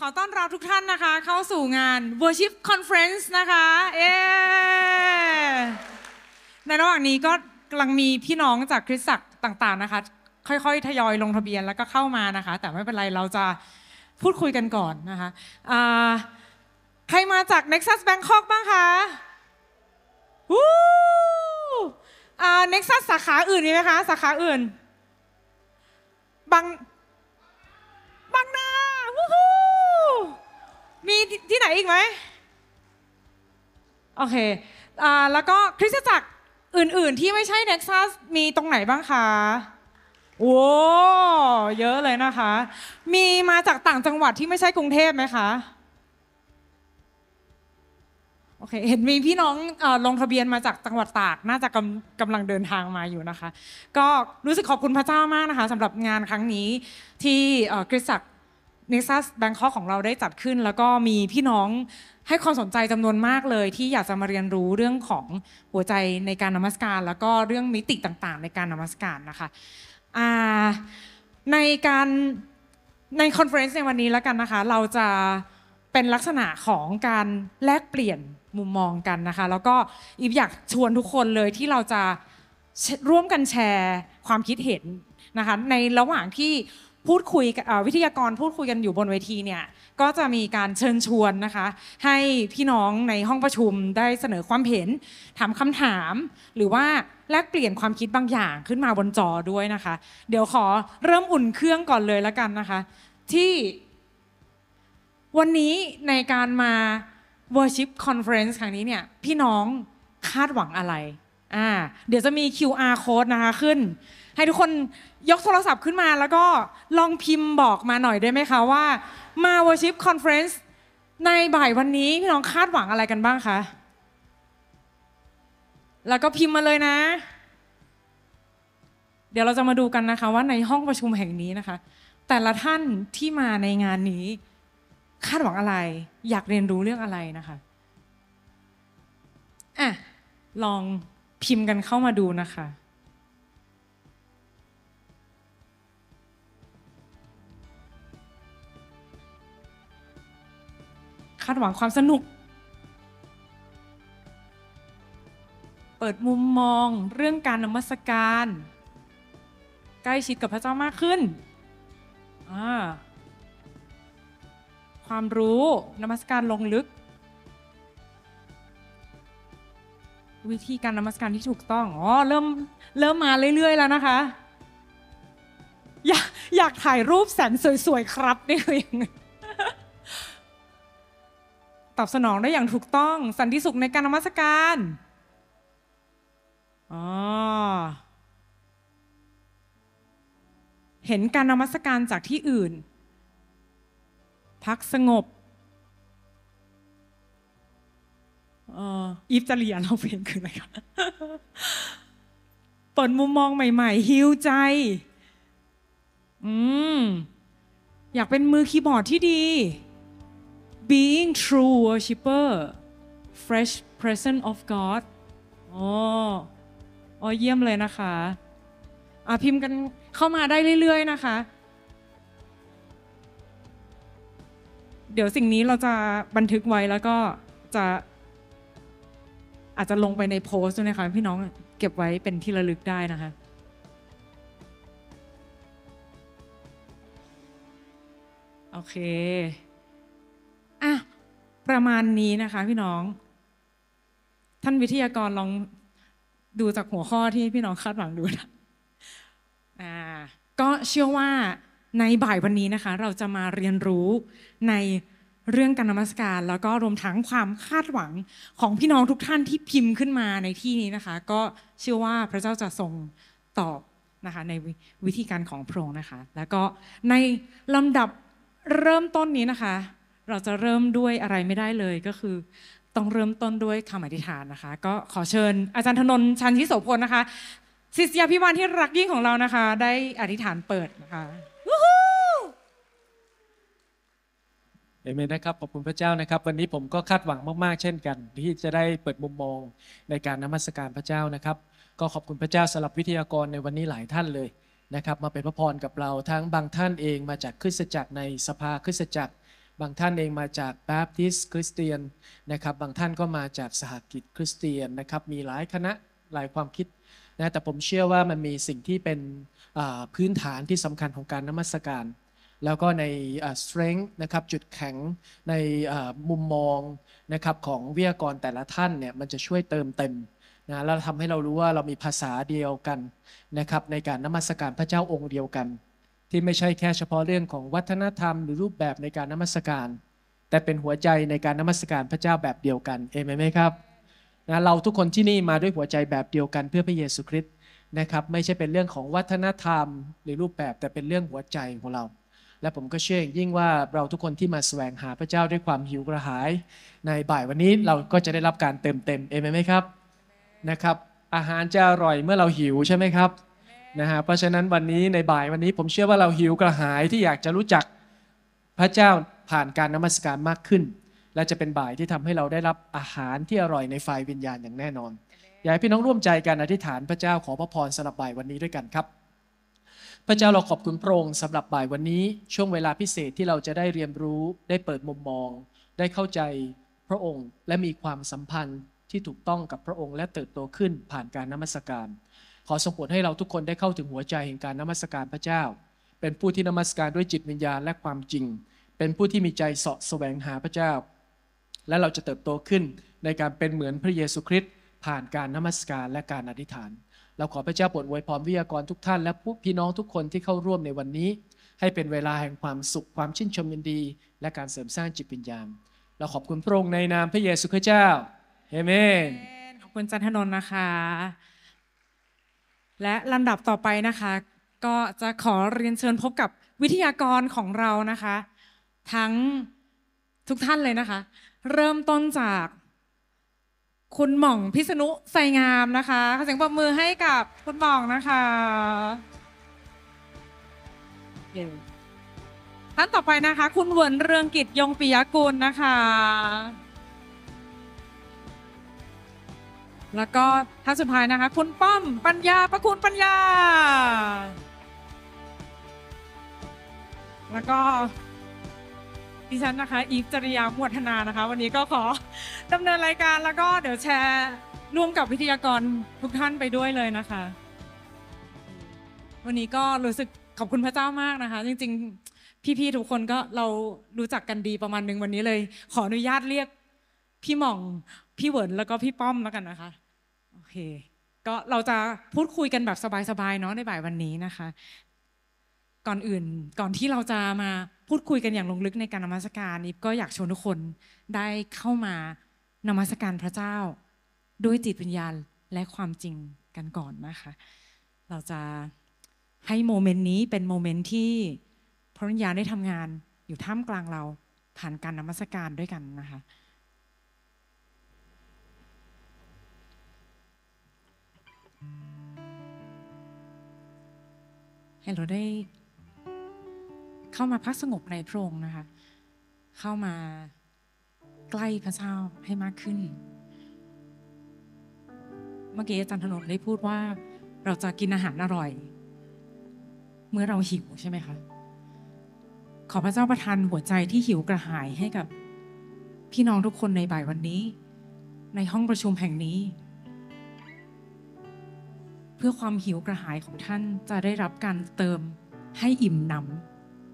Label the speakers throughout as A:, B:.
A: ขอต้อนรับทุกท่านนะคะเข้าสู่งาน Worship Conference นะคะเอในระหว่างนี้ก็กำลังมีพี่น้องจากคริสตจักรต่างๆนะคะ ค่อย ๆ ทยอยลงทะเบียนแล้วก็เข้ามานะคะ แต่ไม่เป็นไรเราจะพูดคุยกันก่อนนะคะใครมาจาก Nexus Bangkok บ้างคะวู้เน็กซัสสาขาอื่นมีไหมคะ สาขาอื่นบางบางนามีที่ไหนอีกไหมโอเคอ่าแล้วก็คริสตจักรอื่น ๆ ที่ไม่ใช่เน็กซัสมีตรงไหนบ้างคะโอ้เยอะเลยนะคะ มีมาจากต่างจังหวัดที่ไม่ใช่กรุงเทพไหมคะโอเคเห็นมีพี่น้องลงทะเบียนมาจากจังหวัดตากน่าจะกำกำลังเดินทางมาอยู่นะคะ ก็รู้สึกขอบคุณพระเจ้ามากนะคะสำหรับงานครั้งนี้ที่คริสตจักรเนซัสแบงคอกของเราได้จัดขึ้น แล้วก็มีพี่น้องให้ความสนใจจำนวนมากเลย ที่อยากจะมาเรียนรู้เรื่องของหัวใจในการนมัสการ แล้วก็เรื่องมิติต่าง ๆ ในการนมัสการนะคะในการในคอนเฟรนซ์ในวันนี้แล้วกันนะคะเราจะเป็นลักษณะของการแลกเปลี่ยนมุมมองกันนะคะแล้วก็อีฟอยากชวนทุกคนเลยที่เราจะร่วมกันแชร์ความคิดเห็นนะคะในระหว่างที่พูดคุยวิทยากรพูดคุยกันอยู่บนเวทีเนี่ยก็จะมีการเชิญชวนนะคะ ให้พี่น้องในห้องประชุมได้เสนอความเห็น ถามคำถาม หรือว่าแลกเปลี่ยนความคิดบางอย่างขึ้นมาบนจอด้วยนะคะเดี๋ยวขอเริ่มอุ่นเครื่องก่อนเลยแล้วกันนะคะ ที่วันนี้ในการมา Worship Conference ครั้งนี้เนี่ยพี่น้องคาดหวังอะไรอ่าเดี๋ยวจะมี QR code นะคะขึ้นให้ทุกคนยกโทรศัพท์ขึ้นมาแล้วก็ลองพิมพ์บอกมาหน่อยได้ไหมคะว่ามาว o ร์ช i p c คอนเฟรนซ์ในบ่ายวันนี้พี่น้องคาดหวังอะไรกันบ้างคะแล้วก็พิมพ์มาเลยนะ เดี๋ยวเราจะมาดูกันนะคะ ว่าในห้องประชุมแห่งนี้นะคะ แต่ละท่านที่มาในงานนี้ คาดหวังอะไร อยากเรียนรู้เรื่องอะไรนะคะอ่ะลองพิมพ์กันเข้ามาดูนะคะคาดหวังความสนุก เปิดมุมมองเรื่องการนมัสการ ใกล้ชิดกับพระเจ้ามากขึ้น ความรู้นมัสการลงลึก วิธีการนมัสการที่ถูกต้อง อ๋อ เริ่มเริ่มมาเรื่อยๆ แล้วนะคะ อยากอยากถ่ายรูปแสนสวยๆ ครับนี่คือยังไงตอบสนองได้อย่างถูกต้อง สันติสุขในการนมัสการอเห็นการนมัสการจากที่อื่น พักสงบอีฟจะเรียนเราเพยงคืออะไรคะเปิดมุมมองใหม่ๆ ฮิวใจอืมอยากเป็นมือคีย์บอร์ดที่ดี being true worshipper fresh presence of God อ๋ออเยี่ยมเลยนะคะอ่ะพิมพ์กันเข้ามาได้เรื่อยๆนะคะ เดี๋ยวสิ่งนี้เราจะบันทึกไว้แล้วก็จะอาจจะลงไปในโพสต์ด้วยนะคะ พี่น้องเก็บไว้เป็นที่ระลึกได้นะคะ โอเคอ่ะประมาณนี้นะคะพี่น้อง ท่านวิทยากรลองดูจากหัวข้อที่พี่น้องคาดหวังดูนะก็เชื่อว่าในบ่ายวันนี้นะคะเราจะมาเรียนรู้ในเรื่องการนมัสการ แล้วก็รวมทั้งความคาดหวังของพี่น้องทุกท่านที่พิมพ์ขึ้นมาในที่นี้นะคะ ก็เชื่อว่าพระเจ้าจะทรงตอบนะคะในวิธีการของพระองค์นะคะแล้วก็ในลำดับเริ่มต้นนี้นะคะเราจะเริ่มด้วยอะไรไม่ได้เลยก็คือ ต้องเริ่มต้นด้วยคำอธิษฐานนะคะ ก็ขอเชิญอาจารย์ธนนชันทิโสพลนะคะ ศิษยาพิบาลที่รักยิ่งของเรานะคะ ได้อธิษฐานเปิดนะคะ
B: เอเมนนะครับขอบคุณพระเจ้านะครับ วันนี้ผมก็คาดหวังมากๆ เช่นกัน ที่จะได้เปิดมุมมองในการนมัสการพระเจ้านะครับ ก็ขอบคุณพระเจ้าสำหรับวิทยากรในวันนี้หลายท่านเลยนะครับมาเป็นพระพรกับเราทั้งบางท่านเองมาจากคริสตจักรในสภาคริสตจักรบางท่านเองมาจากแบปทิสคริสเตียนนะครับบางท่านก็มาจากสหกิจคริสเตียนนะครับมีหลายคณะ หลายความคิดนะแต่ผมเชื่อว่ามันมีสิ่งที่เป็นพื้นฐานที่สำคัญของการนมัสการ แล้วก็ใน strength นะครับจุดแข็งในมุมมองนะครับของวิทยากรแต่ละท่านเนี่ยมันจะช่วยเติมเต็มนะแล้วทำให้เรารู้ว่าเรามีภาษาเดียวกันนะครับในการนมัสการพระเจ้าองค์เดียวกันที่ไม่ใช่แค่เฉพาะเรื่องของวัฒนธรรมหรือรูปแบบในการนมัสการ แต่เป็นหัวใจในการนมัสการพระเจ้าแบบเดียวกันเอเมนไหมครับนะเราทุกคนที่นี่มาด้วยหัวใจแบบเดียวกันเพื่อพระเยซูคริสต์นะครับ ไม่ใช่เป็นเรื่องของวัฒนธรรมหรือรูปแบบแต่เป็นเรื่องหัวใจของเรา และผมก็เชื่ออย่างยิ่งว่าเราทุกคนที่มาแสวงหาพระเจ้าด้วยความหิวกระหาย ในบ่ายวันนี้เราก็จะได้รับการเติมเต็มเอเมนไหมครับนะครับ อาหารจะอร่อยเมื่อเราหิวใช่ไหมครับนะฮะเพราะฉะนั้นวันนี้ในบ่ายวันนี้ผมเชื่อว่าเราหิวกระหายที่อยากจะรู้จัก พระเจ้าผ่านการนมัสการมากขึ้น และจะเป็นบ่ายที่ทำให้เราได้รับอาหารที่อร่อยในฝ่ายวิญญาณอย่างแน่นอน อยากให้พี่น้องร่วมใจกันอธิษฐานพระเจ้าขอพระพรสำหรับบ่ายวันนี้ด้วยกันครับ พระเจ้าเราขอบคุณพระองค์สำหรับบ่ายวันนี้ช่วงเวลาพิเศษที่เราจะได้เรียนรู้ได้เปิดมุมมอง ได้เข้าใจพระองค์และมีความสัมพันธ์ที่ถูกต้องกับพระองค์ และเติบโตขึ้นผ่านการนมัสการขอทรงโปรดให้เราทุกคนได้เข้าถึงหัวใจแห่งการนมัสการพระเจ้า เป็นผู้ที่นมัสการด้วยจิตวิญญาณและความจริง เป็นผู้ที่มีใจเสาะแสวงหาพระเจ้า และเราจะเติบโตขึ้นในการเป็นเหมือนพระเยซูคริสต์ผ่านการนมัสการและการอธิษฐาน เราขอพระเจ้าโปรดไวยพรวิทยากรทุกท่านและผู้พี่น้องทุกคนที่เข้าร่วมในวันนี้ ให้เป็นเวลาแห่งความสุขความชื่นชมยินดี และการเสริมสร้างจิตวิญญาณเราขอบคุณพระองค์ในนามพระเยซูคริสต์เจ้าเอเม
A: นขอบคุณจันทนนท์นะคะและลำดับต่อไปนะคะ ก็จะขอเรียนเชิญพบกับวิทยากรของเรานะคะ ทั้งทุกท่านเลยนะคะ เริ่มต้นจากคุณหม่องพิษณุใสงามนะคะขอเสียงปรบมือให้กับคุณหม่องนะคะท่านต่อไปนะคะ คุณเวนเรืองกิจยงปิยกุลนะคะแล้วก็ท่านสุดท้ายนะคะ คุณป้อม ปัญญาประคุณปัญญา แล้วก็ดิฉันนะคะ อีฟจริยาหัวธนานะคะ วันนี้ก็ขอดำเนินรายการแล้วก็เดี๋ยวแชร์ร่วมกับวิทยากรทุกท่านไปด้วยเลยนะคะ วันนี้ก็รู้สึกขอบคุณพระเจ้ามากนะคะ จริง ๆพี่ๆทุกคนก็เรารู้จักกันดีประมาณหนึ่งวันนี้เลย ขออนุญาตเรียกพี่หม่องพี่เวิร์นแล้วก็พี่ป้อมแล้วกันนะคะคก็เราจะพูดคุยกันแบบสบาย ๆ เนาะในบ่ายวันนี้นะคะ ก่อนอื่นก่อนที่เราจะมาพูดคุยกันอย่างลงลึกในการนมัสการอีฟก็อยากชวนทุกคนได้เข้ามานมัสการพระเจ้าด้วยจิตวิญญาณและความจริงกันก่อนนะคะ เราจะให้โมเมนต์นี้เป็นโมเมนต์ที่พระวิญญาณได้ทำงานอยู่ท่ามกลางเราผ่านการนมัสการด้วยกันนะคะให้เราได้เข้ามาพักสงบในพระองค์นะคะ เข้ามาใกล้พระเจ้าให้มากขึ้น เมื่อกี้อาจารย์ถนนได้พูดว่าเราจะกินอาหารอร่อย เมื่อเราหิวใช่ไหมคะ ขอพระเจ้าประทานหัวใจที่หิวกระหายให้กับพี่น้องทุกคนในบ่ายวันนี้ ในห้องประชุมแห่งนี้เพื่อความหิวกระหายของท่านจะได้รับการเติมให้อิ่มหน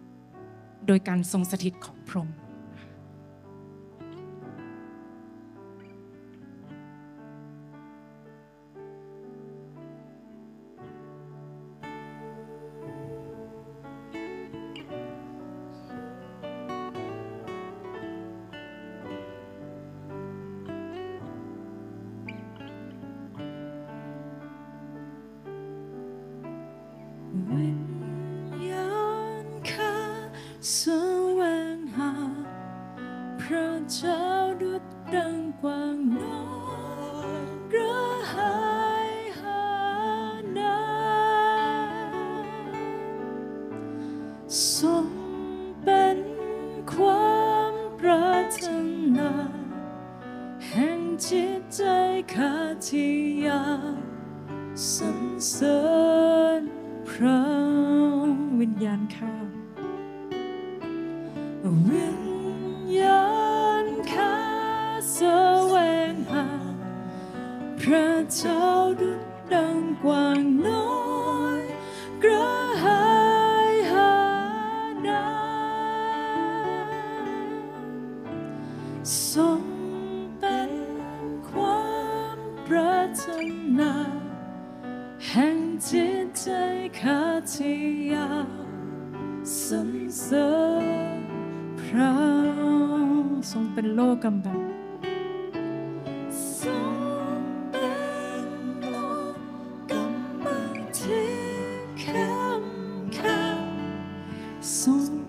A: ำ โดยการทรงสถิตของพระองค์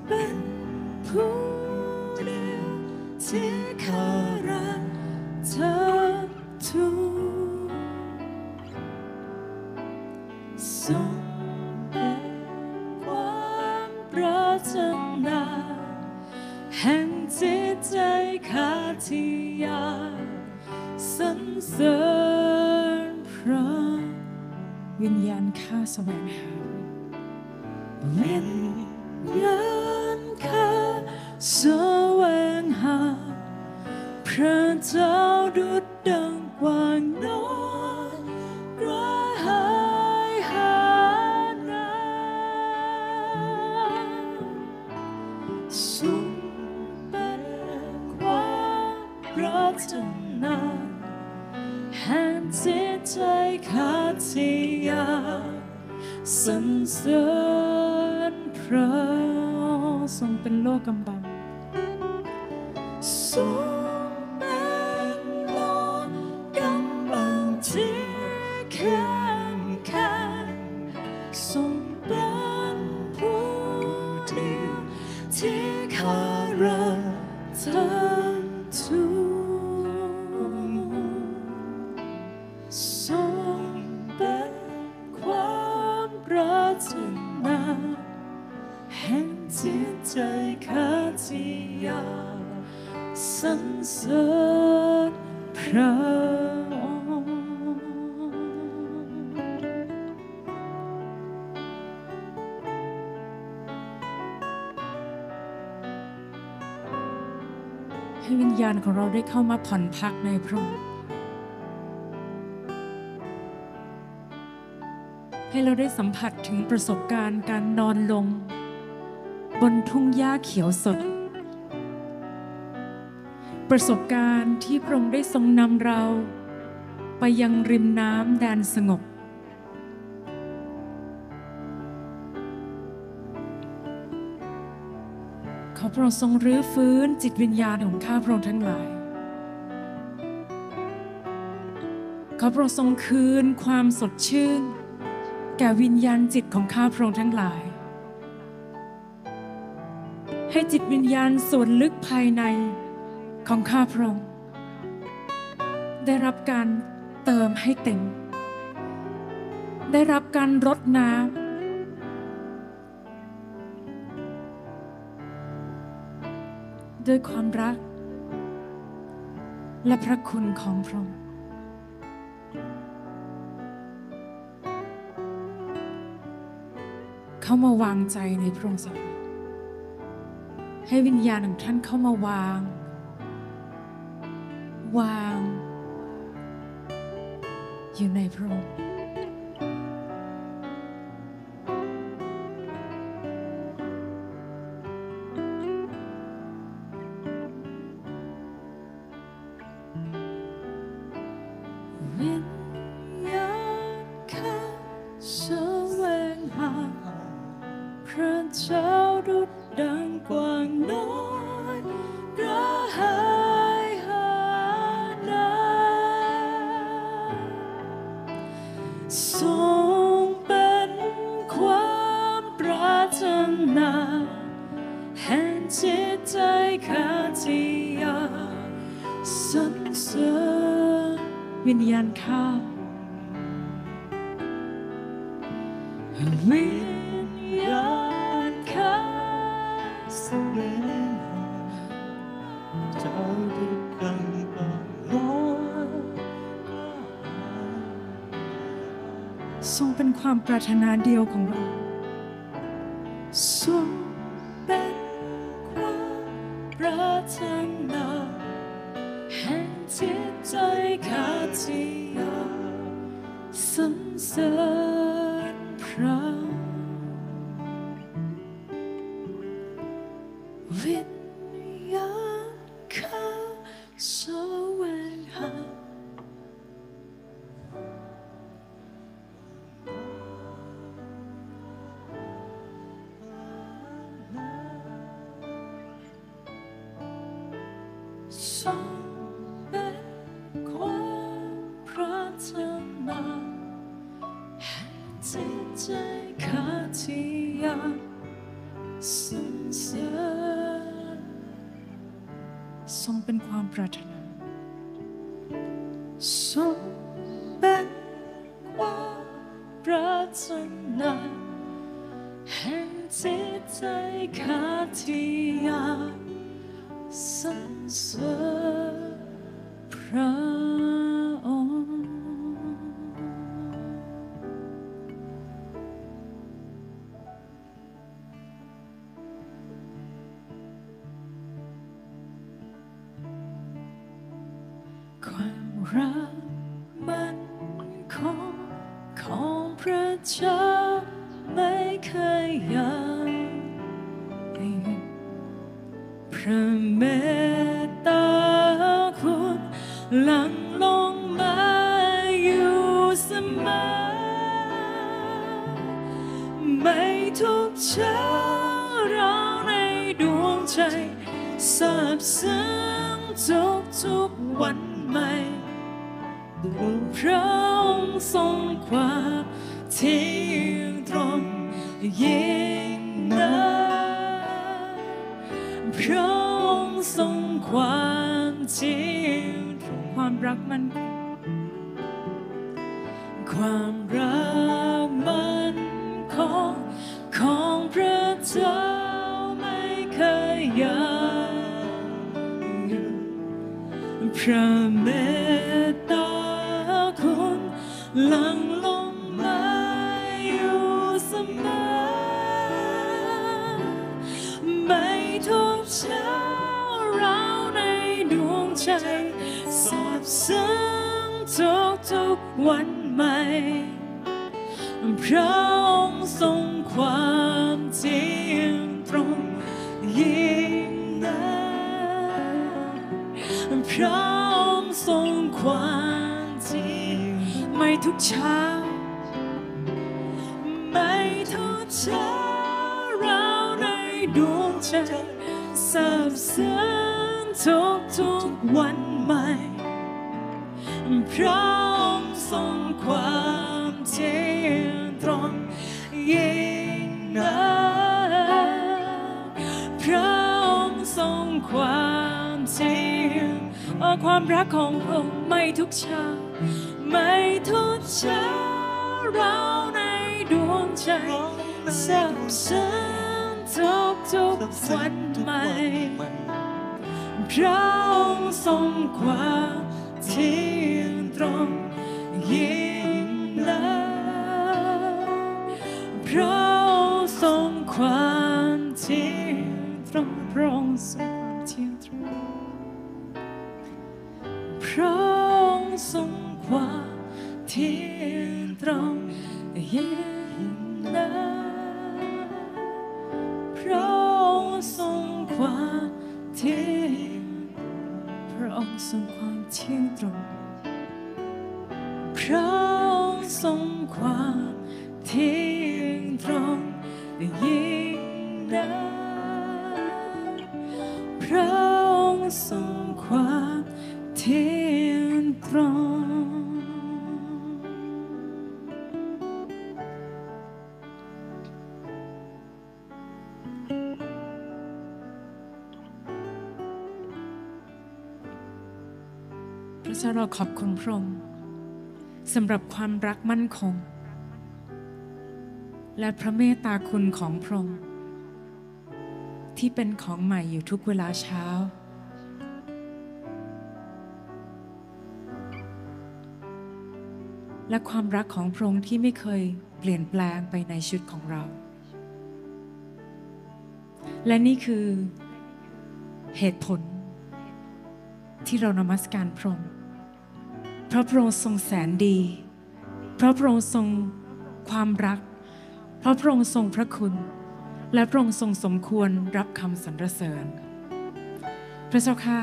C: เป็นผู้เดียวที่ขอรักเธอทุกสุขเป็นความปรารถนา แห่งจิตใจข้าที่อยากสรรเสริญพระวิญญาณข้าแสวงหาเล่น
A: ได้เข้ามาผ่อนพักในพระองค์ให้เราได้สัมผัสถึงประสบการณ์การนอนลง บนทุ่งหญ้าเขียวสด ประสบการณ์ที่พระองค์ได้ทรงนำเรา ไปยังริมน้ำแดนสงบขอพระองค์ทรงรื้อฟื้นจิตวิญญาณของข้าพระองค์ทั้งหลายขอพระองค์ทรงคืนความสดชื่นแก่วิญญาณจิตของข้าพระองค์ทั้งหลาย ให้จิตวิญญาณส่วนลึกภายในของข้าพระองค์ได้รับการเติมให้เต็ม ได้รับการรดน้ำด้วยความรัก และพระคุณของพระองค์เข้ามาวางใจในพระองค์สให้วิญญาณของท่านเข้ามาวาง
C: ารถนาเดียวของเรา就。
A: าเราขอบคุณพระองค์สำหรับความรักมั่นคง และพระเมตตาคุณของพระองค์ที่เป็นของใหม่อยู่ทุกเวลาเช้า และความรักของพระองค์ที่ไม่เคยเปลี่ยนแปลงไปในชุดของเรา และนี่คือ เหตุผล ที่เรานมัสการพระองค์เพราะพระองค์ทรงแสนดี เพราะพระองค์ทรง ความรัก เพราะพระองค์ทรงพระคุณ และพระองค์ทรงสมควรรับคำสรรเสริญ พระเจ้าค่ะ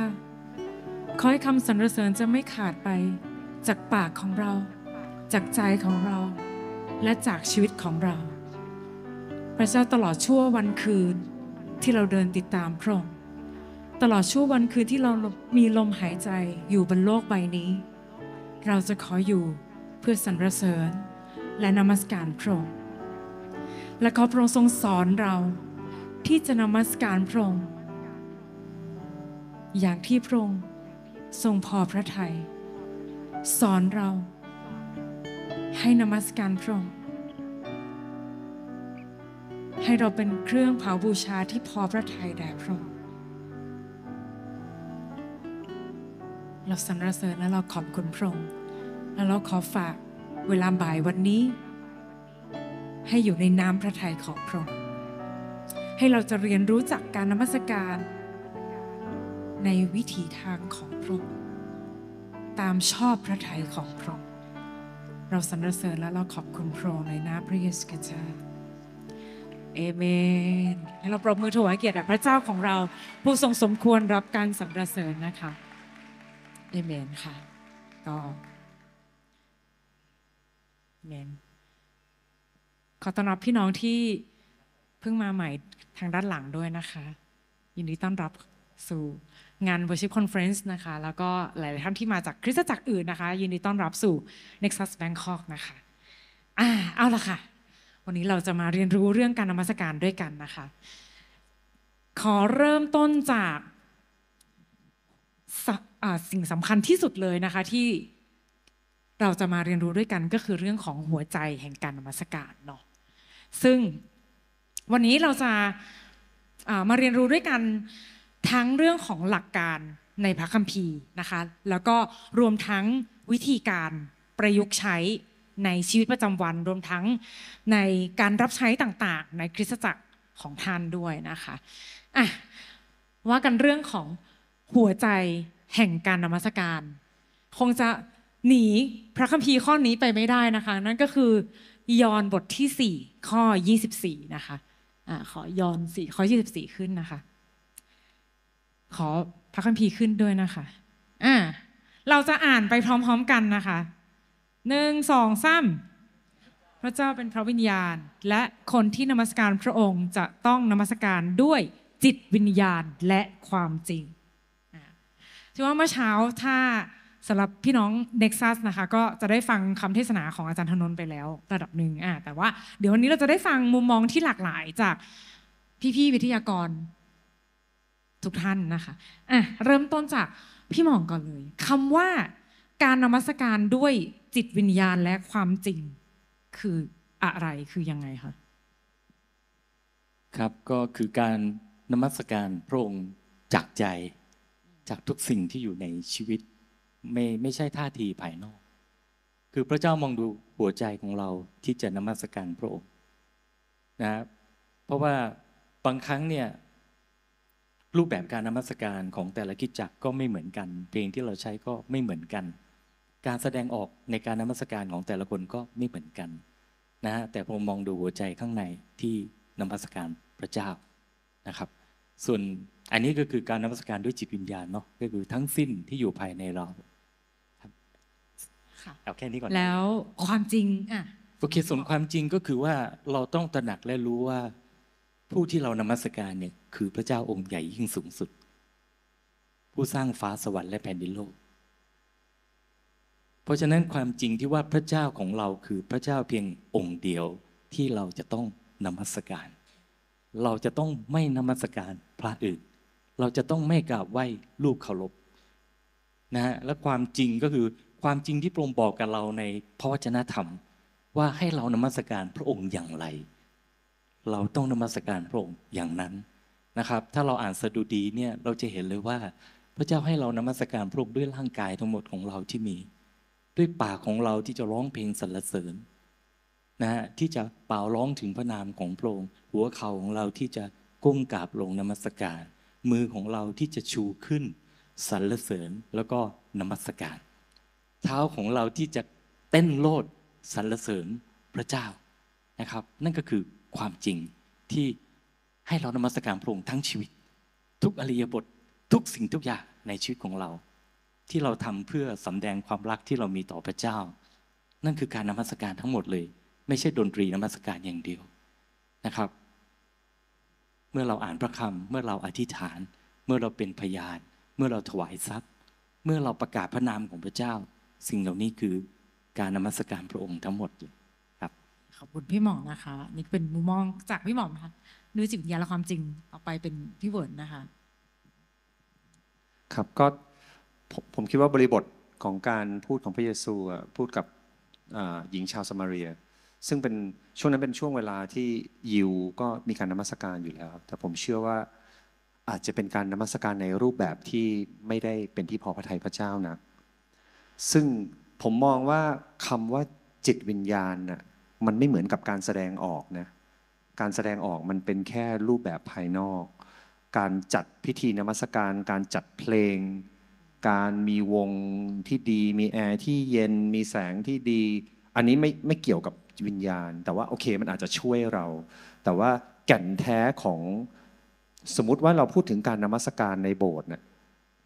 A: ขอให้คำสรรเสริญจะไม่ขาดไปจากปากของเรา จากใจของเรา และจากชีวิตของเรา พระเจ้าตลอดชั่ววันคืนที่เราเดินติดตามพระองค์ตลอดชั่ววันคืนที่เรามีลมหายใจอยู่บนโลกใบนี้เราจะขออยู่เพื่อสรรเสริญและนมัสการพระองค์ และขอพระองค์ทรงสอนเราที่จะนมัสการพระองค์อย่างที่พระองค์ทรงพอพระทยัย สอนเรา ให้นมัสการพระองค์ให้เราเป็นเครื่องเผาบูชาที่พอพระทัยแด่พระองค์เราสรรเสริญและเราขอบคุณพระองค์แลเราขอฝากเวลาบ่ายวันนี้ ให้อยู่ในน้ำพระทัยของพระองค์ให้เราจะเรียนรู้จากการนมัสการ ในวิถีทางของพระองค์ตามชอบพระทัยของพระองค์เราสรรเสริญและเราขอบคุณพระองค์ในน้ำพระเยซูคริสต์เอเมนให้เราปรบมือถวายเกียรติพระเจ้าของเรา ผู้ทรงสมควรรับการสรรเสริญนะคะเอเมนค่ะก็เมนขอต้อนรับพี่น้องที่เพิ่งมาใหม่ทางด้านหลังด้วยนะคะ ยินดีต้อนรับสู่งาน Worship Conference นะคะ แล้วก็หลาย ๆ ท่านที่มาจากคริสตจักรอื่นนะคะ ยินดีต้อนรับสู่ Nexus Bangkok นะคะอ่าเอาละค่ะ วันนี้เราจะมาเรียนรู้เรื่องการนมัสการด้วยกันนะคะ ขอเริ่มต้นจากสสิ่งสำคัญที่สุดเลยนะคะที่เราจะมาเรียนรู้ด้วยกันก็คือเรื่องของหัวใจแห่งการนมัสการเนาะซึ่งวันนี้เราจะมาเรียนรู้ด้วยกันทั้งเรื่องของหลักการในพระคัมภีร์นะคะแล้วก็รวมทั้งวิธีการประยุกต์ใช้ในชีวิตประจำวัน รวมทั้งในการรับใช้ต่าง ๆ ในคริสตจักรของท่านด้วยนะคะอ่ะว่ากันเรื่องของหัวใจแห่งการนมัสการ คงจะหนีพระคัมภีร์ข้อนี้ไปไม่ได้นะคะ นั่นก็คือยอห์นบทที่4ข้อ24นะคะอ่าขอยอห์น4ข้อ24 ขึ้นนะคะ ขอพระคัมภีร์ขึ้นด้วยนะคะอ่าเราจะอ่านไปพร้อมๆกันนะคะหนึ่งสองสามพระเจ้าเป็นพระวิญญาณและคนที่นมัสการพระองค์จะต้องนมัสการด้วยจิตวิญญาณและความจริงถือว่าเมื่อเช้าถ้าสำหรับพี่น้องเน็กซัสนะคะ ก็จะได้ฟังคำเทศนาของอาจารย์ธนนท์ไปแล้วระดับหนึ่งอ่าแต่ว่าเดี๋ยววันนี้เราจะได้ฟังมุมมองที่หลากหลายจากพี่ๆวิทยากรทุกท่านนะคะอ่ะเริ่มต้นจากพี่หม่องก่อนเลย คำว่า การนมัสการด้วยจิตวิญญาณและความจริงคืออะไรคือยังไงคะ
D: ครับก็คือการนมัสการพระองค์จากใจจากทุกสิ่งที่อยู่ในชีวิตไม่ไม่ใช่ท่าทีภายนอก คือพระเจ้ามองดูหัวใจของเราที่จะนมัสการพระองค์นะครับเพราะว่าบางครั้งเนี่ยรูปแบบการนมัสการของแต่ละกิจจักก็ไม่เหมือนกันเพลงที่เราใช้ก็ไม่เหมือนกัน การแสดงออกในการนมัสการของแต่ละคนก็ไม่เหมือนกันนะฮะแต่ผมมองดูหัวใจข้างในที่นมัสการพระเจ้านะครับ ส่วนอันนี้ก็คือการนมัสการด้วยจิตวิญญาณเนาะก็คือทั้งสิ้นที่อยู่ภายในเราเอาแค่นี้ก่อนแล้
A: วความจริงอ่ะ
D: โอเคส่วนความจริงก็คือว่าเราต้องตระหนักและรู้ว่า ผู้ที่เรานมัสการเนี่ย คือพระเจ้าองค์ใหญ่ยิ่งสูงสุด ผู้สร้างฟ้าสวรรค์และแผ่นดินโลก เพราะฉะนั้นความจริงที่ว่าพระเจ้าของเราคือพระเจ้าเพียงองค์เดียวที่เราจะต้องนมัสการ เราจะต้องไม่นมัสการพระอื่น เราจะต้องไม่กราบไหว้รูปเคารพนะฮะและความจริงก็คือความจริงที่พระองค์บอกกับเราในพระวจนะธรรมว่าให้เรานมัสการพระองค์อย่างไร เราต้องนมัสการพระองค์อย่างนั้นนะครับ ถ้าเราอ่านสดุดีเนี่ย เราจะเห็นเลยว่า พระเจ้าให้เรานมัสการพระองค์ด้วยร่างกายทั้งหมดของเราที่มี ด้วยปากของเราที่จะร้องเพลงสรรเสริญนะฮะ ที่จะเป่าร้องถึงพระนามของพระองค์หัวเข่าของเราที่จะก้มกราบลงนมัสการ มือของเราที่จะชูขึ้นสรรเสริญแล้วก็นมัสการเท้าของเราที่จะเต้นโลดสรรเสริญพระเจ้านะครับ นั่นก็คือความจริงที่ให้เรานมัสการพระองค์ทั้งชีวิต ทุกอริยบททุกสิ่งทุกอย่างในชีวิตของเรา ที่เราทำเพื่อสำแดงความรักที่เรามีต่อพระเจ้า นั่นคือการนมัสการทั้งหมดเลย ไม่ใช่ดนตรีนมัสการอย่างเดียวนะครับ เมื่อเราอ่านพระคำเมื่อเราอธิษฐาน เมื่อเราเป็นพยานเมื่อเราถวายทรัพย์เมื่อเราประกาศพระนามของพระเจ้าสิ่งเหล่านี้คือการนมัสการพระองค์ทั้งหมดคร
A: ับขอบคุณพี่หมอนะคะนี่เป็นมุมมองจากพี่หมอนะคะด้วยจิตวิญญาณและความจริงเอาไปเป็นพี่เวิร์นนะคะ
E: ครับก็ผมคิดว่าบริบทของการพูดของพระเยซูพูดกับหญิงชาวสมาเรีย ซึ่งเป็นช่วงนั้นเป็นช่วงเวลาที่ยิวก็มีการนมัสการอยู่แล้วแต่ผมเชื่อว่าอาจจะเป็นการนมัสการในรูปแบบที่ไม่ได้เป็นที่พอพระทัยพระเจ้านะซึ่งผมมองว่าคำว่าจิตวิญญาณน่ะมันไม่เหมือนกับการแสดงออกนะการแสดงออกมันเป็นแค่รูปแบบภายนอก การจัดพิธีนมัสการ การจัดเพลง การมีวงที่ดี มีแอร์ที่เย็น มีแสงที่ดี อันนี้ไม่ไม่เกี่ยวกับวิญญาณ แต่ว่าโอเคมันอาจจะช่วยเรา แต่ว่าแก่นแท้ของสมมติว่าเราพูดถึงการนมัสการในโบสถ์เนี่ย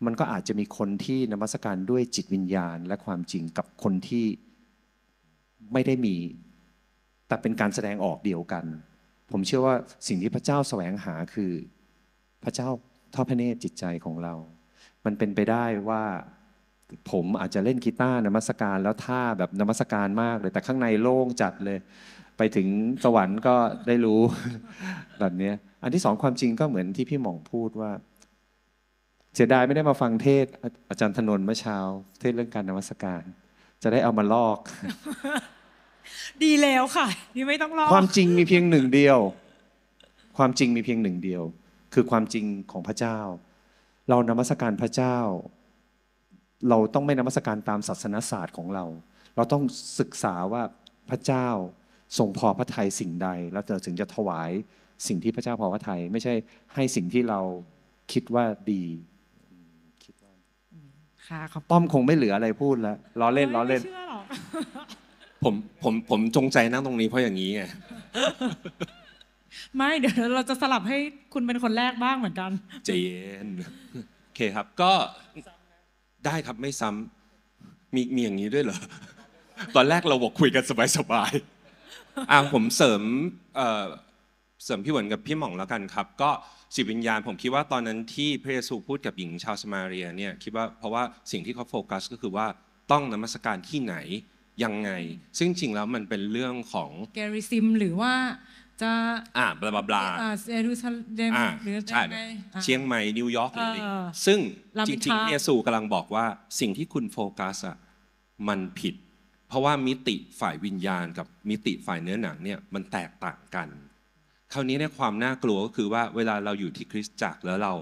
E: มันก็อาจจะมีคนที่นมัสการด้วยจิตวิญญาณ และความจริงกับคนที่ไม่ได้มี แต่เป็นการแสดงออกเดียวกัน ผมเชื่อว่าสิ่งที่พระเจ้าแสวงหาคือ พระเจ้าทอดพระเนตรจิตใจของเรา มันเป็นไปได้ว่าผมอาจจะเล่นกีตาร์นมัสการแล้วท่าแบบนมัสการมาก เลยแต่ข้างในโล่งจัดเลย ไปถึงสวรรค์ก็ได้รู้แบบนี้อันที่สองความจริงก็เหมือนที่พี่หมองพูดว่าเสียดายไม่ได้มาฟังเทศอาจารย์ถนนเมื่อเช้าเทศเรื่องการนมัสการ จะได้เอามาลอก
A: ดีแล้วค่ะนี่ไม่ต้องลอกความ
E: จริงมีเพียงหนึ่งเดียว ความจริงมีเพียงหนึ่งเดียว คือความจริงของพระเจ้า เรานมัสการพระเจ้า เราต้องไม่นมัสการตามศาสนศาสตร์ของเรา เราต้องศึกษาว่าพระเจ้าทรงพอพระทัยสิ่งใด แล้วเราถึงจะถวายสิ่งที่พระเจ้าพอพระทัยไม่ใช่ให้สิ่งที่เราคิดว่าดีค่ะเขาป้อมคงไม่เหลืออะไรพูดแล้วล้อเล่นล้อเล่นไม่ชื่อหรอก
F: ผมผมผมจงใจนั่งตรงนี้เพราะอย่างนี้ไง
A: ไม่เดี๋ยวเราจะสลับให้คุณเป็นคนแรกบ้างเหมือนกัน
F: เจนโอเคครับก็ได้ครับไม่ซ้ำมีมีอย่างนี้ด้วยเหรอตอนแรกเราบอกคุยกันสบายสบายอ่าผมเสริม เอ่อเสริมพี่หวนกับพี่หม่องแล้วกันครับ ก็จิตวิญญาณผมคิดว่าตอนนั้นที่พระเยซูพูดกับหญิงชาวสมาเรียเนี่ยคิดว่าเพราะว่าสิ่งที่เขาโฟกัส ก็คือว่าต้องนมัสการที่ไหนยังไง ซึ่งจริงแล้วมันเป็นเรื่องของ
A: แกริซิมหรือว่าจะ
F: อ่าบลาบลา
A: เอรูซาเลมหรือไงเชี
F: ยงใหม่นิวยอร์กไรืองะไรซึ่งจริงๆเยซูกำลังบอกว่าสิ่งที่คุณโฟกัสอ่ะมันผิด เพราะว่ามิติฝ่ายวิญญาณกับมิติฝ่ายเนื้อหนังเนี่ยมันแตกต่างกันคราวนี้เนี่ยความน่ากลัวก็คือว่าเวลาเราอยู่ที่คริสตจักรแล้วเรา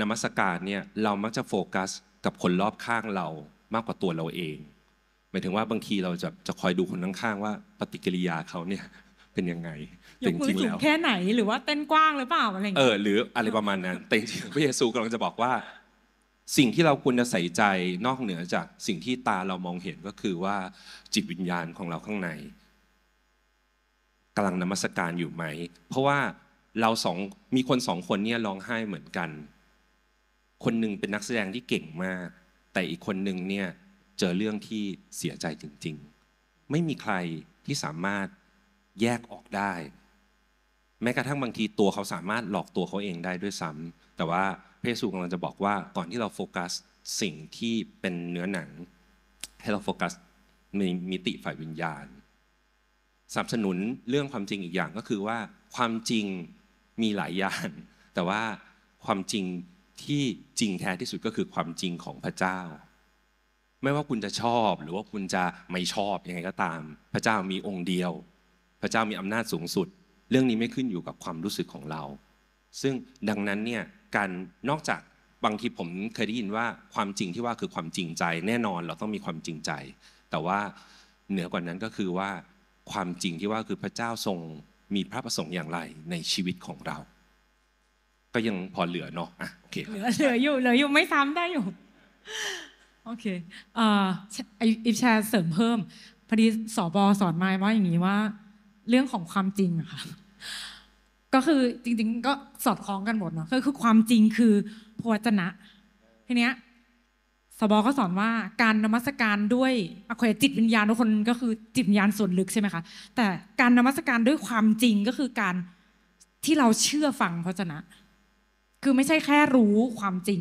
F: นมัสการเนี่ย เรามักจะโฟกัสกับคนรอบข้างเรามากกว่าตัวเราเองหมายถึงว่าบางทีเราจะจะคอยดูคนข้างๆว่า ปฏิกิริยาเขาเนี่ยเป็นยังไงยกมือสูงแค่
A: ไหนหรือว่าเต้นกว้างหรือเปล่าอะไรเอ
F: อหรืออะไรประมาณนั้นแต่จริงพระเยซูกำลังจะบอกว่า สิ่งที่เราควรจะใส่ใจนอกเหนือจากสิ่งที่ตาเรามองเห็นก็คือว่าจิตวิญญาณของเราข้างในกำลังนมัสการอยู่ไหม เพราะว่าเราสองมีคนสองคนเนี่ยร้องไห้เหมือนกัน คนหนึ่งเป็นนักแสดงที่เก่งมาก แต่อีกคนหนึ่งเนี่ยเจอเรื่องที่เสียใจจริง ๆ ไม่มีใครที่สามารถแยกออกได้ แม้กระทั่งบางทีตัวเขาสามารถหลอกตัวเขาเองได้ด้วยซ้ำแต่ว่าพรเพสูกำลังจะบอกว่าก่อนที่เราโฟกัสสิ่งที่เป็นเนื้อหนังให้เราโฟกัสในมิติฝ่ายวิญญาณสนับสนุนเรื่องความจริงอีกอย่างก็คือว่า ความจริงมีหลายอย่างแต่ว่าความจริงที่จริงแท้ที่สุดก็คือความจริงของพระเจ้า ไม่ว่าคุณจะชอบหรือว่าคุณจะไม่ชอบยังไงก็ตาม พระเจ้ามีองค์เดียว พระเจ้ามีอำนาจสูงสุด เรื่องนี้ไม่ขึ้นอยู่กับความรู้สึกของเรา ซึ่งดังนั้นเนี่ยการนอกจากบางทีผมเคยได้ยินว่าความจริงที่ว่าคือความจริงใจ แน่นอนเราต้องมีความจริงใจ แต่ว่าเหนือกว่านั้นก็คือว่าความจริงที่ว่าคือพระเจ้าทรงมีพระประสงค์อย่างไรในชีวิตของเรา ก็ยังพอเหลือเนาะอ่ะโอเคเ
A: หลือเหลืออยู่เหลืออยู่ไม่ซ้ำได้อยู่โอเคอ่าอิฟแชร์เสริมเพิ่มพอดีสอบอสอนมาว่าอย่างนี้ว่า เรื่องของความจริงอะค่ะ ก็คือจริง ๆ ก็สอดคล้องกันหมดเนาะก็คือความจริงคือพวจนะทีเนี้ยสบอก็สอนว่าการนมัสการด้วยอเคจิตวิญญาณทุกคนก็คือจิตวิญญาณส่วนลึกใช่ไหมคะ แต่การนมัสการด้วยความจริงก็คือการที่เราเชื่อฟังพระชนะคือไม่ใช่แค่รู้ความจริง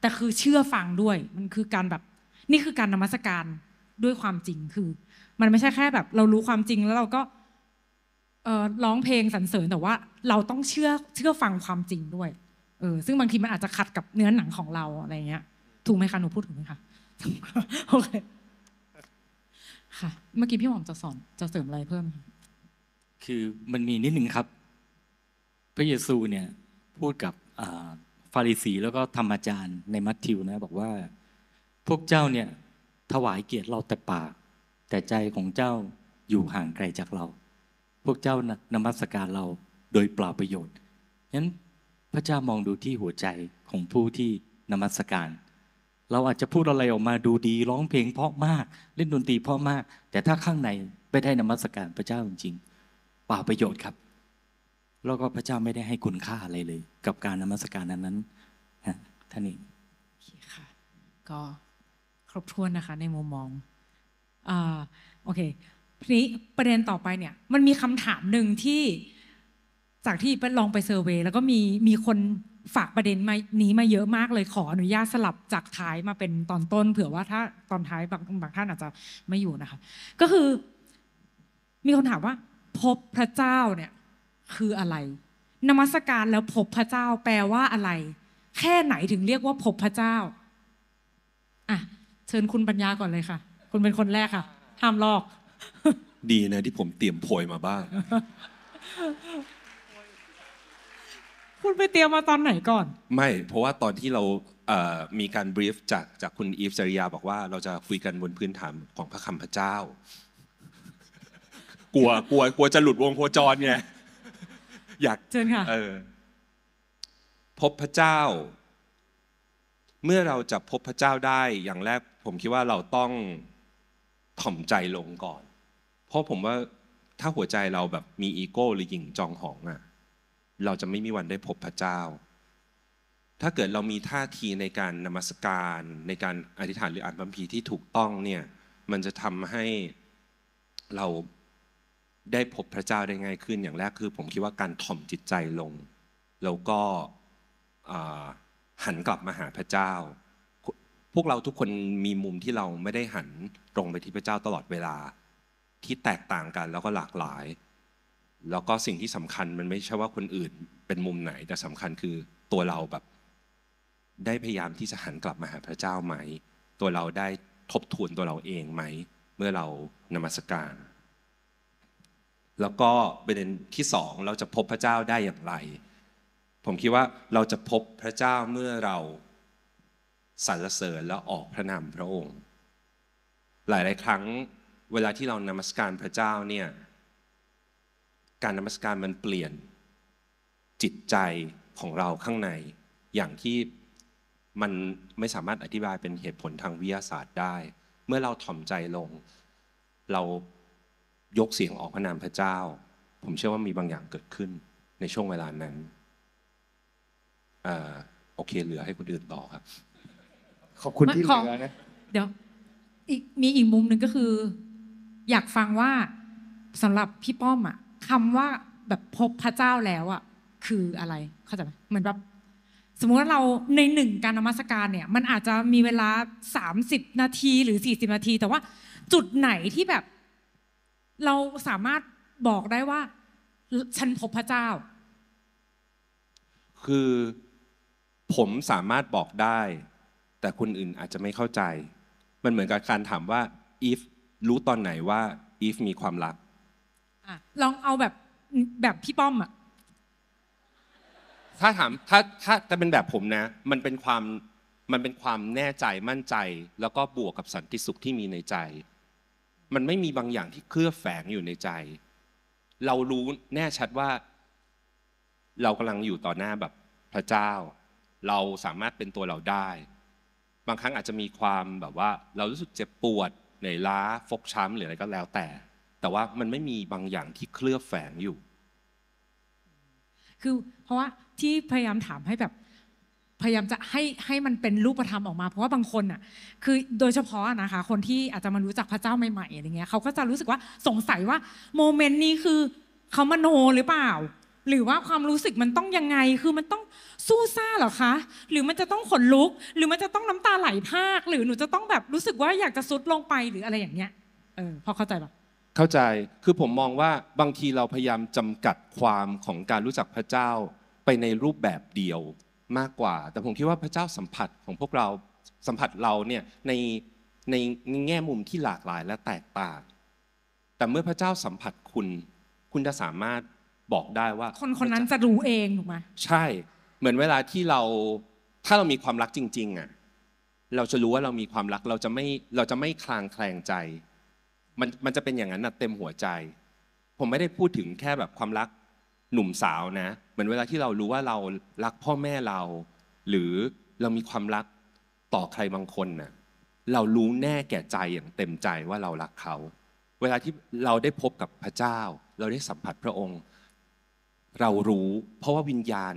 A: แต่คือเชื่อฟังด้วย มันคือการแบบ นี่คือการนมัสการด้วยความจริงคือ มันไม่ใช่แค่แบบเรารู้ความจริงแล้วเราก็ร้องเพลงสรรเสริญแต่ว่า เราต้องเชื่อเชื่อฟังความจริงด้วยเออซึ่งบางทีมันอาจจะขัดกับเนื้อหนังของเราอะไรเงี้ยถูกไหมคะหนูพูดถูกไหมคะโอเคค่ะ เมื่อกี้พี่หม่อมจะสอนจะเสริมอะไรเพิ่ม
D: คือมันมีนิดหนึ่งครับ พระเยซูเนี่ยพูดกับฟาริสี แล้วก็ธรรมจารย์ในมัทธิวนะ บอกว่า พวกเจ้าเนี่ยถวายเกียรติเราแต่ปาก แต่ใจของเจ้าอยู่ห่างไกลจากเรา พวกเจ้านมัสการเราโดยเปล่าประโยชน์ฉะนั้นพระเจ้ามองดูที่หัวใจของผู้ที่นมัสการเราอาจจะพูดอะไรออกมาดูดี ร้องเพลงเพราะมาก เล่นดนตรีเพราะมาก แต่ถ้าข้างในไม่ได้นมัสการพระเจ้าจริงๆเปล่าประโยชน์ครับ แล้วก็พระเจ้าไม่ได้ให้คุณค่าอะไรเลย กับการนมัสการนั้นนั้นท่านเอง
A: ค่ะก็ครบถ้วนนะคะ ในมุมมองอ่าโอเคทีนี้ประเด็นต่อไปเนี่ย มันมีคำถามหนึ่งที่ จากที่ไปลลองไปเซอร์เวยแล้วก็มีมีคนฝากประเด็นมานี้มาเยอะมากเลยขออนุญาตสลับจากท้ายมาเป็นตอนต้น เผื่อว่าถ้าตอนท้ายบางบางท่านอาจจะไม่อยู่นะคะ ก็คือ มีคนถามว่าพบพระเจ้าเนี่ย คืออะไร นมัสการแล้วพบพระเจ้าแปลว่าอะไร แค่ไหนถึงเรียกว่าพบพระเจ้า อ่ะ เชิญคุณปัญญาก่อนเลยค่ะคุณเป็นคนแรกค่ะห้ามลอก
F: ดีนะที่ผมเตรียมโพยมาบ้าง
A: คุณไปเตรียมมาตอนไหนก่อน
F: ไม่เพราะว่าตอนที่เรามีการบรีฟจากจากคุณอีฟจริยาบอกว่าเราจะคุยกันบนพื้นฐานของพระคำพระเจ้า กลัวกลัวกลัวจะหลุดวงโคจรไงอยากเชิญค่ะ เออ พบพระเจ้า เมื่อเราจะพบพระเจ้าได้อย่างแรกผมคิดว่าเราต้องถ่อมใจลงก่อน เพราะผมว่าถ้าหัวใจเราแบบมีอีโก้หรือหยิ่งจองหองอะ่ะเราจะไม่มีวันได้พบพระเจ้า ถ้าเกิดเรามีท่าทีในการนมัสการในการอธิษฐานหรืออ่านบัมพีที่ถูกต้องเนี่ย มันจะทำให้เราได้พบพระเจ้าได้ง่ายขึ้นอย่างแรกคือ ผมคิดว่าการถ่อมจิตใจลงแล้วก็หันกลับมาหาพระเจ้า พวกเราทุกคนมีมุมที่เราไม่ได้หันตรงไปที่พระเจ้าตลอดเวลาที่แตกต่างกันแล้วก็หลากหลายแล้วก็สิ่งที่สำคัญมันไม่ใช่ว่าคนอื่นเป็นมุมไหนแต่สำคัญคือตัวเราแบบ ได้พยายามที่จะหันกลับมาหาพระเจ้าไหมตัวเราได้ทบทวนตัวเราเองไหมเมื่อเรานมัสการ แล้วก็ประเด็นที่สองเราจะพบพระเจ้าได้อย่างไร ผมคิดว่าเราจะพบพระเจ้าเมื่อเราสรรเสริญและออกพระนามพระองค์ หลาย ๆ ครั้งเวลาที่เรานมัสการพระเจ้าเนี่ยการนมัสการมันเปลี่ยนจิตใจของเราข้างใน อย่างที่มันไม่สามารถอธิบายเป็นเหตุผลทางวิทยาศาสตร์ได้ เมื่อเราถ่อมใจลง เรายกเสียงออกพระนามพระเจ้า ผมเชื่อว่ามีบางอย่างเกิดขึ้นในช่วงเวลานั้นโอเคเหลือให้คนอื่นต่อครับ
G: ขอบคุณที่เหลือนะ
A: เดี๋ยวมีอีกมุมหนึ่งก็คือ อยากฟังว่าสำหรับพี่ป้อมอ่ะคำว่าแบบพบพระเจ้าแล้วอ่ะคืออะไรเข้าใจไหมเหมือนแบบสมมุติว่าเราในหนึ่งการนมัสการเนี่ย มันอาจจะมีเวลา30นาทีหรือ 40นาที แต่ว่าจุดไหนที่แบบ เราสามารถบอกได้ว่า ฉันพบพระเจ้า
F: คือผมสามารถบอกได้ แต่คนอื่นอาจจะไม่เข้าใจ มันเหมือนกับการถามว่าอีฟรู้ตอนไหนว่าอีฟมีความรัก
A: ลองเอาแบบแบบพี่ป้อม อ่ะ
F: ถ้าถามถ้าถ้าจะเป็นแบบผมนะ มันเป็นความมันเป็นความแน่ใจมั่นใจ แล้วก็บวกกับสันติสุขที่มีในใจ มันไม่มีบางอย่างที่เคลือบแฝงอยู่ในใจ เรารู้แน่ชัดว่า เรากำลังอยู่ต่อหน้าแบบพระเจ้า เราสามารถเป็นตัวเราได้ บางครั้งอาจจะมีความแบบว่า เรารู้สึกเจ็บปวดเหนื่อยล้าฟกช้ำหรืออะไรก็แล้วแต่แต่ว่ามันไม่มีบางอย่างที่เคลือบแฝงอยู่
A: คือเพราะว่าที่พยายามถามให้แบบ พยายามจะให้ให้มันเป็นรูปธรรมออกมาเพราะว่าบางคนอ่ะ คือ โดยเฉพาะนะคะคนที่อาจจะมารู้จักพระเจ้าใหม่ๆอะไรเงี้ยเขาก็จะรู้สึกว่าสงสัยว่าโมเมนต์นี้คือเขามโนหรือเปล่า หรือว่าความรู้สึกมันต้องยังไง คือมันต้องสู้ซ่าเหรอคะ หรือมันจะต้องขนลุก หรือมันจะต้องน้ำตาไหลพากหรือหนูจะต้องแบบรู้สึกว่าอยากจะซุดลงไปหรืออะไรอย่างเงี้ยเออพอเข้าใจปะ
F: เข้าใจคือผมมองว่าบางทีเราพยายามจำกัดความของการรู้จักพระเจ้าไปในรูปแบบเดียวมากกว่า แต่ผมคิดว่าพระเจ้าสัมผัสของพวกเราสัมผัสเราเนี่ยในในแง่มุมที่หลากหลาย และแตกต่าง แต่เมื่อพระเจ้าสัมผัสคุณ คุณจะสามารถบอกได้ว่าคน
A: คนนั้นจะรู้เองถูกไหม
F: ใช่ เหมือนเวลาที่เราถ้าเรามีความรักจริง ๆอ่ะเราจะรู้ว่าเรามีความรักเราจะไม่เราจะไม่คลางแคลงใจมันมันจะเป็นอย่างนั้นนะเต็มหัวใจ ผมไม่ได้พูดถึงแค่แบบความรักหนุ่มสาวนะ เหมือนเวลาที่เรารู้ว่าเรารักพ่อแม่เรา หรือเรามีความรักต่อใครบางคนนะ่ะเรารู้แน่แก่ใจอย่างเต็มใจว่าเรารักเขา เวลาที่เราได้พบกับพระเจ้า เราได้สัมผัสพระองค์ เรารู้เพราะว่าวิญญาณ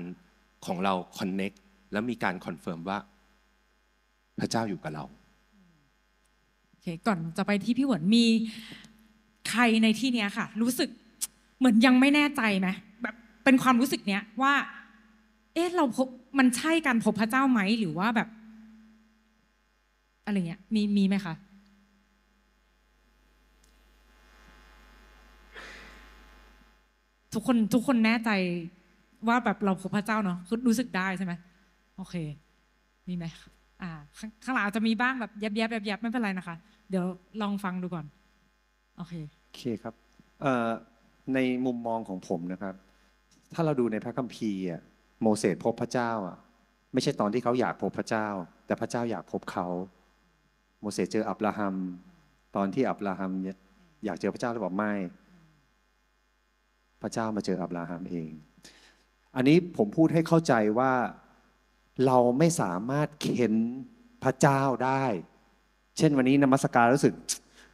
F: ของเราคอนเน็กและมีการคอนเฟิร์มว่า พระเจ้าอยู่กับเรา
A: คก่อนจะไปที่พี่หวนมีใครในที่เนี้ยค่ะ รู้สึก เหมือนยังไม่แน่ใจไหมแบบเป็นความรู้สึกเนี้ยว่า เอ๊ะเราพบมันใช่การพบพระเจ้าไหม หรือว่าแบบอะไรเงี้ยมีมีไหมคะทุกคนทุกคนแน่ใจว่าแบบเราพบพระเจ้าเนาะคือรู้สึกได้ใช่ไหมโอเค มีไหมอ่าข้างหลังอาจจะมีบ้างแบบแยบแยบแยบแยบไม่เป็นไรนะคะเดี๋ยวลองฟังดูก่อน โอเค
E: โอเคครับ ในมุมมองของผมนะครับ ถ้าเราดูในพระคัมภีร์โมเสสพบพระเจ้า อ่ะ ไม่ใช่ตอนที่เขาอยากพบพระเจ้า แต่พระเจ้าอยากพบเขา โมเสสเจออับราฮัมตอนที่อับราฮัมอยากเจอพระเจ้าแล้วบอกไม่ พระเจ้ามาเจออับราฮัมเอง อันนี้ผมพูดให้เข้าใจว่าเราไม่สามารถเข็นพระเจ้าได้เช่นวันนี้นมัสการรู้สึก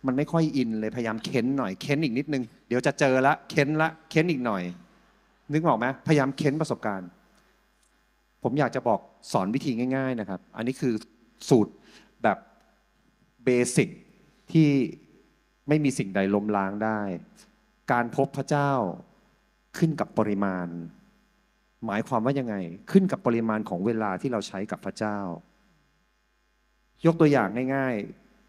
E: มันไม่ค่อยอินเลยพยายามเค้นหน่อยเค้นอีกนิดนึง เดี๋ยวจะเจอละเค้นละเค้นอีกหน่อย นึกออกไหมพยายามเค้นประสบการณ์ ผมอยากจะบอกสอนวิธีง่าย ๆนะครับ อันนี้คือสูตรแบบเบสิกที่ไม่มีสิ่งใดล้มล้างได้ การพบพระเจ้าขึ้นกับปริมาณ หมายความว่ายังไง ขึ้นกับปริมาณของเวลาที่เราใช้กับพระเจ้ายกตัวอย่างง่าย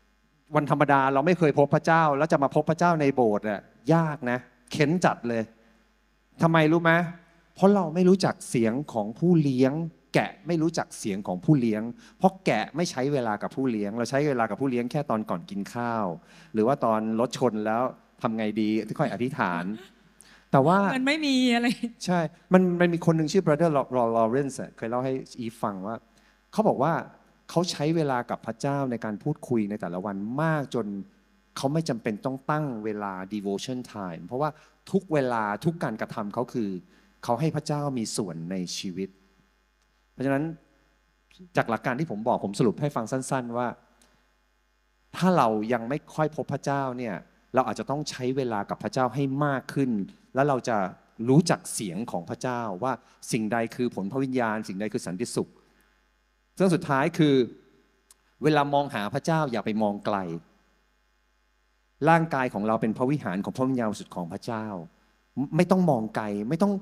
E: ๆ วันธรรมดาเราไม่เคยพบพระเจ้า แล้วจะมาพบพระเจ้าในโบสถ์อะยากนะ เข็นจัดเลยทำไมรู้ไหมเพราะเราไม่รู้จักเสียงของผู้เลี้ยง แกะไม่รู้จักเสียงของผู้เลี้ยง เพราะแกะไม่ใช้เวลากับผู้เลี้ยง เราใช้เวลากับผู้เลี้ยงแค่ตอนก่อนกินข้าว หรือว่าตอนรถชนแล้วทำไงดีค่อยอธิษฐาน
A: แต่ว่ามันไม่มีอะไร ใช่
E: มันมันมีคนหนึ่งชื่อ brother ลอเรนซ์เคยเล่าให้อีฟฟังว่าเขาบอกว่าเขาใช้เวลากับพระเจ้าในการพูดคุยในแต่ละวันมากจนเขาไม่จำเป็นต้องตั้งเวลา devotion time เพราะว่าทุกเวลาทุกการกระทำเขาคือ เขาให้พระเจ้ามีส่วนในชีวิต เพราะฉะนั้นจากหลักการที่ผมบอกผมสรุปให้ฟังสั้น ๆ ว่า ถ้าเรายังไม่ค่อยพบพระเจ้าเนี่ยเราอาจจะต้องใช้เวลากับพระเจ้าให้มากขึ้น แล้วเราจะรู้จักเสียงของพระเจ้าว่าสิ่งใดคือผลพระวิญญาณสิ่งใดคือสันติสุขเรื่องสุดท้ายคือเวลามองหาพระเจ้าอย่าไปมองไกล ร่างกายของเราเป็นพระวิหารของพระวิญญาณสุดของพระเจ้า ไม่ต้องมองไกลไม่ต้อง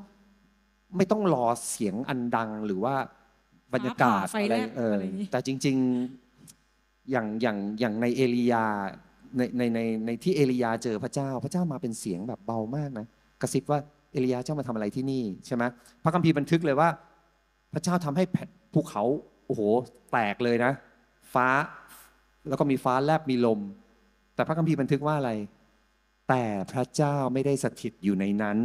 E: ไม่ต้องรอเสียงอันดังหรือว่าบรรยากาศอะไรเออแต่จริง ๆอย่างอย่างอย่างในเอลียาในในในในที่เอลียาเจอพระเจ้าพระเจ้ามาเป็นเสียงแบบเบามากนะกระซิบว่าเอลียาเจ้ามาทำอะไรที่นี่ใช่ไหมพระคัมภีร์บันทึกเลยว่า พระเจ้าทำให้แผ่นภูเขาโอ้โห แตกเลยนะ ฟ้าแล้วก็มีฟ้าแลบมีลม แต่พระคัมภีร์บันทึกว่าอะไร แต่พระเจ้าไม่ได้สถิตอยู่ในนั้น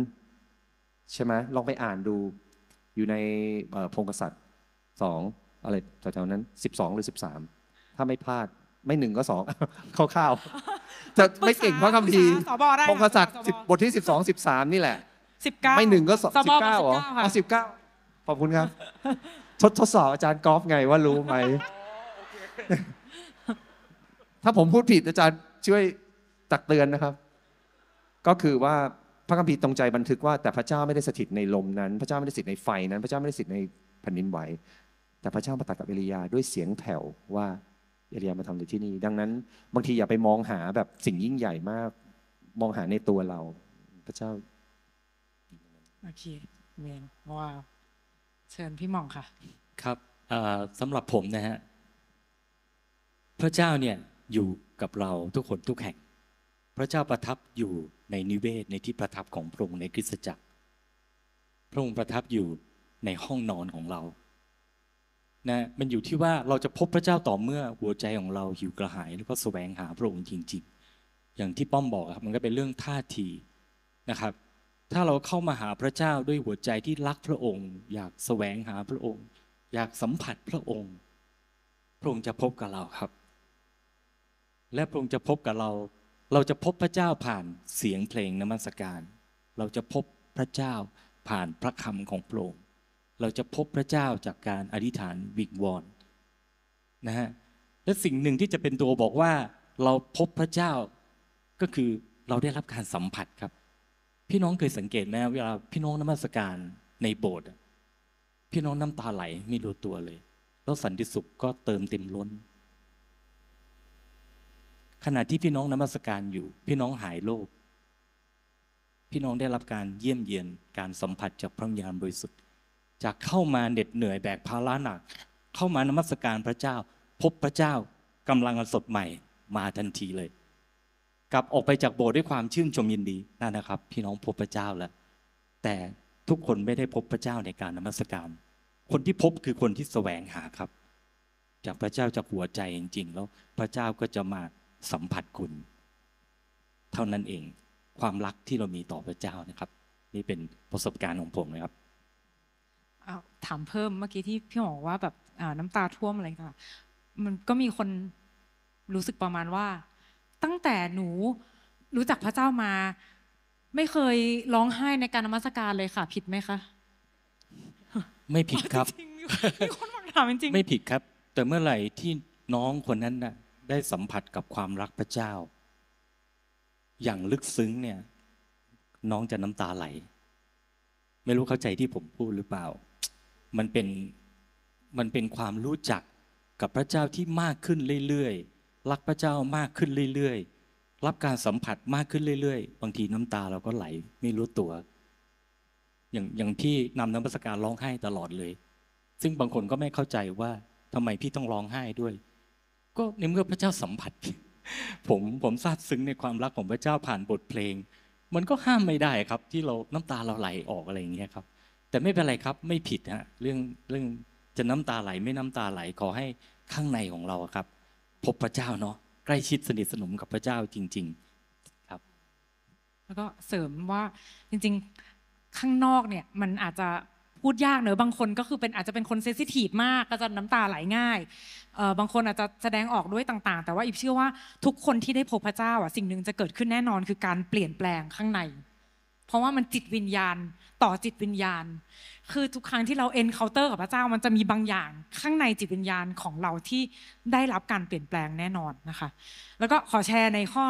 E: ใช่ไหมลองไปอ่านดูอยู่ในพงศษัตริย์สองอะไรแถวๆนั้นสิบสองหรือสิบสามถ้าไม่พลาดไม่หนึ่งก็สองคร่าวๆจะไม่เก่งพระคัมภีร์พงศษัตริย์บทที่สิบสองสิบสามนี่แหละสิบเก้าไม่หนึ่งก็สองสิบเก้าหรอสิบเก้าขอบคุณครับทดสอบอาจารย์กอล์ฟไงว่ารู้ไหม ถ้าผมพูดผิดอาจารย์ช่วยตักเตือนนะครับ ก็คือว่าพระคัมภีร์ตรงใจบันทึกว่าแต่พระเจ้าไม่ได้สถิตในลมนั้น พระเจ้าไม่ได้สถิตในไฟนั้น พระเจ้าไม่ได้สถิตในแผ่นดินไหวแต่พระเจ้ามาตัดกับเอลียาด้วยเสียงแผ่วว่าเอลียามาทำอะไที่นี่ดังนั้นบางทีอย่าไปมองหาแบบสิ่งยิ่งใหญ่มากมองหาในตัวเรา พระเจ้า
A: โอเคเมนว้าวเชิญพี่มองค่ะ
D: ครับสำหรับผมนะฮะ พระเจ้าเนี่ยอยู่กับเราทุกคนทุกแห่ง พระเจ้าประทับอยู่ในนิเวศในที่ประทับของพระองค์ในคริสตจักร พระองค์ประทับอยู่ในห้องนอนของเรานะมันอยู่ที่ว่าเราจะพบพระเจ้าต่อเมื่อหัวใจของเราหิวกระหายแล้วก็แสวงหาพระองค์จริงๆอย่างที่ป้อมบอกครับมันก็เป็นเรื่องท่าทีนะครับถ้าเราเข้ามาหาพระเจ้าด้วยหัวใจที่รักพระองค์ อยากแสวงหาพระองค์ อยากสัมผัสพระองค์ พระองค์จะพบกับเราครับ และพระองค์จะพบกับเรา เราจะพบพระเจ้าผ่านเสียงเพลงนมัสการ เราจะพบพระเจ้าผ่านพระคำของพระองค์ เราจะพบพระเจ้าจากการอธิษฐานวิงวอนนะฮะและสิ่งหนึ่งที่จะเป็นตัวบอกว่าเราพบพระเจ้า ก็คือเราได้รับการสัมผัสครับพี่น้องเคยสังเกตไหมเวลาพี่น้องนมัสการในโบสถ์พี่น้องน้ำตาไหลไม่รู้ตัวเลยแล้วสันติสุขก็เติมเต็มล้น ขณะที่พี่น้องนมัสการอยู่พี่น้องหายโรคพี่น้องได้รับการเยี่ยมเยียนการสัมผัสจากพระญาณบริสุทธิ์จากเข้ามาเหน็ดเหนื่อยแบกภาระหนัก เข้ามานมัสการพระเจ้า พบพระเจ้ากำลังสดใหม่มาทันทีเลยกลับออกไปจากโบสถ์ด้วยความชื่นชมยินดีนั่นนะครับ พี่น้องพบพระเจ้าแล้ว แต่ทุกคนไม่ได้พบพระเจ้าในการนมัสการคนที่พบคือคนที่แสวงหาครับ จากพระเจ้าจากหัวใจจริงๆแล้วพระเจ้าก็จะมาสัมผัสคุณ เท่านั้นเองความรักที่เรามีต่อพระเจ้านะครับ นี่เป็นประสบการณ์ของผมนะครับ
A: ถามเพิ่มเมื่อกี้ที่พี่หมอว่าแบบน้ำตาท่วมอะไรต่างมันก็มีคนรู้สึกประมาณว่าตั้งแต่หนูรู้จักพระเจ้ามา ไม่เคยร้องไห้ในการนมัสการเลยค่ะ ผิดไหมคะ
D: ไม่ผิดครับจริงมีคนถามจริงไม่ผิดครับ แต่เมื่อไหร่ที่น้องคนนั้นน่ะได้สัมผัสกับความรักพระเจ้า อย่างลึกซึ้งเนี่ย น้องจะน้ำตาไหล ไม่รู้เข้าใจที่ผมพูดหรือเปล่า มันเป็นมันเป็นความรู้จักกับพระเจ้าที่มากขึ้นเรื่อยๆรักพระเจ้ามากขึ้นเรื่อยๆ รับการสัมผัสมากขึ้นเรื่อยๆ บางทีน้ำตาเราก็ไหล ไม่รู้ตัว อย่างอย่างพี่นำน้ำพระสการร้องไห้ตลอดเลย ซึ่งบางคนก็ไม่เข้าใจว่าทำไมพี่ต้องร้องไห้ด้วย ก็ในเมื่อพระเจ้าสัมผัส ผมผมซาบซึ้งในความรักของพระเจ้าผ่านบทเพลง มันก็ห้ามไม่ได้ครับ ที่เราน้ำตาเราไหลออกอะไรอย่างเงี้ยครับ แต่ไม่เป็นไรครับไม่ผิดฮะเรื่องเรื่องจะน้ำตาไหล ไม่น้ำตาไหลขอให้ข้างในของเราครับพบพระเจ้าเนาะใกล้ชิดสนิทสนมกับพระเจ้าจริง
A: ๆครับ แล้วก็เสริมว่าจริงๆข้างนอกเนี่ยมันอาจจะพูดยากเนอะบางคนก็คือเป็นอาจจะเป็นคนเซสซิทีฟมากก็จะน้ำตาไหลง่ายเออ่บางคนอาจจะแสดงออกด้วยต่างๆ แต่ว่าอิบเชื่อว่าทุกคนที่ได้พบพระเจ้าอ่ะสิ่งหนึ่งจะเกิดขึ้นแน่นอนคือการเปลี่ยนแปลงข้างในเพราะว่ามันจิตวิญญาณต่อจิตวิญญาณ คือทุกครั้งที่เราเอ็นเคาน์เตอร์ กับพระเจ้ามันจะมีบางอย่างข้างในจิตวิญญาณของเราที่ได้รับการเปลี่ยนแปลงแน่นอนนะคะ แล้วก็ขอแชร์ในข้อ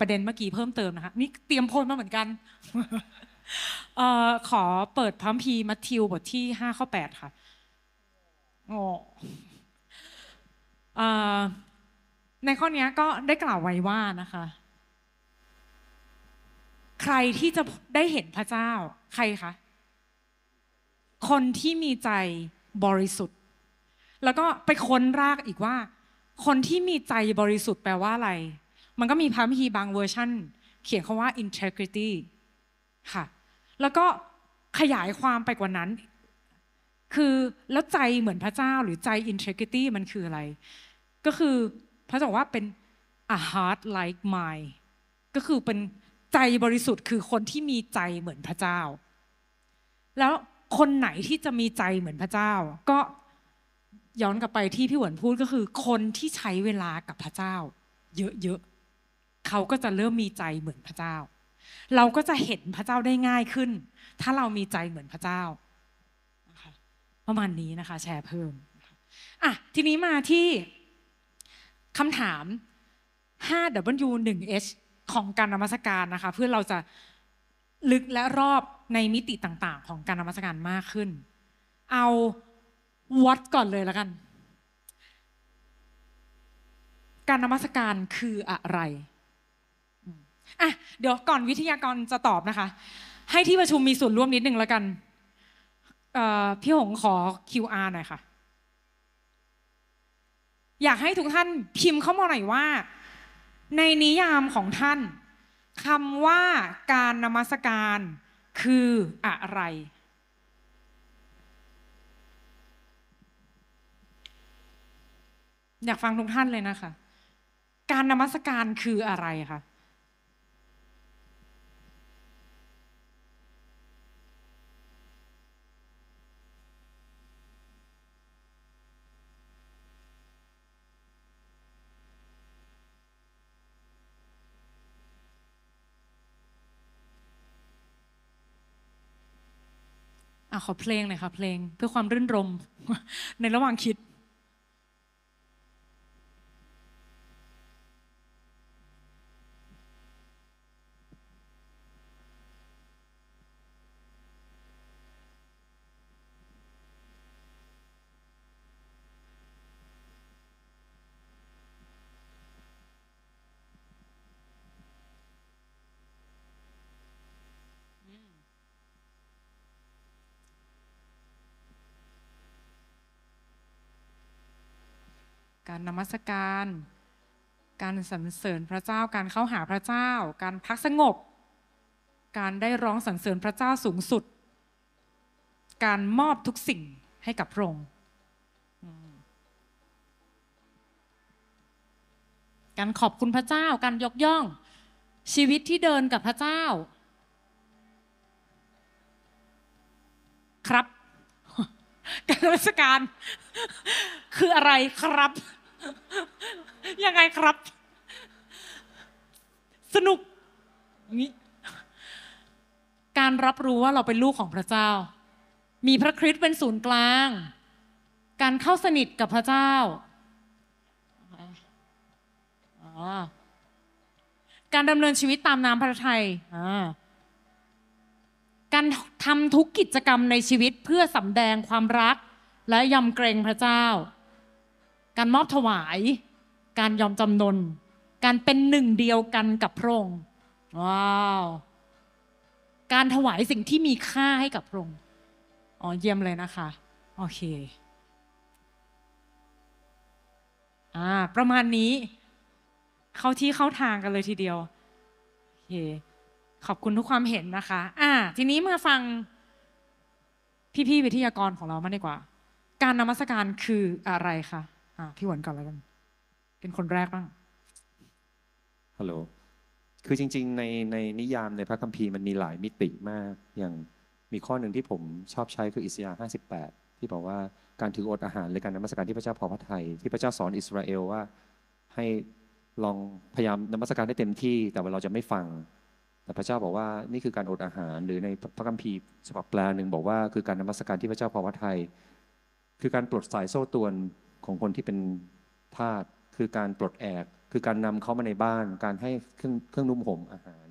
A: ประเด็นเมื่อกี้เพิ่มเติมนะคะ นี่เตรียมพลมาเหมือนกันขอเปิดพรมพีมัทธิวบทที่ห้าข้อแปดค่ะ โอ้ในข้อนี้ก็ได้กล่าวไว้ว่านะคะใครที่จะได้เห็นพระเจ้า ใครคะ คนที่มีใจบริสุทธิ์ แล้วก็ไปค้นรากอีกว่า คนที่มีใจบริสุทธิ์แปลว่าอะไร มันก็มีพระมหีบางเวอร์ชั่น เขียนคาว่า integrity ค่ะ แล้วก็ขยายความไปกว่านั้น คือแล้วใจเหมือนพระเจ้า หรือใจ integrity มันคืออะไร ก็คือ พระเจ้าว่าเป็น a heart like mine ก็คือเป็นใจบริสุทธิ์คือคนที่มีใจเหมือนพระเจ้า แล้วคนไหนที่จะมีใจเหมือนพระเจ้า ก็ย้อนกลับไปที่พี่หวนพูดก็คือ คนที่ใช้เวลากับพระเจ้า เยอะๆเขาก็จะเริ่มมีใจเหมือนพระเจ้า เราก็จะเห็นพระเจ้าได้ง่ายขึ้น ถ้าเรามีใจเหมือนพระเจ้าประมาณนี้นะคะ แชร์เพิ่มอ่ะทีนี้มาที่คำถาม 5W1H ของการนมัสการนะคะ เพื่อเราจะลึกและรอบในมิติต่างๆ ของการนมัสการมากขึ้น เอาวัดก่อนเลยแล้วกัน การนมัสการคืออะไร อ่ะ เดี๋ยวก่อนวิทยากรจะตอบนะคะ ให้ที่ประชุมมีส่วนร่วมนิดนึงแล้วกันพี่หงขอ QR หน่อยค่ะ อยากให้ทุกท่านพิมพ์เข้ามาหน่อยว่าในนิยามของท่านคำว่าการนมัสการคืออะไร อยากฟังทุกท่านเลยนะคะ การนมัสการคืออะไรคะอ่ะขอเพลงหน่อยค่ะเพลงเพื่อความรื่นรมในระหว่างคิดการนมัสการการสรรเสริญพระเจ้า การเข้าหาพระเจ้า การพักสงบการได้ร้องสรรเสริญพระเจ้าสูงสุด การมอบทุกสิ่งให้กับพระองค์การขอบคุณพระเจ้าการยกย่อง ชีวิตที่เดินกับพระเจ้า ครับ การรัชการ คืออะไรครับยังไงครับ สนุกนี้การรับรู้ว่าเราเป็นลูกของพระเจ้า มีพระคริสต์เป็นศูนย์กลาง การเข้าสนิทกับพระเจ้าการดำเนินชีวิตตามน้ำพระทัยการทำทุกกิจกรรมในชีวิตเพื่อสำแดงความรัก และยำเกรงพระเจ้าการมอบถวาย การยอมจำนน การเป็นหนึ่งเดียวกันกับพระองค์ ว้าว การถวายสิ่งที่มีค่าให้กับพระองค์ อ๋อเยี่ยมเลยนะคะ โอเค อ่า ประมาณนี้ เข้าที่เข้าทางกันเลยทีเดียว โอเค ขอบคุณทุกความเห็นนะคะ อ่า ทีนี้มาฟัง พี่ๆวิทยากรของเรามาดีกว่า การนมัสการคืออะไรคะอ่พี่หวนก่อนแล้วกัน เป็นคนแรกบ้าง
E: ฮัลโหล คือจริงๆ ในในนิยามในพระคัมภีร์มันมีหลายมิติมาก อย่างมีข้อหนึ่งที่ผมชอบใช้คืออิสยาห์58 ที่บอกว่าการถืออดอาหารหรือการนมัสการที่พระเจ้าพอพระทัย ที่พระเจ้าสอนอิสราเอลว่าให้ลองพยายามนมัสการให้เต็มที่แต่ว่าเราจะไม่ฟัง แต่พระเจ้าบอกว่านี่คือการอดอาหาร หรือในพระคัมภีร์ฉบับแปลหนึ่งบอกว่าคือการนมัสการที่พระเจ้าพอพระทัยคือการปลดสายโซ่ตวนของคนที่เป็นทาสคือการปลดแอก คือการนำเขามาในบ้านการให้เครื่องเครื่องนุ่มห่มอาหาร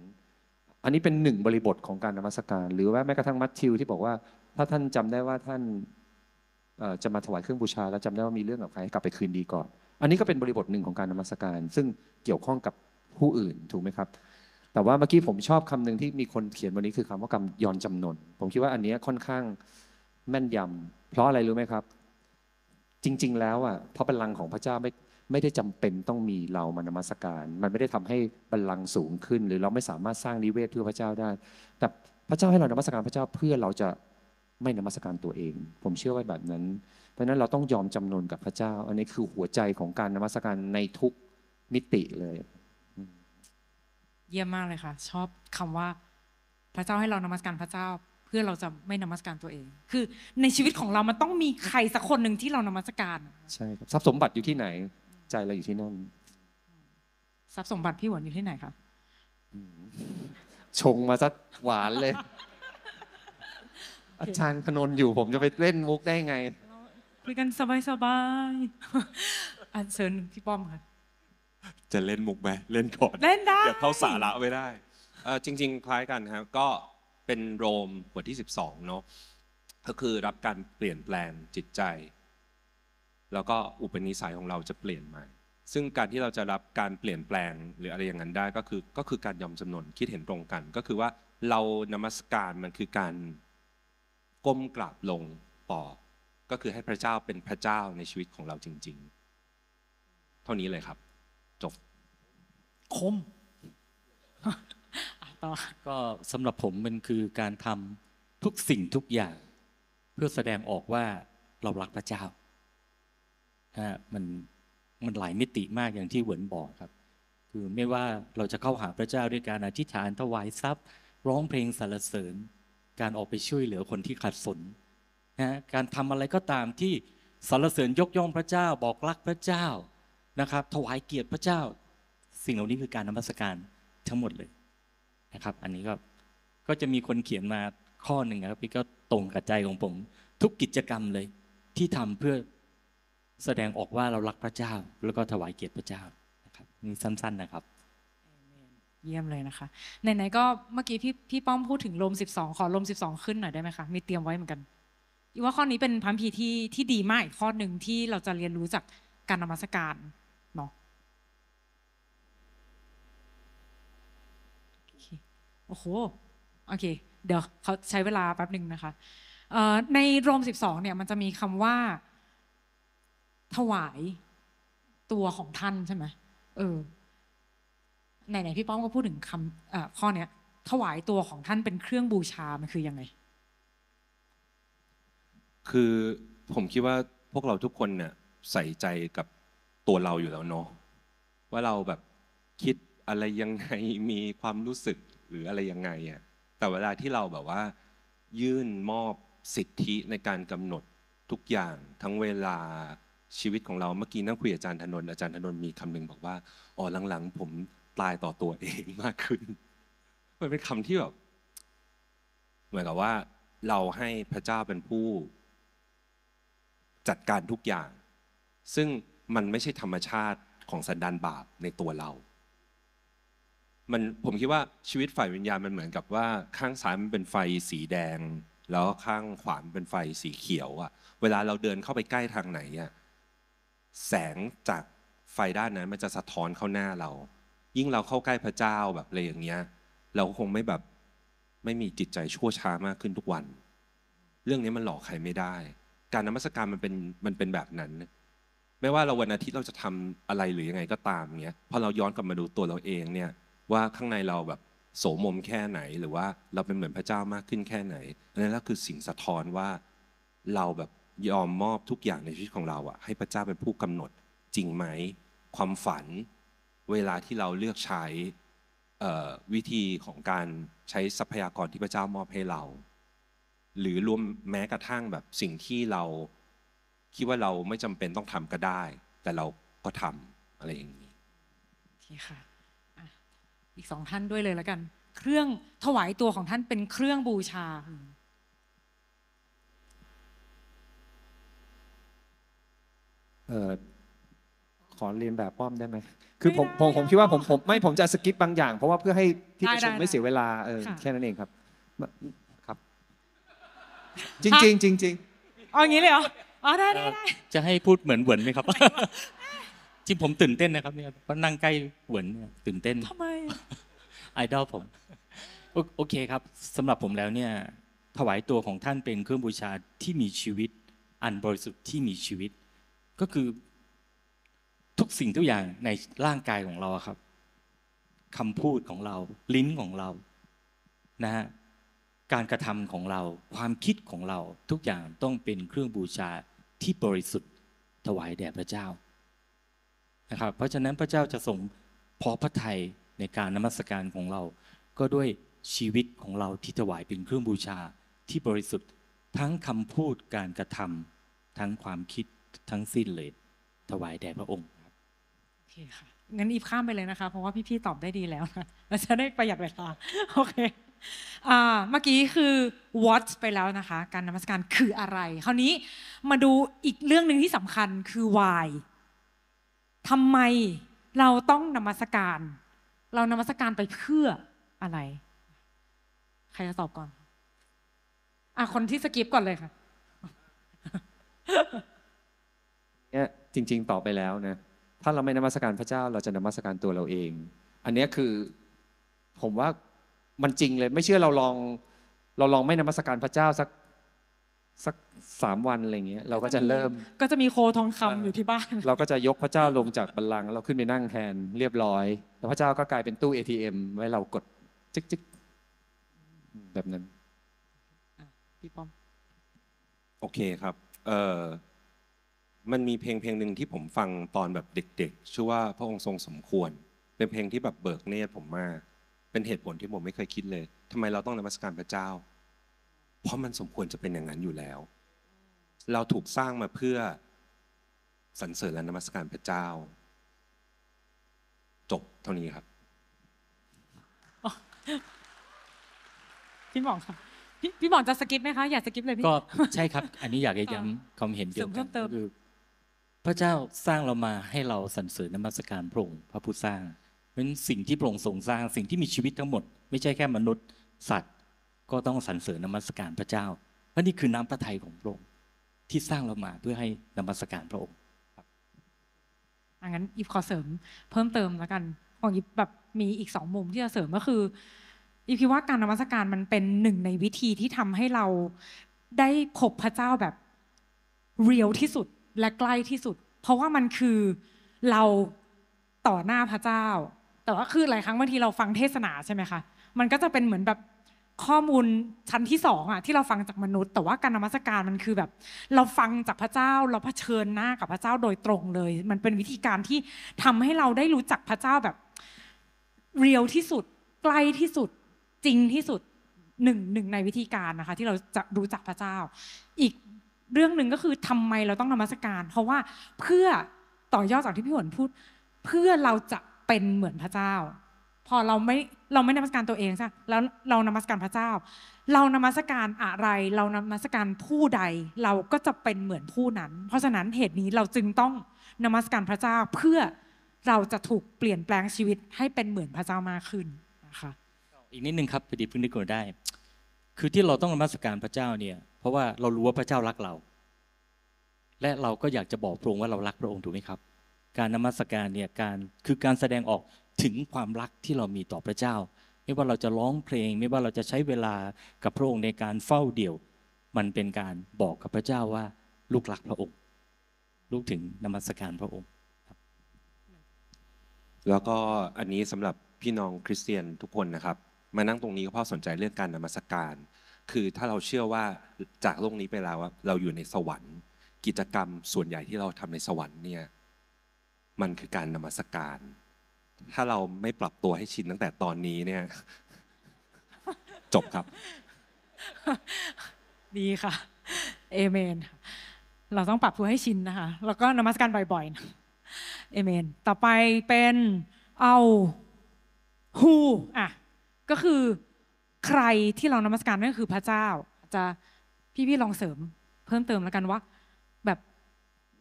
E: อันนี้เป็นหนึ่งบริบทของการนมัสการ หรือว่าแม้กระทั่งมัทธิวที่บอกว่าถ้าท่านจำได้ว่าท่านจะมาถวายเครื่องบูชาแล้วจาได้ว่ามีเรื่องกับใครกลับไปคืนดีก่อน อันนี้ก็เป็นบริบทหนึ่งของการนมัสการ ซึ่งเกี่ยวข้องกับผู้อื่นถูกไหมครับ แต่ว่าเมื่อกี้ผมชอบคำหนึ่งที่มีคนเขียนวันนี้คือคำว่ากรรมยอนจำนนผมคิดว่าอันนี้ค่อนข้างแม่นยำเพราะอะไรรู้ไหมครับจริง ๆ แล้วอ่ะเพราะบัลลังก์ของพระเจ้าไม่ไม่ได้จำเป็นต้องมีเรามานมัสการ มันไม่ได้ทำให้บัลลังก์สูงขึ้น หรือเราไม่สามารถสร้างนิเวศเพื่อพระเจ้าได้ แต่พระเจ้าให้เรานมัสการพระเจ้าเพื่อเราจะไม่นมัสการตัวเอง ผมเชื่อว่าแบบนั้นเพราะนั้นเราต้องยอมจำนนกับพระเจ้าอันนี้คือหัวใจของการนมัสการในทุกมิติเลย
A: เยี่ยมมากเลยค่ะ ชอบคำว่า พระเจ้าให้เรานมัสการพระเจ้าพื่อเราจะไม่นมัสการตัวเอง คือในชีวิตของเรา มันต้องมีใครสักคนหนึ่งที่เรานมัสการ
E: ใช่ครับทรัพย์สมบัติอยู่ที่ไหน ใจเราอยู่ที่นั่น
A: ทรัพย์สมบัติพี่หวานอยู่ที่ไหนคะ
E: ชงมาสักหวานเลย อาจารย์พนนอยู่ผมจะไปเล่นมุกได้ไง
A: คุยกันสบายสบายอันเชิญพี่ป้อมค่ะ
E: จะเล่นมุกไหมเล่นก่อนเล่นได้เดี๋ยวเข้า
F: สาระไว้ได้จริง ๆ คล้ายกันครับ ก็เป็นโรมบทที่12เนาะก็คือรับการเปลี่ยนแปลงจิตใจ แล้วก็อุปนิสัยของเราจะเปลี่ยนใหม่ ซึ่งการที่เราจะรับการเปลี่ยนแปลงหรืออะไรอย่างนั้นได้ก็คือก็คือการยอมจำนนคิดเห็นตรงกัน ก็คือว่าเรานมัสการมันคือการก้มกราบลงต่อก็คือให้พระเจ้าเป็นพระเจ้าในชีวิตของเราจริง
D: ๆ เท่านี้เลยครับ จบคมต่อก็สำหรับผมมันคือการทำทุกสิ่งทุกอย่าง เพื่อแสดงออกว่าเรารักพระเจ้าฮะมันมันหลายมิติมากอย่างที่เหวินบอกครับ คือไม่ว่าเราจะเข้าหาพระเจ้าด้วยการอธิษฐานถวายทรัพย์ ร้องเพลงสรรเสริญ การออกไปช่วยเหลือคนที่ขัดสนนะการทำอะไรก็ตามที่สรรเสริญยกย่องพระเจ้าบอกรักพระเจ้านะครับ ถวายเกียรติพระเจ้า สิ่งเหล่านี้คือการนมัสการทั้งหมดเลยนะครับอันนี้ก็ก็จะมีคนเขียนมาข้อหนึ่งครับ พี่ก็ตรงกับใจของผม ทุกกิจกรรมเลย ที่ทำเพื่อแสดงออกว่าเรารักพระเจ้า แล้วก็ถวายเกียรติพระเจ้านะครับนี่สั้นๆนะครับ
A: เยี่ยมเลยนะคะไหนๆก็เมื่อกี้พี่พี่ป้อมพูดถึงลมสสิบองขอลมสสิบองขึ้นหน่อยได้ไหมคะมีเตรียมไว้เหมือนกันว่าข้อนี้เป็นพัมพีที่ที่ดีมากข้อหนึ่งที่เราจะเรียนรู้จากการนมัสการโอ้โหโอเค เดี๋ยวเขาใช้เวลาแป๊บหนึ่งนะคะ ในโรม12 เนี่ยมันจะมีคำว่า ถวายตัวของท่านใช่ไหมเออ ไหน ๆ พี่ป้อมก็พูดถึงคำข้อเนี้ยถวายตัวของท่านเป็นเครื่องบูชามันคือยังไง
F: คือผมคิดว่าพวกเราทุกคนเนี่ย ใส่ใจกับตัวเราอยู่แล้วเนาะ ว่าเราแบบคิดอะไรยังไงมีความรู้สึกหรืออะไรยังไงอ่ะแต่เวลาที่เราแบบว่า ยื่นมอบสิทธิในการกำหนดทุกอย่าง ทั้งเวลาชีวิตของเราเมื่อกี้นั่งคุยอาจารย์ธนนอาจารย์ธนนมีคำหนึ่งบอกว่าอ๋อหลัง ๆ ผมตายต่อตัวเองมากขึ้น มันเป็นคำที่แบบ เหมือนกับว่าเราให้พระเจ้าเป็นผู้จัดการทุกอย่าง ซึ่งมันไม่ใช่ธรรมชาติของสันดานบาปในตัวเรามันผมคิดว่าชีวิตฝ่ายวิญญาณมันเหมือนกับว่า ข้างซ้ายมันเป็นไฟสีแดง แล้วข้างขวามเป็นไฟสีเขียว อ่ะ เวลาเราเดินเข้าไปใกล้ทางไหนอ่ะแสงจากไฟด้านนั้นมันจะสะท้อนเข้าหน้าเรา ยิ่งเราเข้าใกล้พระเจ้าแบบอะไรอย่างเงี้ย เราคงไม่แบบไม่มีจิตใจชั่วช้ามากขึ้นทุกวัน เรื่องนี้มันหลอกใครไม่ได้ การนมัสการมันเป็นมันเป็นแบบนั้น ไม่ว่าเราวันอาทิตย์เราจะทำอะไรหรือยังไงก็ตามเงี้ยพอเราย้อนกลับมาดูตัวเราเองเนี่ยว่าข้างในเราแบบโสมมแค่ไหนหรือว่าเราเป็นเหมือนพระเจ้ามากขึ้นแค่ไหนอันนั้นก็คือสิ่งสะท้อนว่าเราแบบยอมมอบทุกอย่างในชีวิตของเราอะให้พระเจ้าเป็นผู้กำหนดจริงไหมความฝัน เวลาที่เราเลือกใช้วิธีของการใช้ทรัพยากรที่พระเจ้ามอบให้เรา หรือรวมแม้กระทั่งแบบสิ่งที่เราคิดว่าเราไม่จำเป็นต้องทำก็ได้ แต่เราก็ทำอะไรอย่างนี้ค
A: ่ะ o ค่ะอีกสองท่านด้วยเลยแล้วกัน เครื่องถวายตัวของท่านเป็นเครื่องบูชา
E: เออขอเรียนแบบป้อมได้ไหมคือผมผมผมคิดว่าผมผม ไม่ผมจะสกิปบางอย่าง เพราะว่าเพื่อให้ที่ประชุมไม่เสียเวลาเออแค่นั้นเองครับ ครับ จริงจริงจริง
A: เอางี้เลยเหรออ๋อได้ได้
E: จะให้พูดเหมือนเหมือนไหมครับ
D: ที่ผมตื่นเต้นนะครับเนี่ยเพราะนั่งใกล้หวนเนี่ยตื่นเต้นทำไมไอดอลผม โอเคครับสำหรับผมแล้วเนี่ย ถวายตัวของท่านเป็นเครื่องบูชาที่มีชีวิต อันบริสุทธิ์ที่มีชีวิต ก็คือทุกสิ่งทุกอย่างในร่างกายของเราครับคำพูดของเรา ลิ้นของเรานะฮะการกระทำของเรา ความคิดของเราทุกอย่างต้องเป็นเครื่องบูชาที่บริสุทธิ์ ถวายแด่พระเจ้านะครับเพราะฉะนั้นพระเจ้าจะสมพอพระทัยในการนมัสการของเรา ก็ด้วยชีวิตของเราที่ถวายเป็นเครื่องบูชาที่บริสุทธิ์ ทั้งคำพูดการกระทำทั้งความคิดทั้งสิ้นเลยถวายแด่พระองค์ครับโอเค ค่ะ
A: งั้นอีกข้ามไปเลยนะคะ เพราะว่าพี่ๆตอบได้ดีแล้วนะเราจะได้ประหยัดเวลาโอเคเมื่อกี้คือ what ไปแล้วนะคะ การนมัสการคืออะไรคราวนี้มาดูอีกเรื่องหนึ่งที่สำคัญคือ why ทำไมเราต้องนมัสการ เรานมัสการไปเพื่ออะไร ใครจะตอบก่อน อ่ะ คนที่สกิปก่อนเลยค่ะ
E: เนี่ยจริง ๆตอบไปแล้วนะถ้าเราไม่นมัสการพระเจ้า เราจะนมัสการตัวเราเอง อันนี้คือผมว่ามันจริงเลย ไม่เชื่อเราลอง เราลองไม่นมัสการพระเจ้าสักสักสามวันอะไรเงี้ยเราก็จะเริ่ม
A: ก็จะมีโคทองคำอยู่ที่บ้าน เร
E: าก็จะยกพระเจ้าลงจากบัลลังก์เราขึ้นไปนั่งแทน เรียบร้อย แล้วพระเจ้าก็กลายเป็นตู้ ATM ไว้เรากดจิกจิกแบบนั้นพี่ป้อม
F: โอเคครับเออมันมีเพลงเพลงหนึ่งที่ผมฟังตอนแบบเด็ก ๆชื่อว่าพระองค์ทรงสมควร เป็นเพลงที่แบบเบิกเนตรผมมาก เป็นเหตุผลที่ผมไม่เคยคิดเลย ทำไมเราต้องนมัสการพระเจ้าเพราะมันสมควรจะเป็นอย่างนั้นอยู่แล้ว เราถูกสร้างมาเพื่อสรรเสริญและนมัสการพระเจ้าจบเท่านี้ครับ
A: พี่หมองค่ะพี่พี่หมองจะสกิปไหมคะอยากสกิปเลยพี่ก็
D: ใช่ครับ อันนี้อยากย้ำความเห็นเดียวกันคือพระเจ้าสร้างเรามาให้เราสรรเสริญนมัสการพระองค์พระผู้สร้างเพราะสิ่งที่พระองค์ทรงสร้าง สิ่งที่มีชีวิตทั้งหมด ไม่ใช่แค่มนุษย์สัตว์ก็ต้องสรรเสริญนมัสการพระเจ้า เพราะนี่คือน้ำพระทัยของพระองค์ที่สร้างเรามาเพื่อให้นมัสการพระองค์
A: อังั้นอีฟขอเสริมเพิ่มเติมแล้วกันของอีฟแบบมีอีกสองมุมที่จะเสริมก็คือ อีฟคิดว่าการนมัสการมันเป็นหนึ่งในวิธีที่ทำให้เราได้พบพระเจ้าแบบเรียวที่สุดและใกล้ที่สุด เพราะว่ามันคือเราต่อหน้าพระเจ้า แต่ว่าคือหลายครั้งบางทีเราฟังเทศนาใช่ไหมคะมันก็จะเป็นเหมือนแบบข้อมูลชั้นที่สองอ่ะ ที่เราฟังจากมนุษย์ แต่ว่าการนมัสการมันคือแบบ เราฟังจากพระเจ้าเราเผชิญหน้ากับพระเจ้าโดยตรงเลย มันเป็นวิธีการที่ทำให้เราได้รู้จักพระเจ้าแบบ เรียวที่สุดใกล้ที่สุดจริงที่สุดหนึ่งหนึ่งในวิธีการนะคะ ที่เราจะรู้จักพระเจ้า อีกเรื่องหนึ่งก็คือทำไมเราต้องนมัสการ เพราะว่าเพื่อต่อยอดจากที่พี่หวนพูด เพื่อเราจะเป็นเหมือนพระเจ้าพอเราไม่เราไม่นมัสการตัวเองใช่แล้วเรานมัสการพระเจ้า เรานมัสการอะไร เรานมัสการผู้ใดเราก็จะเป็นเหมือนผู้นั้น เพราะฉะนั้นเหตุนี้เราจึงต้องนมัสการพระเจ้าเพื่อเราจะถูกเปลี่ยนแปลงชีวิต ให้เป็นเหมือนพระเจ้ามากขึ้นนะคะ
D: อีกนิดนึงครับพอดีเพิ่งนึกได้ คือที่เราต้องนมัสการพระเจ้าเนี่ย เพราะว่าเรารู้ว่าพระเจ้ารักเรา และเราก็อยากจะบอกพระองค์ว่าเรารักพระองค์ถูกไหมครับ การนมัสการเนี่ยการคือการแสดงออกถึงความรักที่เรามีต่อพระเจ้า ไม่ว่าเราจะร้องเพลง ไม่ว่าเราจะใช้เวลากับพระองค์ในการเฝ้าเดี่ยว มันเป็นการบอกกับพระเจ้าว่า ลูกหลักพระองค์ ลูกถึงนมัสการพระองค์
F: แล้วก็อันนี้สำหรับพี่น้องคริสเตียนทุกคนนะครับ มานั่งตรงนี้ก็เพราะสนใจเรื่องการนมัสการ คือถ้าเราเชื่อว่าจากโลกนี้ไปแล้วเราอยู่ในสวรรค์ กิจกรรมส่วนใหญ่ที่เราทำในสวรรค์เนี่ย มันคือการนมัสการถ้าเราไม่ปรับตัวให้ชินตั้งแต่ตอนนี้เนี่ย จบครับ
A: ดีค่ะเอเมนเราต้องปรับตัวให้ชินนะคะ แล้วก็นมัสการบ่อยๆเอเมน ต่อไปเป็น เอาฮูอ่ะก็คือใครที่เรานมัสการนั่นคือพระเจ้า จะพี่ๆลองเสริม เพิ่มเติมแล้วกันว่า แบบ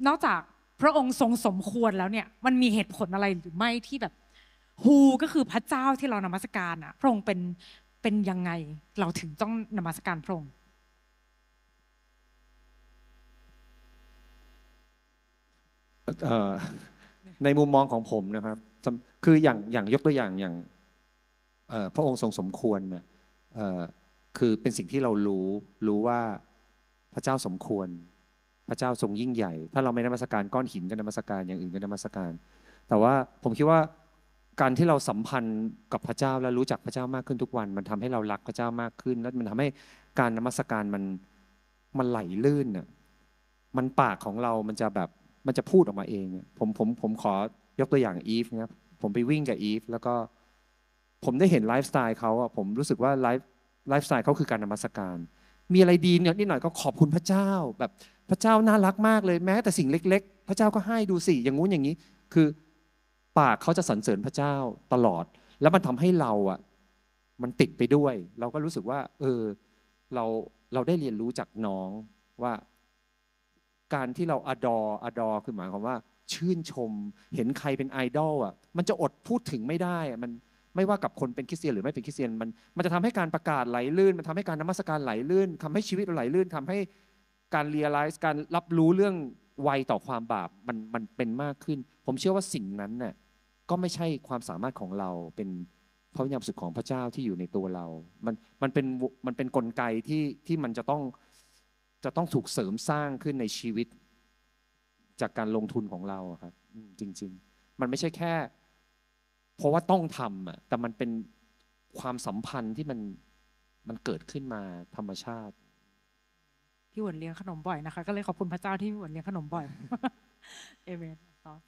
A: นอกจากพระองค์ทรงสมควรแล้วเนี่ย มันมีเหตุผลอะไรหรือไม่ที่แบบฮูก็คือพระเจ้าที่เรานมัสการอะพระองค์เป็นเป็นยังไง เราถึงต้องนมัสการพระองค์
E: ในมุมมองของผมนะครับ คืออย่างอย่างยกตัวอย่างอย่างพระองค์ทรงสมควรเนี่ยคือเป็นสิ่งที่เรารู้รู้ว่าพระเจ้าสมควร พระเจ้าทรงยิ่งใหญ่ ถ้าเราไม่นมัสการ ก้อนหินก็นมัสการอย่างอื่นก็นมัสการ แต่ว่าผมคิดว่าการที่เราสัมพันธ์กับพระเจ้าและรู้จักพระเจ้ามากขึ้นทุกวัน มันทำให้เรารักพระเจ้ามากขึ้น และมันทำให้การนมัสการมันมันไหลลื่นน่ะมันปากของเรา มันจะแบบมันจะพูดออกมาเองผมผมผมขอยกตัวอย่างอีฟนะครับผมไปวิ่งกับอีฟ แล้วก็ ผมได้เห็นไลฟ์สไตล์เขาอ่ะผมรู้สึกว่าไลฟ์ไลฟ์สไตล์เขาคือการนมัสการ มีอะไรดีเนี่ยนิดหน่อยก็ขอบคุณพระเจ้าแบบพระเจ้าน่ารักมากเลยแม้ แต่สิ่งเล็ก ๆ พระเจ้าก็ให้ดูสิอย่างงู้นอย่างนี้คือปากเขาจะสรรเสริญพระเจ้าตลอด แล้วมันทำให้เราอ่ะ มันติดไปด้วย เราก็รู้สึกว่า เออ เราเราได้เรียนรู้จากน้องว่า การที่เราอดออดอคือหมายความว่า ชื่นชมเห็นใครเป็นไอดอลอ่ะมันจะอดพูดถึงไม่ได้มันไม่ว่ากับคนเป็นคริสเตียนหรือไม่เป็นคริสเตียนมันมันจะทำให้การประกาศไหลลื่น มันทำให้การนมัสการไหลลื่น ทำให้ชีวิตเราไหลลื่นทำให้การเรียลไลซ์การรับรู้เรื่องวัยต่อความบาปมันมันเป็นมากขึ้น ผมเชื่อว่าสิ่งนั้นเนี่ยก็ไม่ใช่ความสามารถของเราเป็นพระวิญญาณสุดของพระเจ้าที่อยู่ในตัวเรา มันมันเป็นมันเป็นนกลไกที่ที่มันจะต้องจะต้องถูกเสริมสร้างขึ้นในชีวิตจากการลงทุนของเราครับจริง ๆ มันไม่ใช่แค่ เพราะว่าต้องทำอ่ะแต่มันเป็นความสัมพันธ์ที่มันมันเกิดขึ้นมาธรรมชาติ
A: พี่หวนเลี้ยงขนมบ่อยนะคะก็เลยขอบคุณพระเจ้าที่พี่หวนเลี้ยงขนมบ่อยเอเมนครับ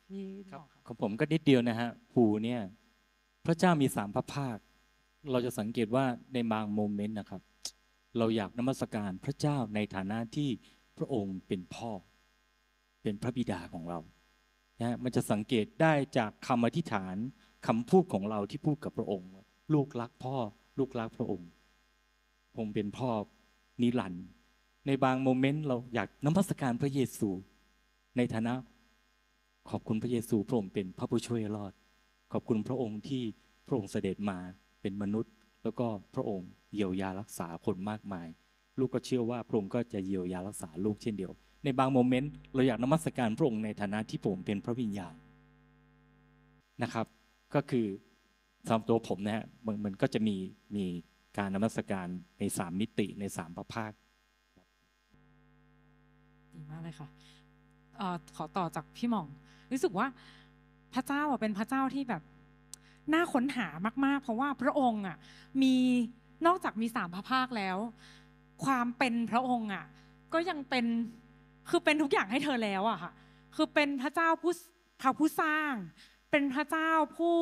D: ของผมก็นิดเดียวนะฮะหูเนี่ยพระเจ้ามีสามพระภาค เราจะสังเกตว่าในบางโมเมนต์นะครับ เราอยากนมัสการพระเจ้าในฐานะที่พระองค์เป็นพ่อ เป็นพระบิดาของเรานะมันจะสังเกตได้จากคำอธิษฐานคำพูดของเราที่พูดกับพระองค์ ลูกรักพ่อลูกรักพระองค์ผมเป็นพ่อนิรันดร์ในบางโมเมนต์เราอยากนมัสการพระเยซู ในฐานะขอบคุณพระเยซูพระองค์เป็นพระผู้ช่วยรอด ขอบคุณพระองค์ที่พระองค์เสด็จมาเป็นมนุษย์ แล้วก็พระองค์เยียวยารักษาคนมากมาย ลูกก็เชื่อว่าพระองค์ก็จะเยียวยารักษาลูกเช่นเดียวในบางโมเมนต์เราอยากนมัสการพระองค์ในฐานะที่ผมเป็นพระวิญญาณนะครับ ก็คือสำหรับตัวผมนะฮะมันนก็จะมีมีการนมัสการในสามมิติในสามประภาค
A: ดีมากเลยค่ะอขอต่อจากพี่หม่องรู้สึกว่า พระเจ้าเป็นพระเจ้าที่แบบ น่าค้นหามาก ๆ เพราะว่าพระองค์ อ่ะ มีนอกจากมีสามพระภาคแล้ว ความเป็นพระองค์อ่ะ ก็ยังเป็นคือเป็นทุกอย่างให้เธอแล้ว อ่ะค่ะคือเป็นพระเจ้าผู้พระผู้สร้างเป็นพระเจ้าผู้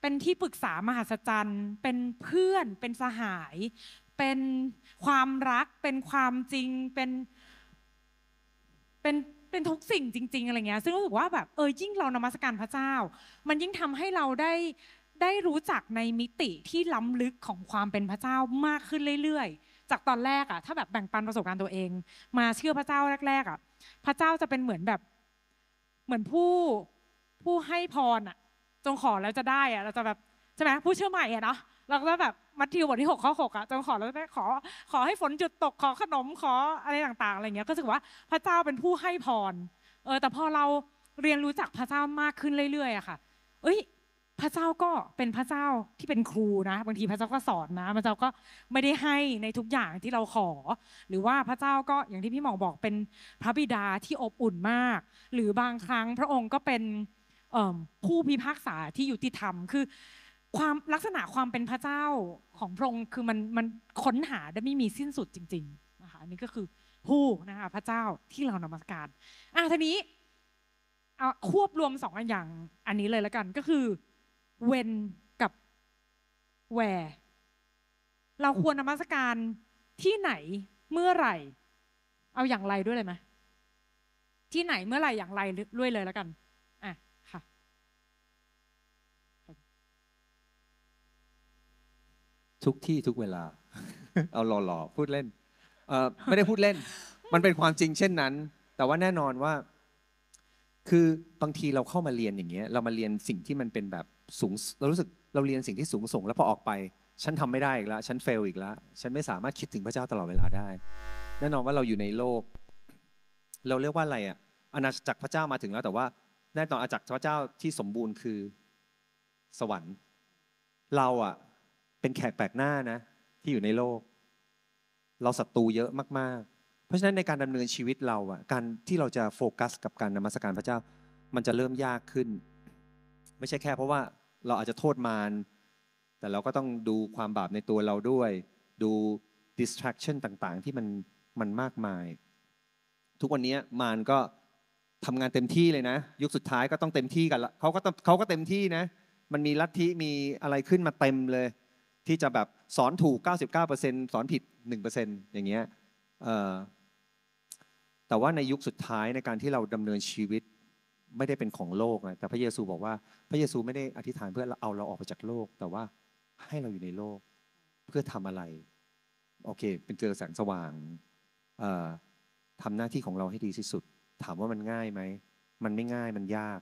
A: เป็นที่ปรึกษามหัศจรรย์เป็นเพื่อนเป็นสหาย เป็นความรักเป็นความจริงเป็นเป็นเป็นทุกสิ่งจริงๆอะไรเงี้ยซึ่งรู้สึกว่าแบบเออยิ่งเรานมัสการพระเจ้า มันยิ่งทำให้เราได้ได้รู้จักในมิติที่ล้าลึกของความเป็นพระเจ้ามากขึ้นเรื่อยๆ จากตอนแรกอะถ้าแบบแบ่งปันประสบการณ์ตัวเอง มาเชื่อพระเจ้าแรกๆอะพระเจ้าจะเป็นเหมือนแบบเหมือนผู้ผู้ให้พรอะจงขอแล้วจะได้อะเราจะแบบใช่ไหมผู้เชื่อใหม่อะเนาะเราก็แบบมัทธิวบทที่6ข้อ6อ่ะจะขอแล้วได้ขอ ขอให้ฝนหยุดตกขอขนมขออะไรต่างๆอะไรเงี้ยก็รู้สึกว่าพระเจ้าเป็นผู้ให้พร เออ แต่พอเราเรียนรู้จักพระเจ้ามากขึ้นเรื่อยๆอะค่ะ เอ้ย พระเจ้าก็เป็นพระเจ้าที่เป็นครูนะบางทีพระเจ้าก็สอนนะพระเจ้าก็ไม่ได้ให้ในทุกอย่างที่เราขอ หรือว่าพระเจ้าก็อย่างที่พี่หมองบอกเป็นพระบิดาที่อบอุ่นมาก หรือบางครั้งพระองค์ก็เป็นผู้พิพากษาที่ยุติธรรมคือความลักษณะความเป็นพระเจ้าของพระองค์คือมันมันค้นหาได้ไม่มีสิ้นสุดจริงๆนะคะอันนี้ก็คือผู้นะคะพระเจ้าที่เรานมัสการ อ่ะทีนี้เอาควบรวมสองอันย่าง อันนี้เลยละกัน ก็คือเวนกับแวร์เราควรนมัสการที่ไหนเมื่อไหร่ เอาอย่างไรด้วยเลยไหมที่ไหนเมื่อไหร่อย่างไรด้วยเลยละกัน
E: ทุกที่ทุกเวลา เอาหล่อๆ พูดเล่น เออไม่ได้พูดเล่น มันเป็นความจริงเช่นนั้น แต่ว่าแน่นอนว่า คือบางทีเราเข้ามาเรียนอย่างเงี้ย เรามาเรียนสิ่งที่มันเป็นแบบสูง เรารู้สึกเราเรียนสิ่งที่สูงส่งแล้วพอออกไป ฉันทำไม่ได้อีกแล้ว ฉันเฟลอีกแล้ว ฉันไม่สามารถคิดถึงพระเจ้าตลอดเวลาได้ แน่นอนว่าเราอยู่ในโลก เราเรียกว่าอะไร อ่ะอาณาจักรพระเจ้ามาถึงแล้ว แต่ว่า แน่นอนอาณาจักรพระเจ้าที่สมบูรณ์คือสวรรค์ เราอ่ะเป็นแขกแปลกหน้านะ ที่อยู่ในโลก เราศัตรูเยอะมากๆ เพราะฉะนั้นในการดำเนินชีวิตเราอ่ะการที่เราจะโฟกัส กับการนมัสการพระเจ้ามันจะเริ่มยากขึ้น ไม่ใช่แค่เพราะว่าเราอาจจะโทษมารแต่เราก็ต้องดูความบาปในตัวเราด้วย ดู distraction ต่างๆ ที่มันมันมากมาย ทุกวันนี้มารก็ทำงานเต็มที่เลยนะ ยุคสุดท้ายก็ต้องเต็มที่กันละเขาก็เขาก็เต็มที่นะ มันมีลัทธิมีอะไรขึ้นมาเต็มเลยที่จะแบบสอนถูก 99%สอนผิด1%อย่างเงี้ยแต่ว่าในยุคสุดท้ายในการที่เราดำเนินชีวิตไม่ได้เป็นของโลกนะแต่พระเยซูบอกว่าพระเยซูไม่ได้อธิษฐานเพื่อเอาเราออกไปจากโลก แต่ว่าให้เราอยู่ในโลกเพื่อทำอะไร โอเค เป็นเจอแสงสว่างทำหน้าที่ของเราให้ดีที่สุด ถามว่ามันง่ายไหมมันไม่ง่ายมันยาก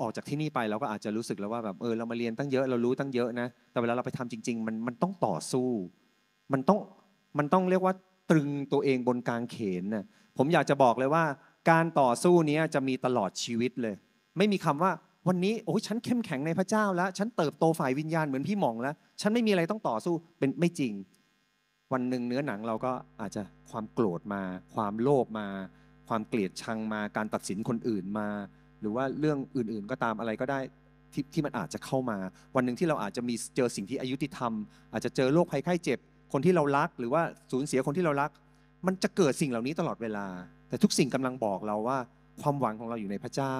E: ออกจากที่นี่ไปเราก็อาจจะรู้สึกแล้วว่าแบบเออเรามาเรียนตั้งเยอะเรารู้ตั้งเยอะนะ แต่เวลาเราไปทำจริงๆมันมันต้องต่อสู้มันต้องมันต้องเรียกว่าตรึงตัวเองบนกลางเขนนะผมอยากจะบอกเลยว่า การต่อสู้นี้จะมีตลอดชีวิตเลย ไม่มีคำว่าวันนี้โอ้ยฉันเข้มแข็งในพระเจ้าแล้ว ฉันเติบโตฝ่ายวิญญาณเหมือนพี่หมองแล้วฉันไม่มีอะไรต้องต่อสู้เป็นไม่จริง วันหนึ่งเนื้อหนังเราก็อาจจะความโกรธมา ความโลภมา ความเกลียดชังมา การตัดสินคนอื่นมาหรือว่าเรื่องอื่น ๆก็ตามอะไรก็ได้ที่ที่มันอาจจะเข้ามา วันหนึ่งที่เราอาจจะมีเจอสิ่งที่อายุติธรรม อาจจะเจอโรคภัยไข้เจ็บ คนที่เรารัก หรือว่าสูญเสียคนที่เรารักมันจะเกิดสิ่งเหล่านี้ตลอดเวลา แต่ทุกสิ่งกำลังบอกเราว่า ความหวังของเราอยู่ในพระเจ้า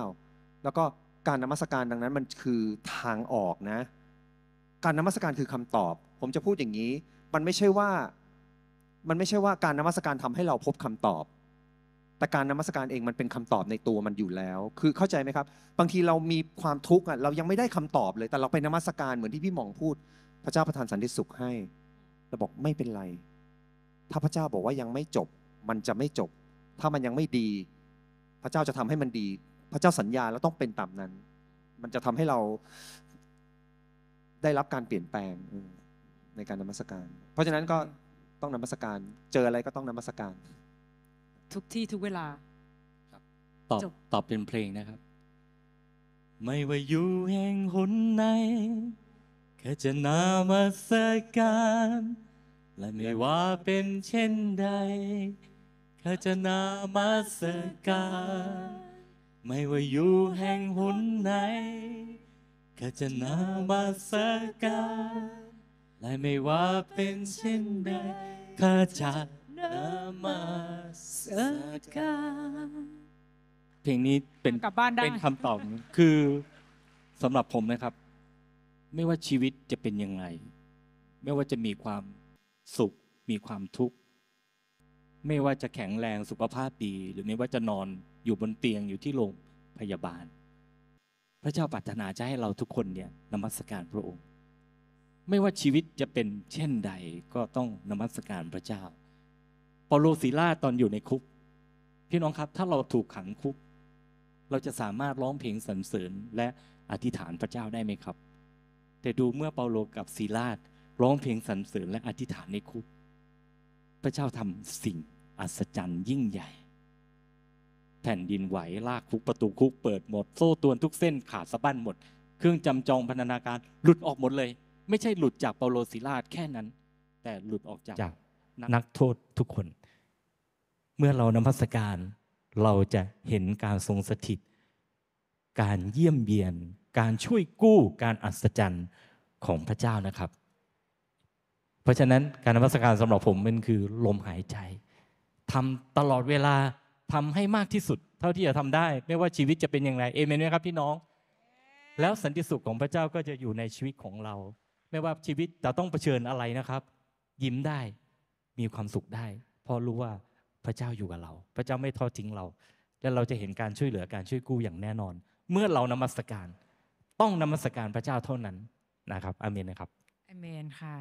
E: แล้วก็การนมัสการดังนั้นมันคือทางออกนะ การนมัสการคือคำตอบ ผมจะพูดอย่างนี้มันไม่ใช่ว่ามันไม่ใช่ว่าการนมัสการทำให้เราพบคำตอบแต่การนมัสการเองมันเป็นคำตอบในตัวมันอยู่แล้ว คือเข้าใจไหมครับ บางทีเรามีความทุกข์อ่ะเรายังไม่ได้คำตอบเลย แต่เราไปนมัสการ เหมือนที่พี่หมองพูด พระเจ้าประทานสันติสุขให้เราบอกไม่เป็นไร ถ้าพระเจ้าบอกว่ายังไม่จบ มันจะไม่จบ ถ้ามันยังไม่ดี พระเจ้าจะทำให้มันดี พระเจ้าสัญญาแล้วต้องเป็นตามนั้น มันจะทำให้เรา ได้รับการเปลี่ยนแปลงในการนมัสการ เพราะฉะนั้นก็ต้องนมัสการ เจออะไรก็ต้องนมัสการ
A: ทุกที่ทุกเวลาตอบ
E: ตอบเป็นเพลงนะค
D: รับ ไม่ว่าอยู่แห่งหนไหนแค่จะนามาสการและไม่ว่าเป็นเช่นใด
H: แค่จะนามาสการไม่ว่าอยู่แห่งหนไหนแค่จะนามาสการ
D: และไม่ว่าเป็นเช่นใด ข้าจะ
H: ม a m a
D: เพลงนี้เป็นกลับบ้านได้เป็นคำตอบคือสำหรับผมนะครับ ไม่ว่าชีวิตจะเป็นยังไง ไม่ว่าจะมีความสุข มีความทุกข์ ไม่ว่าจะแข็งแรงสุขภาพดีหรือไม่ว่าจะนอนอยู่บนเตียงอยู่ที่โรงพยาบาล พระเจ้าปรารถนาจะให้เราทุกคนเนี่ยนมัสการพระองค์ ไม่ว่าชีวิตจะเป็นเช่นใดก็ต้องนมัสการพระเจ้าเปาโลศิลาตอนอยู่ในคุกพี่น้องครับ ถ้าเราถูกขังคุก เราจะสามารถร้องเพลงสรรเสริญและอธิษฐานพระเจ้าได้ไหมครับ แต่ดูเมื่อเปาโลกับสีลาร้องเพลงสรรเสริญและอธิษฐานในคุก พระเจ้าทำสิ่งอัศจรรย์ยิ่งใหญ่ แผ่นดินไหวลากคุกประตูคุกเปิดหมด โซ่ตวนทุกเส้นขาดสะบั้นหมด เครื่องจำจองพันธนาการหลุดออกหมดเลย ไม่ใช่หลุดจากเปาโลสีลาแค่นั้น แต่หลุดออกจากจากนักโทษทุกคนเมื่อเรานมัสการเราจะเห็นการทรงสถิต การเยี่ยมเยียน การช่วยกู้ การอัศจรรย์ของพระเจ้านะครับ เพราะฉะนั้นการนมัสการสำหรับผมมันคือลมหายใจทำตลอดเวลาทำให้มากที่สุด เท่าที่จะทำได้ ไม่ว่าชีวิตจะเป็นอย่างไรเอเมนไหมครับ พี่น้อง แล้วสันติสุขของพระเจ้าก็จะอยู่ในชีวิตของเรา ไม่ว่าชีวิตจะต้องเผชิญอะไรนะครับ ยิ้มได้มีความสุขได้เพราะรู้ว่าพระเจ้าอยู่กับเรา พระเจ้าไม่ทอดทิ้งเรา และเราจะเห็นการช่วยเหลือการช่วยกู้อย่างแน่นอน เมื่อเรานมัสการ ต้องนมัสการพระเจ้าเท่านั้นนะครับ อเมนนะครับ
A: อเมนค่ะ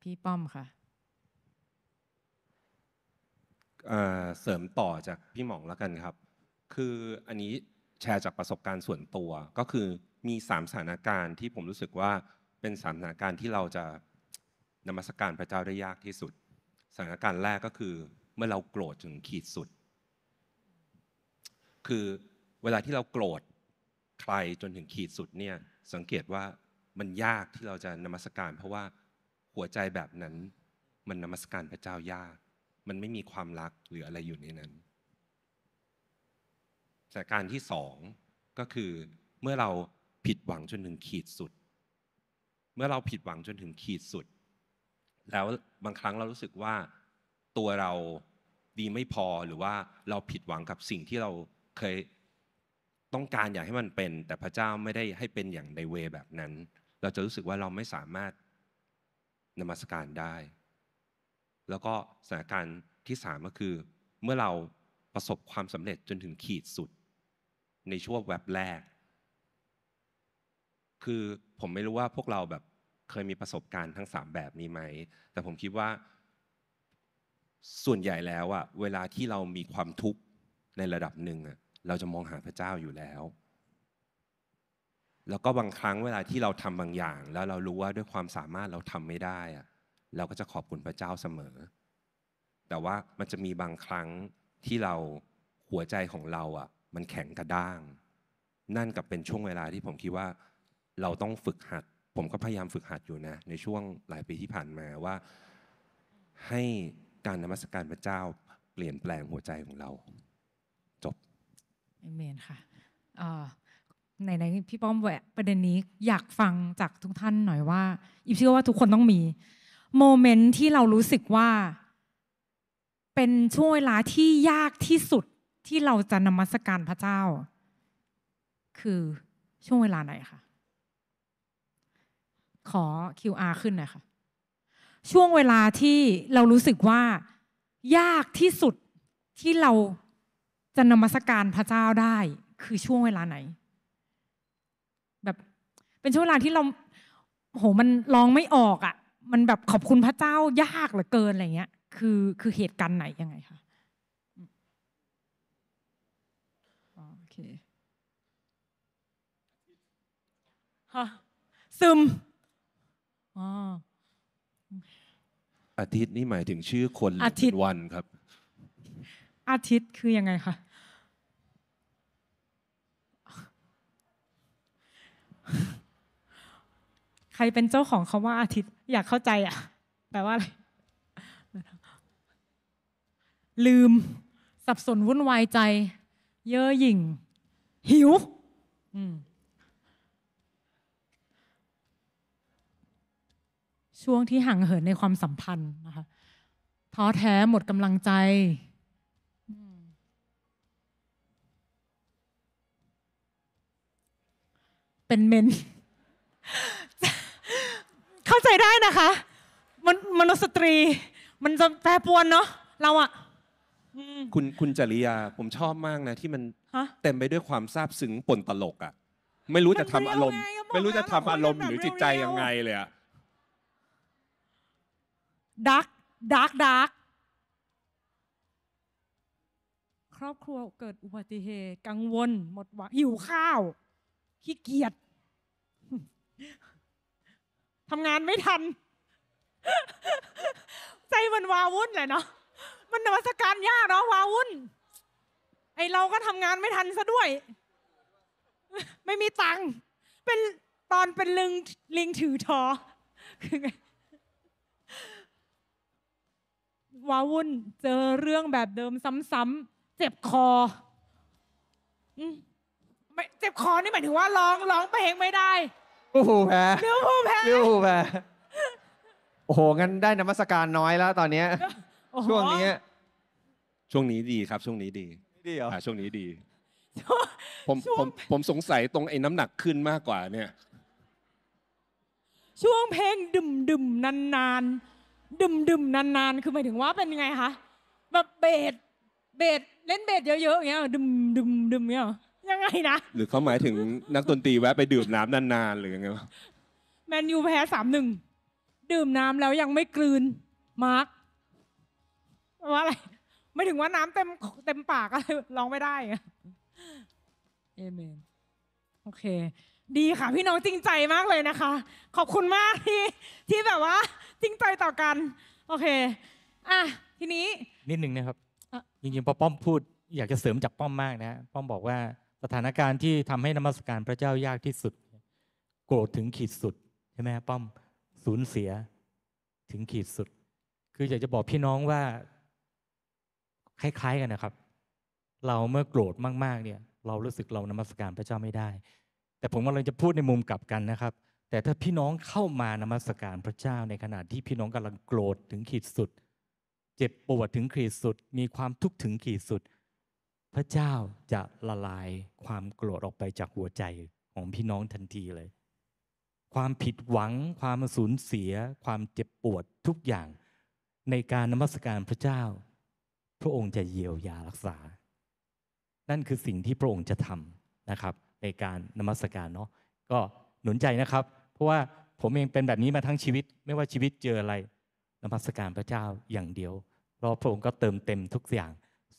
A: พี่ป้อมค่ะ
F: เสริมต่อจากพี่หมองแล้วกันครับ คืออันนี้แชร์จากประสบการณ์ส่วนตัว ก็คือมีสามสถานการณ์ที่ผมรู้สึกว่าเป็นสามสถานการณ์ที่เราจะนมัสการพระเจ้าได้ยากที่สุด สถานการณ์แรกก็คือเมื่อเราโกรธถึงขีดสุด คือเวลาที่เราโกรธใครจนถึงขีดสุดเนี่ย สังเกตว่ามันยากที่เราจะนมัสการ เพราะว่าหัวใจแบบนั้น มันนมัสการพระเจ้ายาก มันไม่มีความรักหรืออะไรอยู่ในนั้นแต่การที่สองก็คือเมื่อเราผิดหวังจนถึงขีดสุด เมื่อเราผิดหวังจนถึงขีดสุด แล้วบางครั้งเรารู้สึกว่าตัวเราดีไม่พอหรือว่าเราผิดหวังกับสิ่งที่เราเคยต้องการอยากให้มันเป็น แต่พระเจ้าไม่ได้ให้เป็นอย่างในเวแบบนั้น เราจะรู้สึกว่าเราไม่สามารถนมัสการได้ แล้วก็สถานการณ์ที่สามก็คือ เมื่อเราประสบความสำเร็จจนถึงขีดสุด ในช่วงแวบแรก คือผมไม่รู้ว่าพวกเราแบบเคยมีประสบการณ์ทั้งสามแบบนี้ไหม แต่ผมคิดว่าส่วนใหญ่แล้วอะเวลาที่เรามีความทุกข์ในระดับหนึ่งอะเราจะมองหาพระเจ้าอยู่แล้วแล้วก็บางครั้งเวลาที่เราทำบางอย่าง แล้วเรารู้ว่าด้วยความสามารถเราทำไม่ได้อะเราก็จะขอบคุณพระเจ้าเสมอ แต่ว่ามันจะมีบางครั้งที่เราหัวใจของเราอะมันแข็งกระด้าง นั่นกับเป็นช่วงเวลาที่ผมคิดว่า เราต้องฝึกหัด ผมก็พยายามฝึกหัดอยู่นะในช่วงหลายปีที่ผ่านมาว่าให้การนมัสการพระเจ้า เปลี่ยนแปลงห
A: ัวใจของเรา จบอเมนค่ะในในพี่ป้อมแหวะ ประเด็นนี้อยากฟังจากทุกท่าน หน่อยว่าอิบเชื่อว่าทุกคนต้องมีโมเมนต์ที่เรารู้สึกว่า เป็นช่วงเวลาที่ยากที่สุดที่เราจะนมัสการพระเจ้า คือช่วงเวลาไหนคะขอ QR ขึ้นหน่อยค่ะช่วงเวลาที่เรารู้สึกว่า ยากที่สุดที่เราจะนมัสการพระเจ้าได้ คือช่วงเวลาไหน แบบเป็นช่วงเวลาที่เรา โห มันร้องไม่ออกอะ่ะมันแบบขอบคุณพระเจ้ายากเหลือเกินอะไรเงี้ยคือคือเหตุการณ์ไหนยังไงคะ
G: โอเค
C: ฮะซึมอ๋อ
F: อาทิตย์นี่หมายถึงชื่อคนหรือาทิตย์เป็นวันครับ
A: อาทิตย์คือยังไงคะ ใครเป็นเจ้าของคาว่าอาทิตย์ อยากเข้าใจอ่ะ แปลว่าอะไร ลืม สับสนวุ่นวายใจ เย่อหยิ่ง หิว อืมช่วงที่ห่างเหินในความสัมพันธ์นะคะท้อแท้หมดกำลังใจ เป็นเมนเข้าใจได้นะคะมันมนุษสตรี มันจะแปรปวนเนาะเราอะ
F: คุณคุณจริยาผมชอบมากนะ ที่มันเต็มไปด้วยความซาบซึ้งปนตลกอะไม่รู้จะทำอารมณ์ ไม่รู้จะทำอารมณ์หรือจิตใจยังไงเลยอะ
A: ดักดักดักครอบครัวเกิดอุบัติเหตุกังวล หมดหวังหิวข้าวขี้เกียจทำงานไม่ทัน ใจมันวาวุ่นเลยเนาะมันนวัตการยากเนาะวาวุ่นไอเราก็ทำงานไม่ทันซะด้วย ไม่มีตังค์เป็นตอนเป็นลิงลิงถือทอคือไงว้าวุ่นเจอเรื่องแบบเดิมซ้ำๆ เจ็บคออืมไม่เจ็บคอนี่หมายถึงว่าร้องร้องเพลงไม่ได้
E: ลิเวอู้แพ้ลิเวอู้แพ้ลิเวอู้แพ้ โอ้โห งั้นได้นมัสการน้อยแล้วตอนเนี้ยช่วงนี้ ช่วง
F: นี้ดีครับ ช่วงนี้ดี ดีเหรอช่วงนี้ดี ผมผมผมสงสัยตรงไอ้น้ำหนักขึ้นมากกว่า เนี่ย
A: ช่วงเพลงดึมดึมนานดึมดึมนาน ๆ คือหมายถึงว่าเป็นยังไงคะ แบบเบสเบสเล่นเบสเยอะ ๆ อย่างเงี้ยดึมดึมดึมเงี้ยยังไงนะ
F: หรือเขาหมายถึงนักดนตรีแวะไปดื่มน้ำนาน ๆ หรือยังไงว
A: แมนยูแพ้สามหนึ่งดื่มน้ำแล้วยังไม่กลืน มาร์กว่าอะไร ไม่ถึงว่าน้ำเต็มเต็มปากอะไรร้องไม่ได้อะเอเมนโอเคดีค่ะ พี่น้องจริงใจมากเลยนะคะ ขอบคุณมากที่ที่แบบว่าจริงใจต่อกัน โอเค อ่ะทีนี้
D: นิดนึงนะครับจริงๆพอป้อมพูด อยากจะเสริมจากป้อมมากนะป้อมบอกว่าสถานการณ์ที่ทำให้นมัสการพระเจ้ายากที่สุดโกรธถึงขีดสุดใช่ไหมป้อมสูญเสีย ถึงขีดสุด คืออยากจะบอกพี่น้องว่า คล้าย ๆ กันนะครับ เราเมื่อโกรธมากๆเนี่ย เรารู้สึกเรานมัสการพระเจ้าไม่ได้แต่ผมกำลังจะพูดในมุมกลับกันนะครับ แต่ถ้าพี่น้องเข้ามานมัสการพระเจ้าในขณะที่พี่น้องกำลังโกรธถึงขีดสุด เจ็บปวดถึงขีดสุด มีความทุกข์ถึงขีดสุด พระเจ้าจะละลายความโกรธออกไปจากหัวใจของพี่น้องทันทีเลย ความผิดหวังความสูญเสีย ความเจ็บปวดทุกอย่าง ในการนมัสการพระเจ้า พระองค์จะเยียวยารักษา นั่นคือสิ่งที่พระองค์จะทำนะครับในการนมัสการเนาะก็หนุนใจนะครับ เพราะว่าผมเองเป็นแบบนี้มาทั้งชีวิต ไม่ว่าชีวิตเจออะไรนมัสการพระเจ้าอย่างเดียวเพราะพระองค์ก็เติมเต็มทุกอย่าง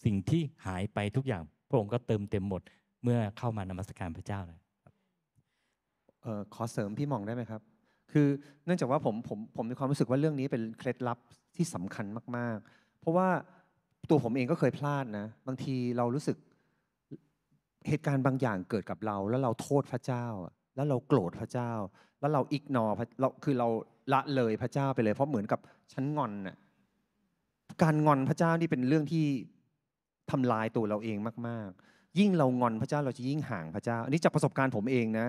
D: สิ่งที่หายไปทุกอย่าง พระองค์ก็เติมเต็มหมด เมื่อเข้ามานมัสการพระเจ้าเลย
E: ขอเสริมพี่มองได้ไหมครับ คือเนื่องจากว่าผมผมผมมีความรู้สึกว่าเรื่องนี้เป็นเคล็ดลับที่สำคัญมากๆเพราะว่าตัวผมเองก็เคยพลาดนะ บางทีเรารู้สึกเหตุการณ์บางอย่างเกิดกับเราแล้วเราโทษพระเจ้า แล้วเราโกรธพระเจ้า แล้วเราอิกนอเราคือเราละเลยพระเจ้าไปเลย เพราะเหมือนกับฉันงอนน่ะการงอนพระเจ้านี่เป็นเรื่องที่ทำลายตัวเราเองมากๆ ยิ่งเรางอนพระเจ้าเราจะยิ่งห่างพระเจ้า อันนี้จากประสบการณ์ผมเองนะ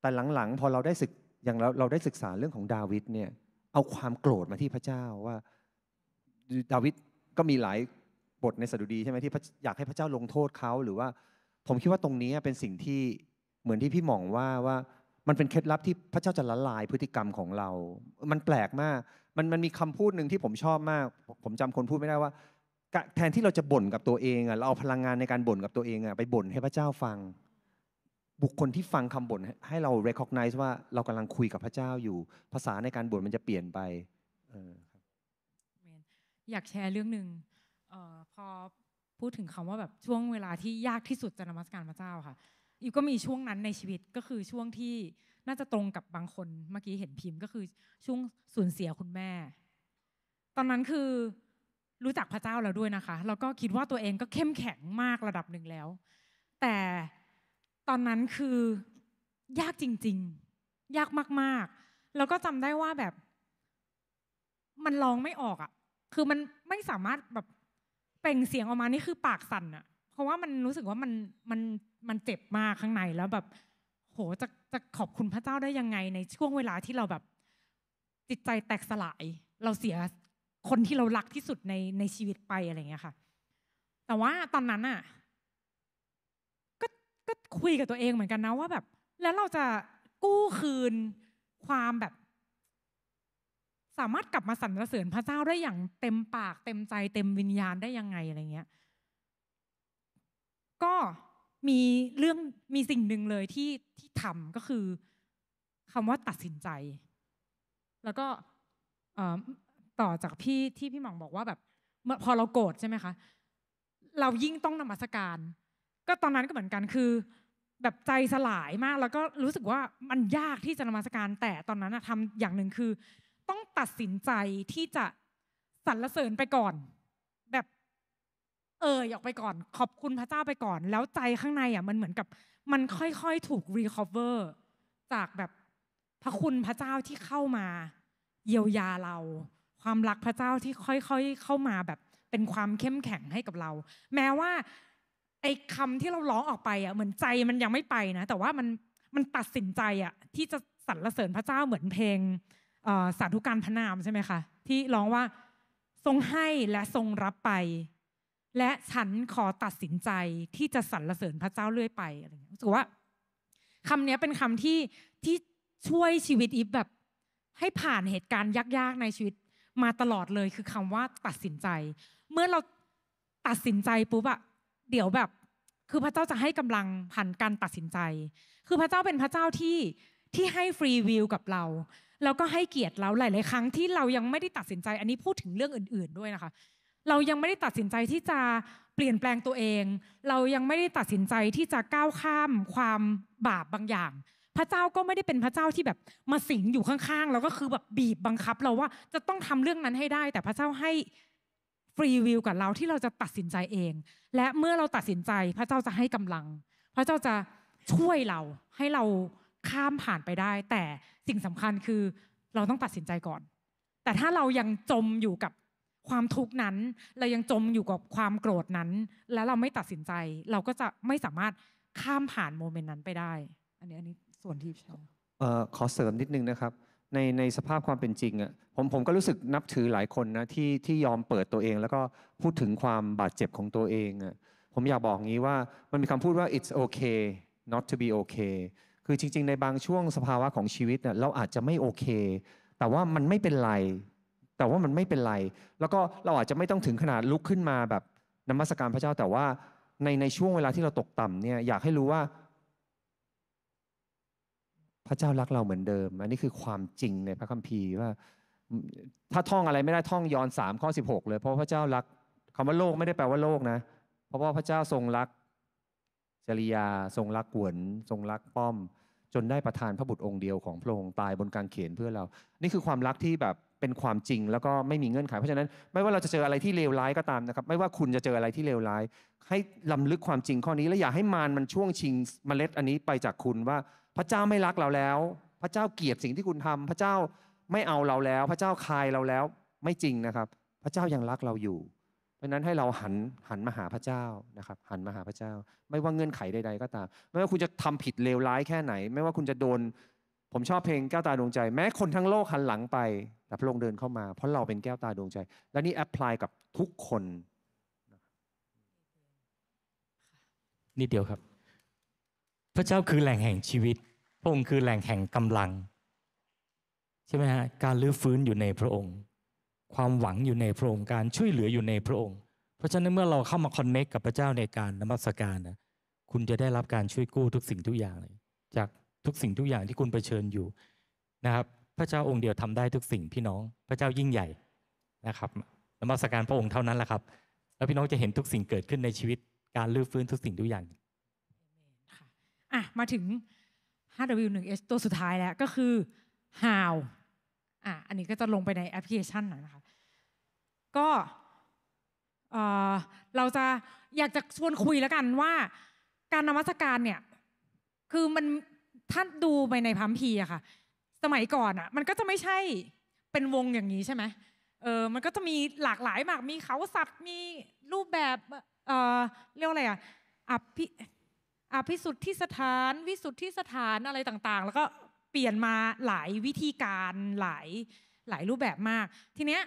E: แต่หลังๆพอเราได้ศึกอย่างเราเราได้ศึกษาเรื่องของดาวิดเนี่ย เอาความโกรธมาที่พระเจ้าว่าดาวิดก็มีหลายบทในสดุดีใช่ไหมที่ อยากให้พระเจ้าลงโทษเขาหรือว่าผมคิดว่าตรงนี้เป็นสิ่งที่เหมือนที่พี่หมองว่าว่ามันเป็นเคล็ดลับที่พระเจ้าจะละลายพฤติกรรมของเรา มันแปลกมาก มันมันมีคำพูดหนึ่งที่ผมชอบมาก ผมจำคนพูดไม่ได้ว่าแทนที่เราจะบ่นกับตัวเองอ่ะเราเอาพลังงานในการบ่นกับตัวเองอ่ะไปบ่นให้พระเจ้าฟัง บุคคลที่ฟังคำบ่นให้เรา recognize ว่าเรากำลังคุยกับพระเจ้าอยู่ ภาษาในการบ่นมันจะเปลี่ยนไป
A: อยากแชร์เรื่องหนึ่งออพอพูดถึงคำว่าแบบช่วงเวลาที่ยากที่สุดจะนมัสการพระเจ้าค่ะอิวก็มีช่วงนั้นในชีวิตก็คือช่วงที่น่าจะตรงกับบางคนเมื่อกี้เห็นพิมพ์ก็คือช่วงสูญเสียคุณแม่ ตอนนั้นคือรู้จักพระเจ้าแล้วด้วยนะคะแล้วก็คิดว่าตัวเองก็เข้มแข็งมากระดับหนึ่งแล้ว แต่ตอนนั้นคือยากจริง ๆ ยากมากๆ แล้วก็จำได้ว่าแบบ มันลองไม่ออกอะ่ะ คือมันไม่สามารถแบบเป่งเสียงออกมานี่คือปากสั่นอะเพราะว่ามันรู้สึกว่ามันมันมันเจ็บมากข้างในแล้วแบบ โหจะจะขอบคุณพระเจ้าได้ยังไงในช่วงเวลาที่เราแบบจิตใจแตกสลาย เราเสียคนที่เรารักที่สุดในในชีวิตไปอะไรเงี้ยค่ะ แต่ว่าตอนนั้นอะก็ก็คุยกับตัวเองเหมือนกันนะว่าแบบ แล้วเราจะกู้คืนความแบบสามารถกลับมาสรรเสริญพระเจ้าได้อย่างเต็มปากเต็มใจ เต็มวิญญาณได้ยังไงอะไรเงี้ย ก็มีเรื่องมีสิ่งหนึ่งเลยที่ที่ทำก็คือคำว่าตัดสินใจ แล้วก็ต่อจากพี่ที่พี่หม่องบอกว่าแบบพอเราโกรธใช่ไหมคะเรายิ่งต้องนมัสการ ก็ตอนนั้นก็เหมือนกันคือ แบบใจสลายมาก แล้วก็รู้สึกว่ามันยากที่จะนมัสการ แต่ตอนนั้นทำอย่างหนึ่งคือต้องตัดสินใจที่จะสรรเสริญไปก่อน แบบ เอออกไปก่อน ขอบคุณพระเจ้าไปก่อน แล้วใจข้างใน อ่ะ มันเหมือนกับ มันค่อยๆถูกรีคอเวอร์จากแบบพระคุณพระเจ้าที่เข้ามา เยียวยาเรา ความรักพระเจ้าที่ค่อยๆเข้ามาแบบ เป็นความเข้มแข็งให้กับเรา แม้ว่าไอ้คำที่เราร้องออกไปอ่ะเหมือนใจมันยังไม่ไปนะแต่ว่ามันมันตัดสินใจอ่ะ ที่จะสรรเสริญพระเจ้าเหมือนเพลงสาธุการพนามใช่ไหมคะที่ร้องว่าทรงให้และทรงรับไป และฉันขอตัดสินใจที่จะสรรเสริญพระเจ้าเรื่อยไปอะไรอย่างเงี้ยรู้สึกว่าคำนี้เป็นคำที่ที่ช่วยชีวิตอีฟแบบ ให้ผ่านเหตุการณ์ยากๆ ในชีวิต มาตลอดเลยคือคำว่าตัดสินใจ เมื่อเราตัดสินใจปุ๊บอะเดี๋ยวแบบ คือพระเจ้าจะให้กำลังผ่านการตัดสินใจ คือพระเจ้าเป็นพระเจ้าที่ที่ให้ฟรีวิวกับเราแล้วก็ให้เกียรติเราหลาย ๆ ครั้งที่เรายังไม่ได้ตัดสินใจอันนี้พูดถึงเรื่องอื่น ๆ ด้วยนะคะ เรายังไม่ได้ตัดสินใจที่จะเปลี่ยนแปลงตัวเอง เรายังไม่ได้ตัดสินใจที่จะก้าวข้ามความบาปบางอย่าง พระเจ้าก็ไม่ได้เป็นพระเจ้าที่แบบมาสิงอยู่ข้างๆแล้วก็คือแบบบีบบังคับ เราว่าจะต้องทำเรื่องนั้นให้ได้ แต่พระเจ้าให้ฟรีวิวกับเราที่เราจะตัดสินใจเอง และเมื่อเราตัดสินใจ พระเจ้าจะให้กำลัง พระเจ้าจะช่วยเราให้เราข้ามผ่านไปได้ แต่สิ่งสำคัญคือเราต้องตัดสินใจก่อน แต่ถ้าเรายังจมอยู่กับความทุกข์นั้นเรายังจมอยู่กับความโกรธนั้น แล้วเราไม่ตัดสินใจเราก็จะไม่สามารถข้ามผ่านโมเมนต์นั้นไปได้อันนี้อันนี้ส่วนที่ชอบ
E: ขอเสริมนิดนึงนะครับในในสภาพความเป็นจริงอ่ะผมผมก็รู้สึกนับถือหลายคนนะที่ที่ยอมเปิดตัวเอง แล้วก็พูดถึงความบาดเจ็บของตัวเองอ่ะผมอยากบอกงี้ว่ามันมีคำพูดว่า it's okay not to be okay คือจริงๆ ในบางช่วงสภาวะของชีวิตเนี่ยเราอาจจะไม่โอเค แต่ว่ามันไม่เป็นไร แต่ว่ามันไม่เป็นไร แล้วก็เราอาจจะไม่ต้องถึงขนาด ลุกขึ้นมาแบบนมัสการพระเจ้าแต่ว่าในในช่วงเวลาที่เราตกต่ำเนี่ย อยากให้รู้ว่า พระเจ้ารักเราเหมือนเดิม อันนี้คือความจริงในพระคัมภีร์ว่าถ้าท่องอะไรไม่ได้ท่องยอนสามข้อสิบหกเลยเพราะพระเจ้ารักคำว่าโลกไม่ได้แปลว่าโลกนะ เพราะว่าพระเจ้าทรงรักจริยาทรงรักขวน ทรงรักป้อม จนได้ประทานพระบุตรองค์เดียวของพระองค์ตายบนกางเขนเพื่อเรา นี่คือความรักที่แบบเป็นความจริงแล้วก็ไม่มีเงื่อนไข เพราะฉะนั้นไม่ว่าเราจะเจออะไรที่เลวร้ายก็ตามนะครับ ไม่ว่าคุณจะเจออะไรที่เลวร้าย ให้ลำลึกความจริงข้อนี้และอย่าให้มารมันช่วงชิงเมล็ดอันนี้ไปจากคุณว่าพระเจ้าไม่รักเราแล้ว พระเจ้าเกลียดสิ่งที่คุณทำ พระเจ้าไม่เอาเราแล้ว พระเจ้าคายเราแล้วไม่จริงนะครับ พระเจ้ายังรักเราอยู่ราะนั้นให้เราหันหันมาหาพระเจ้านะครับ หันมาหาพระเจ้า ไม่ว่าเงื่อนไขใดๆก็ตามไม่ว่าคุณจะทำผิดเลวร้ายแค่ไหน ไม่ว่าคุณจะโดน ผมชอบเพลงแก้วตาดวงใจแม้คนทั้งโลกหันหลังไปแต่พระองค์เดินเข้ามา เพราะเราเป็นแก้วตาดวงใจ และนี่แอพพลายกับทุกคน
D: นิดเดียวครับ พระเจ้าคือแหล่งแห่งชีวิต พระองค์คือแหล่งแห่งกำลังใช่ไหมฮะการลื้อฟื้นอยู่ในพระองค์ความหวังอยู่ในพระองค์การช่วยเหลืออยู่ในพระองค์เพราะฉะนั้นเมื่อเราเข้ามาคอนเน็กกับพระเจ้าในการนมัสการนะคุณจะได้รับการช่วยกู้ทุกสิ่งทุกอย่างเลยจากทุกสิ่งทุกอย่างที่คุณเผชิญอยู่นะครับ พระเจ้าองค์เดียวทำได้ทุกสิ่งพี่น้อง พระเจ้ายิ่งใหญ่นะครับ นมัสการพระองค์เท่านั้นแหละครับ แล้วพี่น้องจะเห็นทุกสิ่งเกิดขึ้นในชีวิตการลื้อฟื้นทุกสิ่งทุกอย่าง
A: ค่ะอ่ะมาถึง 5W1S ตัวสุดท้ายแล้วก็คือ how อ่ะอันนี้ก็จะลงไปในแอปพลิเคชันหน่อยนะคะ ก็เราจะอยากจะชวนคุยแล้วกันว่า การนมัสการเนี่ย คือมันท่านดูไปในพัมพีอะค่ะ สมัยก่อนอะมันก็จะไม่ใช่เป็นวงอย่างนี้ใช่ไหมเออมันก็จะมีหลากหลายมากมีเขาสัตว์มีรูปแบบเออเรียกอะไรอะอภิอภิสุทธิสถานวิสุทธิสถานอะไรต่างๆ แล้วก็เปลี่ยนมาหลายวิธีการหลายหลายรูปแบบมาก ทีเนี้ย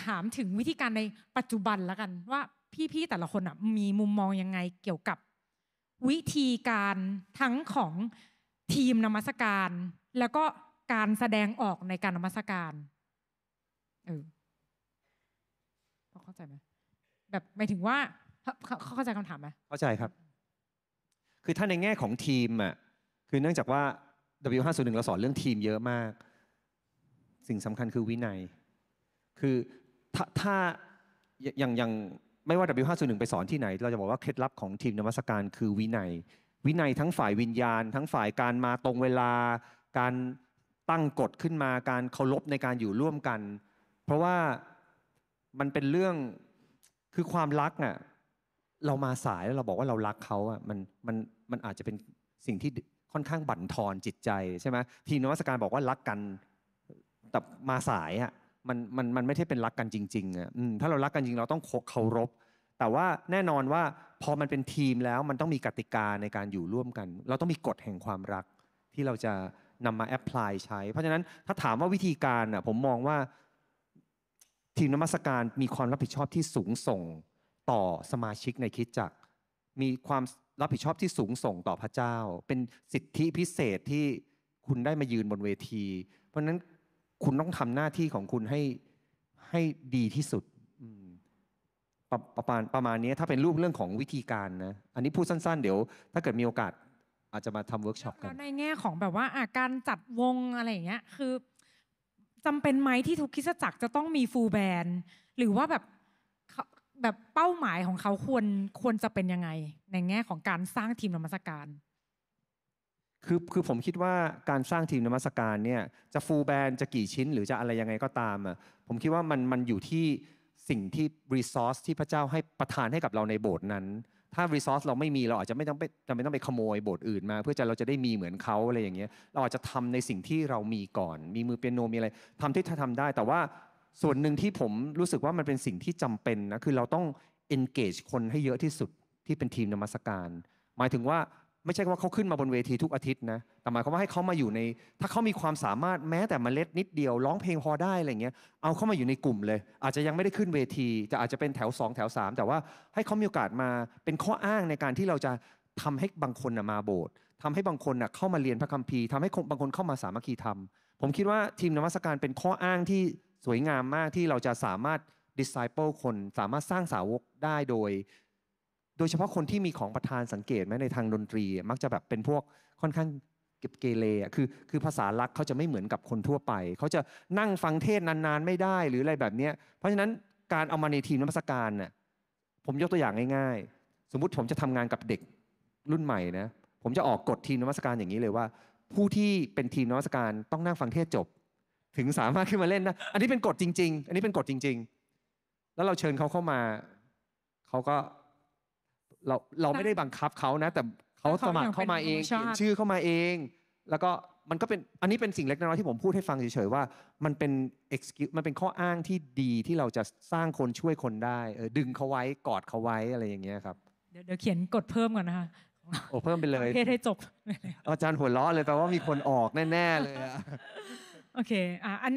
A: ถามถึงวิธีการในปัจจุบันแล้วกัน ว่าพี่ๆแต่ละคนอ่ะ มีมุมมองยังไงเกี่ยวกับวิธีการทั้งของทีมนมัสการ แล้วก็การแสดงออกในการนมัสการเออเข้าใจไหมแบบหมายถึงว่าเขาเข้าใจคำถามไหม
E: เข้าใจครับ คือถ้าในแง่ของทีมอ่ะคือเนื่องจากว่า W501 เราสอนเรื่องทีมเยอะมาก สิ่งสำคัญคือวินัย คือถ้าถาอย่างอย่างไม่ว่า W501 ไปสอนที่ไหน เราจะบอกว่าเคล็ดลับของทีมนวัตการคือวินัยวินัยทั้งฝ่ายวิญญาณ ทั้งฝ่ายการมาตรงเวลา การตั้งกฎขึ้นมา การเคารพในการอยู่ร่วมกัน เพราะว่ามันเป็นเรื่องคือความรักอ่ะเรามาสายแล้วเราบอกว่าเรารักเขาอ่ะมันมันมันอาจจะเป็นสิ่งที่ค่อนข้างบั่นทอนจิตใจใช่ไหมทีมนวัตการบอกว่ารักกันแต่มาสายอ่ะมันมันมันไม่ใช่เป็นรักกันจริง ๆอ่ะถ้าเรารักกันจริง เราต้องเคารพแต่ว่าแน่นอนว่าพอมันเป็นทีมแล้ว มันต้องมีกติกาในการอยู่ร่วมกัน เราต้องมีกฎแห่งความรัก ที่เราจะนำมาแอพพลายใช้ เพราะฉะนั้นถ้าถามว่าวิธีการอ่ะผมมองว่า ทีมนมัสการมีความรับผิดชอบที่สูงส่งต่อสมาชิกในคิดจักมีความรับผิดชอบที่สูงส่งต่อพระเจ้า เป็นสิทธิพิเศษที่คุณได้มายืนบนเวที เพราะนั้นคุณต้องทำหน้าที่ของคุณให้ให้ดีที่สุดปประมาณประมาณนี้ถ้าเป็นรูปเรื่องของวิธีการนะอันนี้พูดสั้นๆ เดี๋ยว ถ้าเกิดมีโอกาส อาจจะมาทำเวิร์กช็อปกัน
A: ในแง่ของแบบว่าการจัดวงอะไรอย่างเงี้ย คือจำเป็นไหมที่ทุกคิสจักรจะต้องมีฟูลแบนหรือว่าแบบแบบเป้าหมายของเขาควรควรจะเป็นยังไง ในแง่ของการสร้างทีมนมัสการ
E: คือคือผมคิดว่าการสร้างทีมนมัสการเนี่ยจะฟูลแบนจะกี่ชิ้น หรือจะอะไรยังไงก็ตามอ่ะผมคิดว่ามันมันอยู่ที่สิ่งที่รีซอสที่พระเจ้าให้ประทานให้กับเราในโบสถ์นั้น ถ้ารีซอสเราไม่มีเราอาจจะไม่ต้องไปจำเป็นต้องไปขโมยโบสถ์อื่นมา เพื่อจะเราจะได้มีเหมือนเขาอะไรอย่างเงี้ยเราอาจจะทำในสิ่งที่เรามีก่อน มีมือเปียโนมีอะไร ทำที่ทำได้ แต่ว่าส่วนหนึ่งที่ผมรู้สึกว่ามันเป็นสิ่งที่จำเป็นนะคือเราต้อง engage คนให้เยอะที่สุดที่เป็นทีมนมัสการ หมายถึงว่าไม่ใช่ว่าเขาขึ้นมาบนเวทีทุกอาทิตย์นะแต่หมายความว่าให้เขามาอยู่ใน ถ้าเขามีความสามารถแม้แต่มเมล็ดนิดเดียว ร้องเพลงพอได้อะไรเงี้ยเอาเข้ามาอยู่ในกลุ่มเลย อาจจะยังไม่ได้ขึ้นเวที จะอาจจะเป็นแถว2แถว3แต่ว่าให้เขามีโอกาสมาเป็นข้ออ้างในการที่เราจะทำให้บางคนนะมาโบสถ์ทำให้บางคนนะเข้ามาเรียนพระคัมภีร์ทำให้บางคนเข้ามาสามัคคีธรรมผมคิดว่าทีมนมัสการเป็นข้ออ้างที่วยงามมากที่เราจะสามารถ disciple คนสามารถสร้างสาวกได้โดย โดยเฉพาะคนที่มีของประทานสังเกตไหมในทางดนตรี มักจะแบบเป็นพวกค่อนข้างเก็บเกเรคือคือภาษาลักเขาจะไม่เหมือนกับคนทั่วไป เขาจะนั่งฟังเทศนานๆไม่ได้หรืออะไรแบบนี้ เพราะฉะนั้นการเอามาในทีมนักัการน่ะผมยกตัวอย่างง่ายๆ สมมุติผมจะทำงานกับเด็กรุ่นใหม่นะผมจะออกกฎทีมนักัการอย่างนี้เลยว่า ผู้ที่เป็นทีมนักัการต้องนั่งฟังเทศจบถึงสามารถขึ้นมาเล่นได้อันนี้เป็นกฎจริง ๆ อันนี้เป็นกฎจริง ๆ แล้วเราเชิญเขาเข้ามา เขาก็ เราเราไม่ได้บังคับเขานะ แต่เขาสมัครเข้ามาเองเขียนชื่อเข้ามาเอง แล้วก็มันก็เป็นอันนี้เป็นสิ่งเล็กน้อยที่ผมพูดให้ฟังเฉยๆว่ามันเป็น excuse มันเป็นข้ออ้างที่ดีที่เราจะสร้างคนช่วยคนได้เออดึงเขาไว้กอดเขาไว้อะไรอย่างเงี้ยครับ
A: เดี๋ยวเขียนกฎเพิ่มก่อนนะคะ
E: โอ้ เพิ่มไปเลยเพศให้จบอาจารย์หัวล้อเลยแปลว่ามีคนออกแน่ ๆ เลยอะ
A: โอเค อ่ะอัน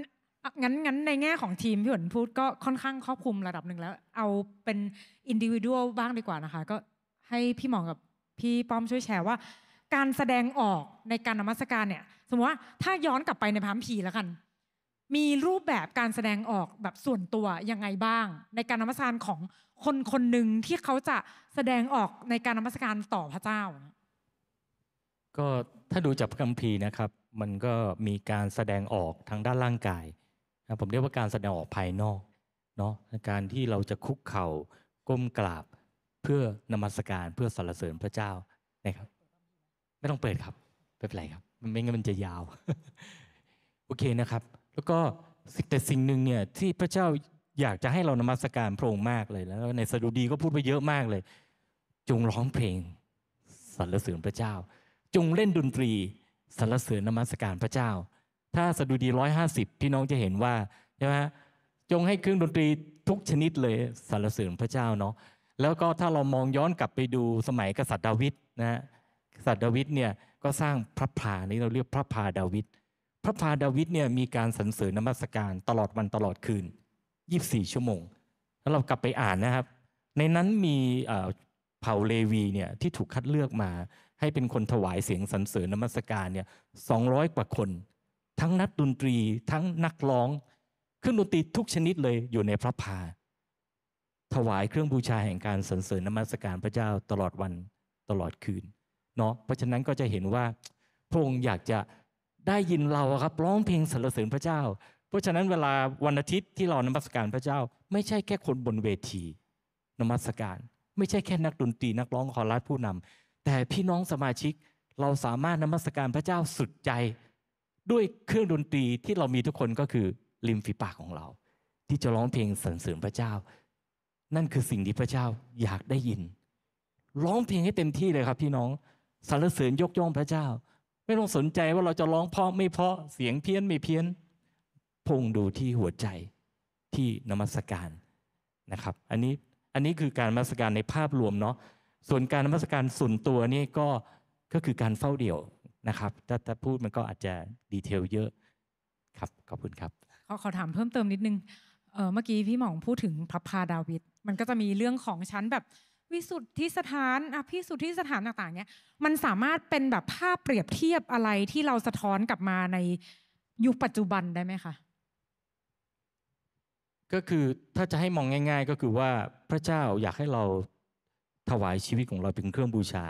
A: งั้น งั้น ในแง่ของทีมพี่ฝนพูดก็ค่อนข้างครอบคลุมระดับหนึ่งแล้ว เอาเป็นอินดิวิวลบ้างดีกว่านะคะ ก็ให้พี่หมองกับพี่ป้อมช่วยแชร์ว่า การแสดงออกในการนมัสการเนี่ย สมมติว่าถ้าย้อนกลับไปในพามผีแล้วกัน มีรูปแบบการแสดงออกแบบส่วนตัวยังไงบ้าง ในการนมัสการของคนคนหนึ่งที่เขาจะแสดงออกในการนมัสการต่อพระเจ้าเนี่ย
D: ก็ถ้าดูจากคัมภีร์นะครับ มันก็มีการแสดงออกทางด้านร่างกายนะผมเรียกว่าการแสดงออกภายนอกเนาะการที่เราจะคุกเข่าก้มกราบเพื่อนมัสการเพื่อสรรเสริญพระเจ้านะครับ ไม่ต้องเปิดครับไม่เป็นไรครับไม่งั้นมันจะยาว โอเคนะครับ แล้วก็แต่สิ่งหนึ่งเนี่ยที่พระเจ้าอยากจะให้เรานมัสการพระองค์มากเลย แล้ว ในสดุดีก็พูดไปเยอะมากเลยจงร้องเพลงสรรเสริญพระเจ้าจงเล่นดนตรีสรรเสริญนมัสการพระเจ้า ถ้าสดุดีร้อยห้าสิบพี่น้องจะเห็นว่าใช่ไหมจงให้เครื่องดนตรีทุกชนิดเลยสรรเสริญพระเจ้าเนาะแล้วก็ถ้าเรามองย้อนกลับไปดูสมัยกษัตริย์ดาวิดนะฮะกษัตริย์ดาวิดเนี่ยก็สร้างพระพานี้เราเรียกพระพาดาวิดพระพาดาวิดเนี่ยมีการสรรเสริญนมัสการตลอดวันตลอดคืน 24 ชั่วโมง แล้วเรากลับไปอ่านนะครับ ในนั้นมีเผ่าเลวีเนี่ยที่ถูกคัดเลือกมาให้เป็นคนถวายเสียงสรรเสริญนมัสการเนี่ยสองกว่าคน ทั้งนักดนตรี ทั้งนักร้อง เครื่องดนตรีทุกชนิดเลย อยู่ในพระพา ถวายเครื่องบูชาแห่งการสรรเสริญนมัสการพระเจ้าตลอดวันตลอดคืน เนาะเพราะฉะนั้นก็จะเห็นว่าพระองค์อยากจะได้ยินเราครับร้องเพลงสรรเสริญพระเจ้า เพราะฉะนั้นเวลาวันอาทิตย์ที่เรานมัสการพระเจ้า ไม่ใช่แค่คนบนเวที นมัสการ ไม่ใช่แค่นักดนตรี นักร้องคอรัสผู้นำแต่พี่น้องสมาชิกเราสามารถนมัสการพระเจ้าสุดใจ ด้วยเครื่องดนตรีที่เรามีทุกคนก็คือริมฝีปากของเรา ที่จะร้องเพลงสรรเสริญพระเจ้า นั่นคือสิ่งที่พระเจ้าอยากได้ยิน ร้องเพลงให้เต็มที่เลยครับพี่น้อง สรรเสริญยกย่องพระเจ้า ไม่ต้องสนใจว่าเราจะร้องเพราะไม่เพราะเสียงเพี้ยน ไม่เพี้ยนพงดูที่หัวใจที่นมัสการนะครับ อันนี้อันนี้คือการนมัสการในภาพรวมเนาะส่วนการนมัสการส่วนตัวนี่ก็ก็คือการเฝ้าเดี่ยวนะครับถ้าถ้าพูดมันก็อาจจะดีเทลเยอะ ครับขอบคุณครับ
A: ขอขอถามเพิ่มเติมนิดนึงเมื่อกี้พี่หม่องพูดถึงพระพาดาวิดมันก็จะมีเรื่องของชั้นแบบวิสุทธิสถานอภิสุทธิสถานต่างๆ เนี่ย มันสามารถเป็นแบบภาพเปรียบเทียบอะไรที่เราสะท้อนกลับมาในยุคปัจจุบันได้ไหมคะ
D: ก็คือถ้าจะให้มองง่าย ๆ ก็คือว่าพระเจ้าอยากให้เราถวายชีวิตของเราเป็นเครื่องบูชา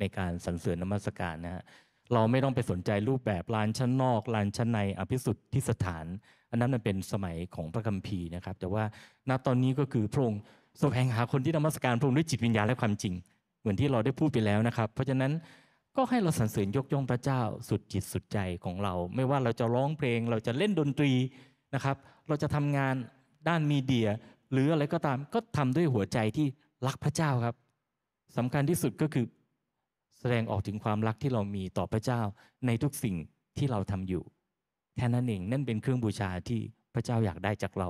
D: ในการสรรเสริญนมัสการนะฮะเราไม่ต้องไปสนใจรูปแบบลานชั้นนอกลานชั้นในอภิสุทธิ์ที่สถานอันนั้นมันเป็นสมัยของพระคัมภีร์นะครับ แต่ว่าณตอนนี้ก็คือพระองค์สแสวงหาคนที่นมัสการพระองค์ด้วยจิตวิญญาณและความจริง เหมือนที่เราได้พูดไปแล้วนะครับ เพราะฉะนั้นก็ให้เราสรรเสริญยกย่องพระเจ้าสุดจิตสุดใจของเรา ไม่ว่าเราจะร้องเพลงเราจะเล่นดนตรีนะครับ เราจะทำงานด้านมีเดีย หรืออะไรก็ตามก็ทำด้วยหัวใจที่รักพระเจ้าครับสำคัญที่สุดก็คือแสดงออกถึงความรักที่เรามีต่อพระเจ้าในทุกสิ่งที่เราทำอยู่แค่นั้นเองนั่นเป็นเครื่องบูชาที่พระเจ้าอยากได้จากเรา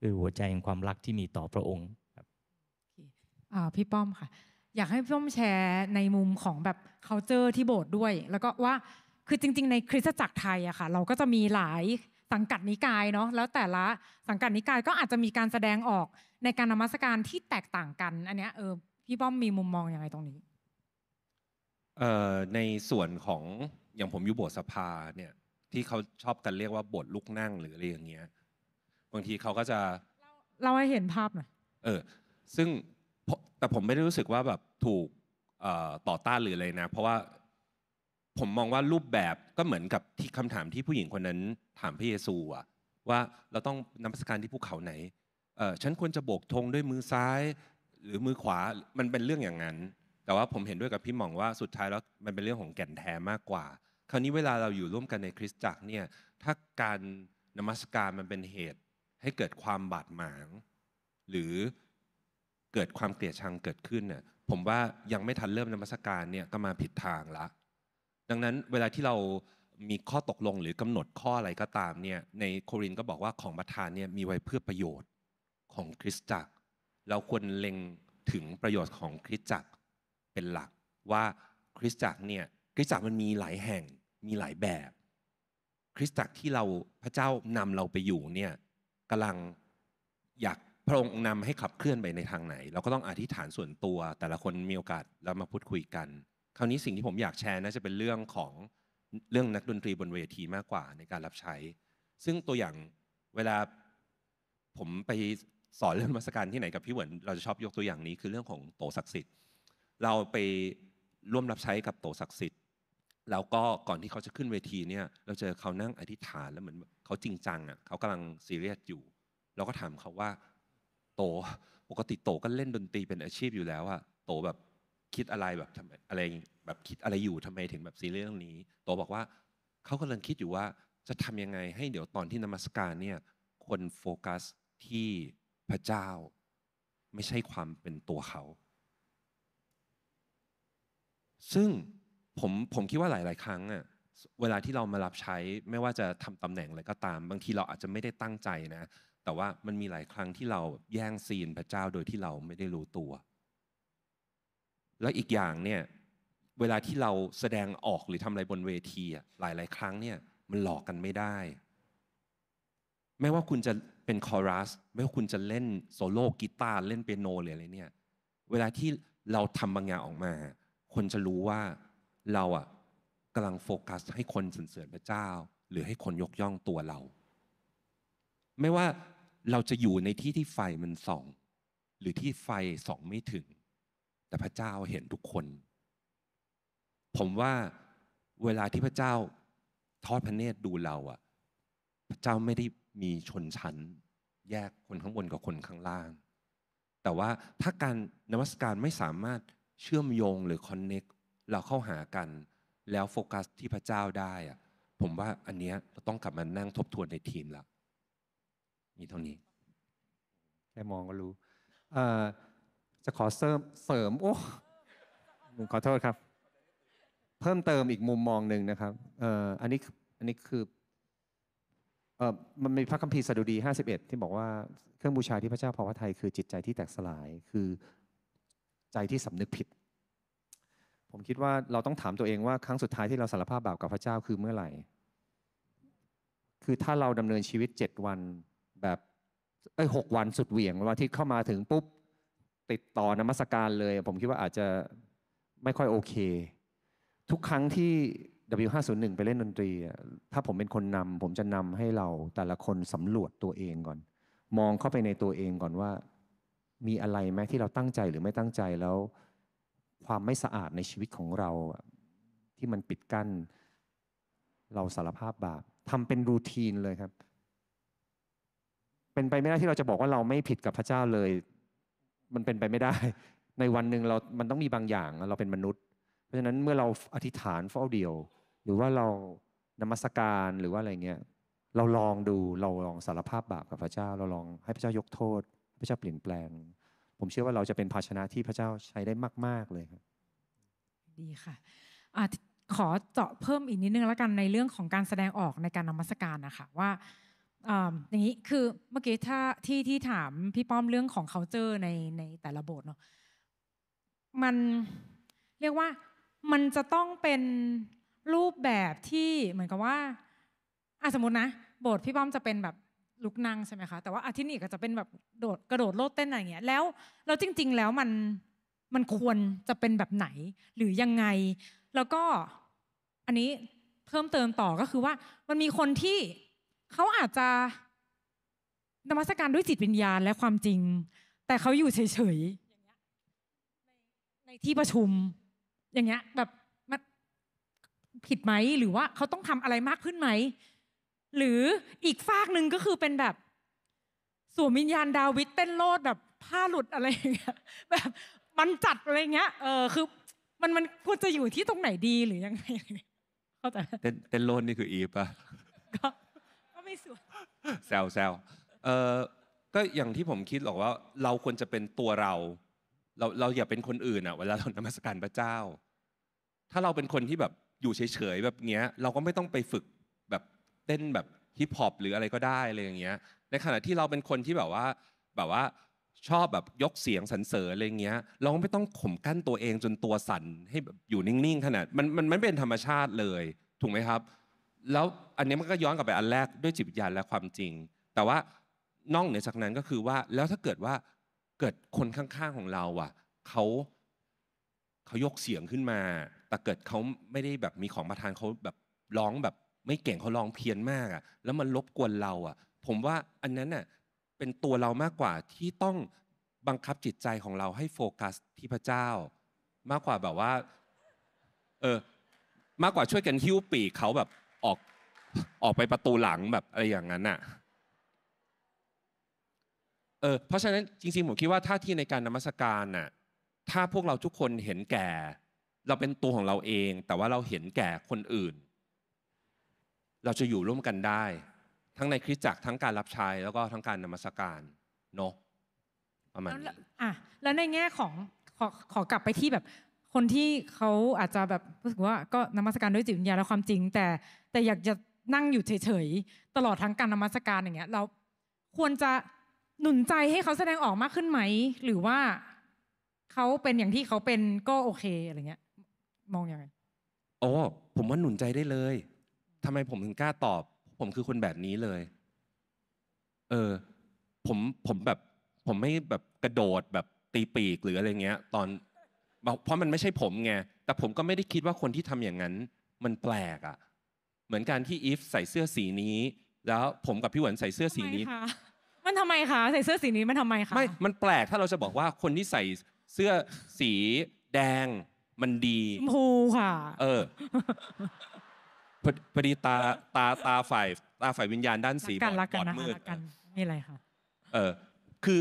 D: คือหัวใจแห่งความรักที่มีต่อพระองค์ครับ
A: พี่ป้อมค่ะ อยากให้พี่ป้อมแชร์ในมุมของแบบเคาเจอร์ที่โบสถ์ด้วย แล้วก็ว่าคือจริง ๆในคริสตจักรไทยอะค่ะเราก็จะมีหลายสังกัดนิกายเนาะแล้วแต่ละสังกัดนิกายก็อาจจะมีการแสดงออกในการนมัสการที่แตกต่างกันอันเนี้ยเออพี่ป้อมมีมุมมองอยังไงตรงนี้
F: ในส่วนของอย่างผมอยู่โบสถสภาเนี่ย ที่เขาชอบกันเรียกว่าบทลุกนั่งหรืออะไรอย่างเงี้ยบางทีเขาก็จะ
A: เราให้เห็นภาพหน่อย
F: เออซึ่งแต่ผมไม่ได้รู้สึกว่าแบบถูกต่อต้านหรืออะไรนะ เพราะว่าผมมองว่ารูปแบบก็เหมือนกับที่คำถามที่ผู้หญิงคนนั้น ถามพระเยซูอะว่าเราต้องนมัสการที่ภูเขาไหนเออฉันควรจะโบกธงด้วยมือซ้ายหรือมือขวา มันเป็นเรื่องอย่างนั้น แต่ว่าผมเห็นด้วยกับพี่หม่องว่าสุดท้ายแล้วมันเป็นเรื่องของแก่นแท้มากกว่า คราวนี้เวลาเราอยู่ร่วมกันในคริสตจักรเนี่ย ถ้าการนมัสการมันเป็นเหตุให้เกิดความบาดหมางหรือเกิดความเกลียดชังเกิดขึ้นเนี่ยผมว่ายังไม่ทันเริ่มนมัสการเนี่ยก็มาผิดทางละ ดังนั้นเวลาที่เรามีข้อตกลงหรือกำหนดข้ออะไรก็ตามเนี่ย ในโครินก็บอกว่าของประธานเนี่ยมีไว้เพื่อประโยชน์ของคริสตจักรเราควรเล็งถึงประโยชน์ของคริสตจักรเป็นหลัก ว่าคริสตจักรเนี่ยคริสตจักรมันมีหลายแห่งมีหลายแบบ คริสตจักรที่เราพระเจ้านำเราไปอยู่เนี่ยกำลังอยากพระองค์นำให้ขับเคลื่อนไปในทางไหน เราก็ต้องอธิษฐานส่วนตัว แต่ละคนมีโอกาสแล้วมาพูดคุยกันคราวนี้สิ่งที่ผมอยากแชร์น่าจะเป็นเรื่องของเรื่องนักดนตรีบนเวทีมากกว่าในการรับใช้ ซึ่งตัวอย่างเวลาผมไปสอนเรื่องมรสการที่ไหนกับพี่เหวินเราจะชอบยกตัวอย่างนี้คือเรื่องของโตศักดิ์สิทธิ์ เราไปร่วมรับใช้กับโตศักดิ์สิทธิ์ แล้วก็ก่อนที่เขาจะขึ้นเวทีเนี่ย เราเจอเขานั่งอธิษฐานแล้วเหมือนเขาจริงจังอ่ะ เขากำลังซีเรียสอยู่เราก็ถามเขาว่าโต ปกติโตก็เล่นดนตรีเป็นอาชีพอยู่แล้วอะโตแบบคิดอะไรแบบทำไมอะไรแบบคิดอะไรอยู่ทำไมถึงแบบซีเรียสเรื่องนี้ โตบอกว่าเขากำลังคิดอยู่ว่าจะทำยังไงให้เดี๋ยวตอนที่นมัสการเนี่ยคนโฟกัสที่พระเจ้าไม่ใช่ความเป็นตัวเขา ซึ่งผมผมคิดว่าหลาย ๆครั้งอ่ะเวลาที่เรามารับใช้ ไม่ว่าจะทำตำแหน่งอะไรก็ตาม บางทีเราอาจจะไม่ได้ตั้งใจนะ แต่ว่ามันมีหลายครั้งที่เราแย่งซีนพระเจ้าโดยที่เราไม่ได้รู้ตัว แล้วอีกอย่างเนี่ย เวลาที่เราแสดงออกหรือทำอะไรบนเวทีหลาย ๆ ครั้งเนี่ยมันหลอกกันไม่ได้ แม้ว่าคุณจะเป็นคอรัสไม่ว่าคุณจะเล่นโซโล่กีตาร์เล่นเปียโนหรืออะไรเนี่ยเวลาที่เราทำบางอย่างออกมา คนจะรู้ว่าเราอ่ะกำลังโฟกัสให้คนสรรเสริญพระเจ้า หรือให้คนยกย่องตัวเรา ไม่ว่าเราจะอยู่ในที่ที่ไฟมันส่อง หรือที่ไฟส่องไม่ถึง แต่พระเจ้าเห็นทุกคน ผมว่าเวลาที่พระเจ้าทอดพระเนตรดูเราอ่ะพระเจ้าไม่ได้มีชนชั้นแยกคนข้างบนกับคนข้างล่าง แต่ว่าถ้าการนวัตการไม่สามารถเชื่อมโยงหรือคอนเน็กเราเข้าหากัน แล้วโฟกัสที่พระเจ้าได้อะผมว่าอันเนี้ยเราต้องกลับมานั่งทบทวนในทีมละ
E: มีเท่านี้แค่มองก็รู้จะขอเสริมเสริม โอ้ขอโทษครับ เพิ่มเติมอีกมุมมองหนึ่งนะครับอันนี้อันนี้คือมันมีพระคัมภีร์สดุดี 51 ที่บอกว่าเครื่องบูชาที่พระเจ้าพอพระทัยคือจิตใจที่แตกสลายคือใจที่สำนึกผิด ผมคิดว่าเราต้องถามตัวเองว่าครั้งสุดท้ายที่เราสารภาพบาปกับพระเจ้าคือเมื่อไหร่ คือถ้าเราดำเนินชีวิต 7 วันแบบเอ้ยหวันสุดเหวี่ยงวันที่เข้ามาถึงปุ๊บ ติดต่อนมัสการเลย ผมคิดว่าอาจจะไม่ค่อยโอเค ทุกครั้งที่ W501 ไปเล่นดนตรี ถ้าผมเป็นคนนำผมจะนำให้เราแต่ละคนสำรวจตัวเองก่อน มองเข้าไปในตัวเองก่อนว่า มีอะไรไหมที่เราตั้งใจหรือไม่ตั้งใจแล้ว ความไม่สะอาดในชีวิตของเราที่มันปิดกั้น เราสารภาพบาปทำเป็นรูทีนเลยครับ เป็นไปไม่ได้ที่เราจะบอกว่าเราไม่ผิดกับพระเจ้าเลย มันเป็นไปไม่ได้ ในวันหนึ่งเรา มันต้องมีบางอย่าง เราเป็นมนุษย์ เพราะฉะนั้นเมื่อเราอธิษฐานเฝ้าเดียวหรือว่าเรานมัสการหรือว่าอะไรเงี้ยเราลองดูเราลองสารภาพบาปกับพระเจ้าเราลองให้พระเจ้ายกโทษพระเจ้าเปลี่ยนแปลง ผมเชื่อว่าเราจะเป็นภาชนะที่พระเจ้าใช้ได้มาก ๆเลยครับ
A: ดีค่ะาขอเจาะเพิ่มอีกนิดนึงแล้วกันในเรื่องของการแสดงออกในการนมัสการนะคะว่าอย่างนี้คือเมื่อกี้ถ้าที่ที่ถามพี่ป้อมเรื่องของเคาเจอร์ในในแต่ละโบสถ์เนาะมันเรียกว่ามันจะต้องเป็นรูปแบบที่เหมือนกับว่าอสมมตินะ โบสถ์พี่ป้อมจะเป็นแบบลุกนั่งใช่ไหมคะ แต่ว่าอาทิตย์นี้ก็จะเป็นแบบโดดกระโดดโลดเต้นอะไรอย่างเงี้ย แล้วเราจริงๆแล้วมันมันควรจะเป็นแบบไหนหรือยังไง แล้วก็อันนี้เพิ่มเติมต่อก็คือว่ามันมีคนที่เขาอาจจะนมัสการด้วยจิตวิญญาณและความจริง แต่เขาอยู่เฉยๆในที่ประชุมอย่างเงี้ย แบบผิดไหมหรือว่าเขาต้องทำอะไรมากขึ้นไหม หรืออีกฝากหนึ่งก็คือเป็นแบบสวมวิญญาณดาวิดเต้นโลดแบบผ้าหลุดอะไรอย่างเงี้ยแบบมันจัดอะไรเงี้ยเออคือ มันมันควรจะอยู่ที่ตรงไหนดีหรือยังไงเข้าใจ
F: เต้นเต้นโลดนี่คืออีป่ะก
G: ็ก็ไม่สวย
F: แซวแซวเออก็อย่างที่ผมคิดหรอกว่า เราควรจะเป็นตัวเรา เราเราอย่าเป็นคนอื่นอ่ะเวลาเรานมัสการพระเจ้า ถ้าเราเป็นคนที่แบบอยู่เฉยๆแบบเงี้ยเราก็ไม่ต้องไปฝึกแบบเต้นแบบฮิปฮอปหรืออะไรก็ได้อะไรอย่างเงี้ย ในขณะที่เราเป็นคนที่แบบว่าแบบว่า ชอบแบบยกเสียงสรรเสริญอะไรเงี้ย เราไม่ต้องข่มกั้นตัวเองจนตัวสั่นให้แบบอยู่นิ่งๆขนาดมันมันไม่เป็นธรรมชาติเลยถูกไหมครับ แล้วอันนี้มันก็ย้อนกลับไปอันแรกด้วยจิตวิญญาณและความจริง แต่ว่านอกเหนือจากนั้นก็คือว่าแล้วถ้าเกิดว่าเกิดคนข้างๆของเราอ่ะเขาเขายกเสียงขึ้นมาแต่เกิดเขาไม่ได้แบบมีของประทานเขาแบบร้องแบบ ไม่เก่งเขาร้องเพี้ยนมากอ่ะ แล้วมันรบกวนเรา อ่ะ ผมว่าอันนั้นน่ะเป็นตัวเรามากกว่าที่ต้องบังคับจิตใจของเราให้โฟกัสที่พระเจ้า มากกว่าแบบว่า เออ มากกว่าช่วยกันหิ้วปีกเขาแบบออกออกไปประตูหลังแบบอะไรอย่างนั้นน่ะเออเพราะฉะนั้นจริงๆผมคิดว่าท่าที่ในการนมัสการน่ะ ถ้าพวกเราทุกคนเห็นแก่เราเป็นตัวของเราเอง แต่ว่าเราเห็นแก่คนอื่น เราจะอยู่ร่วมกันได้ ทั้งในคริสตจักรทั้งการรับใช้แล้วก็ทั้งการนมัสการเนาะประมาณนี้
A: อ่ะแล้วในแง่ของขอขอกลับไปที่แบบ คนที่เขาอาจจะแบบรู้สึกว่าก็นมัสการด้วยจิตวิญญาณและความจริง แต่แต่อยากจะนั่งอยู่เฉย ๆ ตลอดทั้งการนมัสการอย่างเงี้ย เราควรจะหนุนใจให้เขาแสดงออกมากขึ้นไหม หรือว่าเขาเป็นอย่างที่เขาเป็นก็โอเคอะไรเงี้ยมองอยังไง
F: โอ้ผมว่าหนุนใจได้เลย ทำไมผมถึงกล้าตอบ ผมคือคนแบบนี้เลย เออ ผม ผมแบบ ผมไม่แบบกระโดดแบบตีปีกหรืออะไรเงี้ย ตอน เพราะมันไม่ใช่ผมไง แต่ผมก็ไม่ได้คิดว่าคนที่ทำอย่างนั้น มันแปลกอ่ะ เหมือนการที่อีฟใส่เสื้อสีนี้ แล้วผมกับพี่หวนใส่เสื้อสีนี้ มันทำไมคะ ใส่เสื้อสีนี้มันทำไมคะ ไม่ มันแปลกถ้าเราจะบอกว่าคนที่ใส่เสื้อสีแดงมันดีชมพูค่ะ เออพอพอดีตาตาตาฝ่าย ตาฝ่ายวิญญาณด้านสีบอดบอดมืดก
A: กันนี่อะไรค่ะ
F: เออ คือ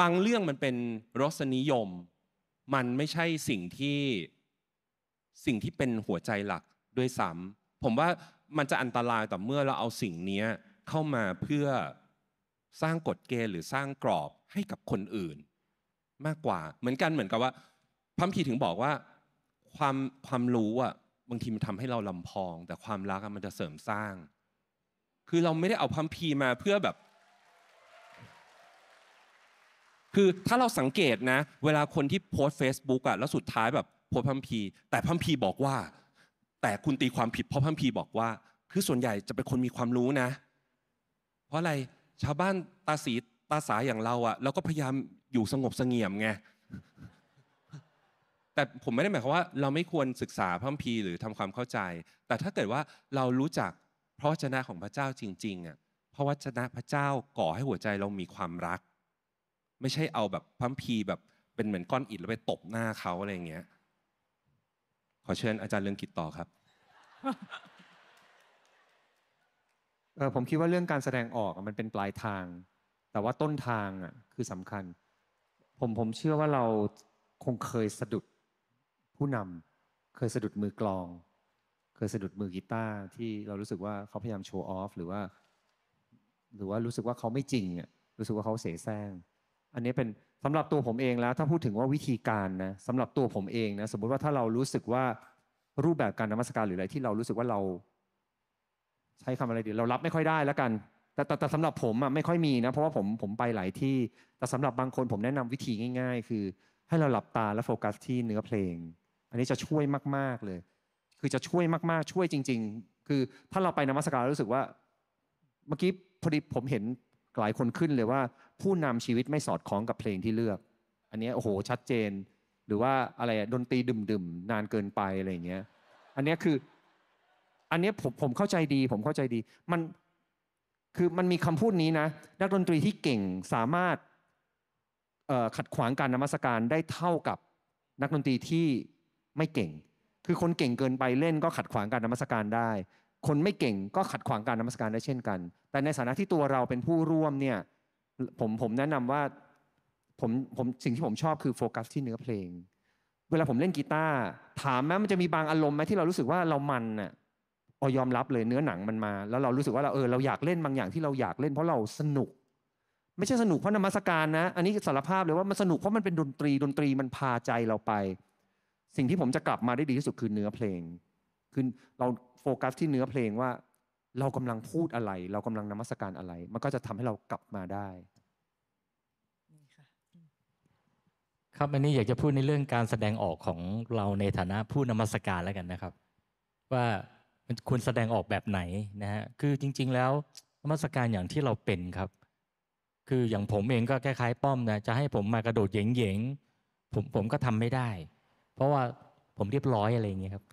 F: บางเรื่องมันเป็นรสนิยม มันไม่ใช่สิ่งที่สิ่งที่เป็นหัวใจหลักด้วยซ้ำผมว่ามันจะอันตรายต่อเมื่อเราเอาสิ่งนี้เข้ามาเพื่อสร้างกฎเกณฑ์หรือสร้างกรอบให้กับคนอื่น มากกว่าเหมือนกันเหมือนกับว่าพัมพีถึงบอกว่า ความความรู้อ่ะ บางทีมันทำให้เราลำพอง แต่ความรักมันจะเสริมสร้าง คือเราไม่ได้เอาพัมพีมาเพื่อแบบ คือถ้าเราสังเกตนะ เวลาคนที่โพสเฟซบุ๊กอ่ะแล้วสุดท้ายแบบโพสพัมพีแต่พัมพีบอกว่า แต่คุณตีความผิดเพราะพัมพีบอกว่า คือส่วนใหญ่จะเป็นคนมีความรู้นะ เพราะอะไรชาวบ้านตาสีตาสาอย่างเราอ่ะเราก็พยายามอยู่สงบเสงี่ยมไงแต่ผมไม่ได้หมายความว่าเราไม่ควรศึกษาพระคัมภีร์หรือทำความเข้าใจ แต่ถ้าเกิดว่าเรารู้จักพระวจนะของพระเจ้าจริงๆอ่ะพระวจนะพระเจ้าก่อให้หัวใจเรามีความรัก ไม่ใช่เอาแบบพระคัมภีร์แบบเป็นเหมือนก้อนอิฐแล้วไปตบหน้าเขาอะไรอย่างเงี้ยขอเชิญอาจารย์เรืองกิจต่อครับ
E: เออผมคิดว่าเรื่องการแสดงออกมันเป็นปลายทาง แต่ว่าต้นทางอ่ะคือสำคัญ ผมผมเชื่อว่าเราคงเคยสะดุดผู้นำเคยสะดุดมือกลอง เคยสะดุดมือกีตาร์ที่เรารู้สึกว่าเขาพยายามโชว์ออฟหรือว่า หรือว่ารู้สึกว่าเขาไม่จริงอ่ะรู้สึกว่าเขาเสแสร้ง อันนี้เป็นสำหรับตัวผมเองแล้ว ถ้าพูดถึงว่าวิธีการนะสำหรับตัวผมเองนะสมมุติว่าถ้าเรารู้สึกว่ารูปแบบการนมัสการหรืออะไรที่เรารู้สึกว่าเรา ใช้คำอะไรดีเรารับไม่ค่อยได้ แล้วกัน แต่แต่สำหรับผมอ่ะไม่ค่อยมีนะ เพราะว่าผมผมไปหลายที่แต่สำหรับบางคนผมแนะนำวิธีง่าย ๆ คือให้เราหลับตาแล้วโฟกัส ที่เนื้อเพลงอันนี้จะช่วยมาก ๆเลย คือจะช่วยมากๆช่วยจริง ๆ คือถ้าเราไปนมัสการรู้สึกว่า เมื่อกี้พอดีผมเห็นหลายคนขึ้นเลยว่า ผู้นำชีวิตไม่สอดคล้องกับเพลงที่เลือก อันนี้โอ้โห ชัดเจน หรือว่าอะไรดนตรีดื่มๆนานเกินไปอะไรเงี้ย อันนี้คือ อันนี้ผมผมเข้าใจดี ผมเข้าใจดีมันคือมันมีคำพูดนี้นะนักดนตรีที่เก่งสามารถขัดขวางการนมัสการได้เท่ากับนักดนตรีที่ไม่เก่ง คือคนเก่งเกินไปเล่นก็ขัดขวางการนมัสการได้ คนไม่เก่งก็ขัดขวางการนมัสการได้เช่นกัน แต่ในฐานะที่ตัวเราเป็นผู้ร่วมเนี่ยผมผมแนะนำว่า ผมผมสิ่งที่ผมชอบคือโฟกัสที่เนื้อเพลง เวลาผมเล่นกีตาร์ถามแม้มันจะมีบางอารมณ์ไหมที่เรารู้สึกว่าเรามันอ่ะอยอมรับเลยเนื้อหนังมันมาแล้วเรารู้สึกว่าเราเออเราอยากเล่นบางอย่างที่เราอยากเล่นเพราะเราสนุก ไม่ใช่สนุกเพราะนมัสการนะ อันนี้สารภาพเลยว่ามันสนุกเพราะมันเป็นดนตรีดนตรีมันพาใจเราไปสิ่งที่ผมจะกลับมาได้ดีที่สุดคือเนื้อเพลงคือเราโฟกัสที่เนื้อเพลงว่า เรากำลังพูดอะไร เรากำลังนมัสการอะไร มันก็จะทำให้เรากลับมาได้
D: ครับอันนี้อยากจะพูดในเรื่องการแสดงออกของเราในฐานะผู้นมัสการแล้วกันนะครับ ว่ามันควรแสดงออกแบบไหนนะฮะคือจริง ๆ แล้วนมัสการอย่างที่เราเป็นครับ คืออย่างผมเองก็คล้ายๆป้อมนะจะให้ผมมากระโดดเย่งๆผมผมก็ทำไม่ได้เพราะว่าผมเรียบร้อยอะไรอย่างเงี้ยครับ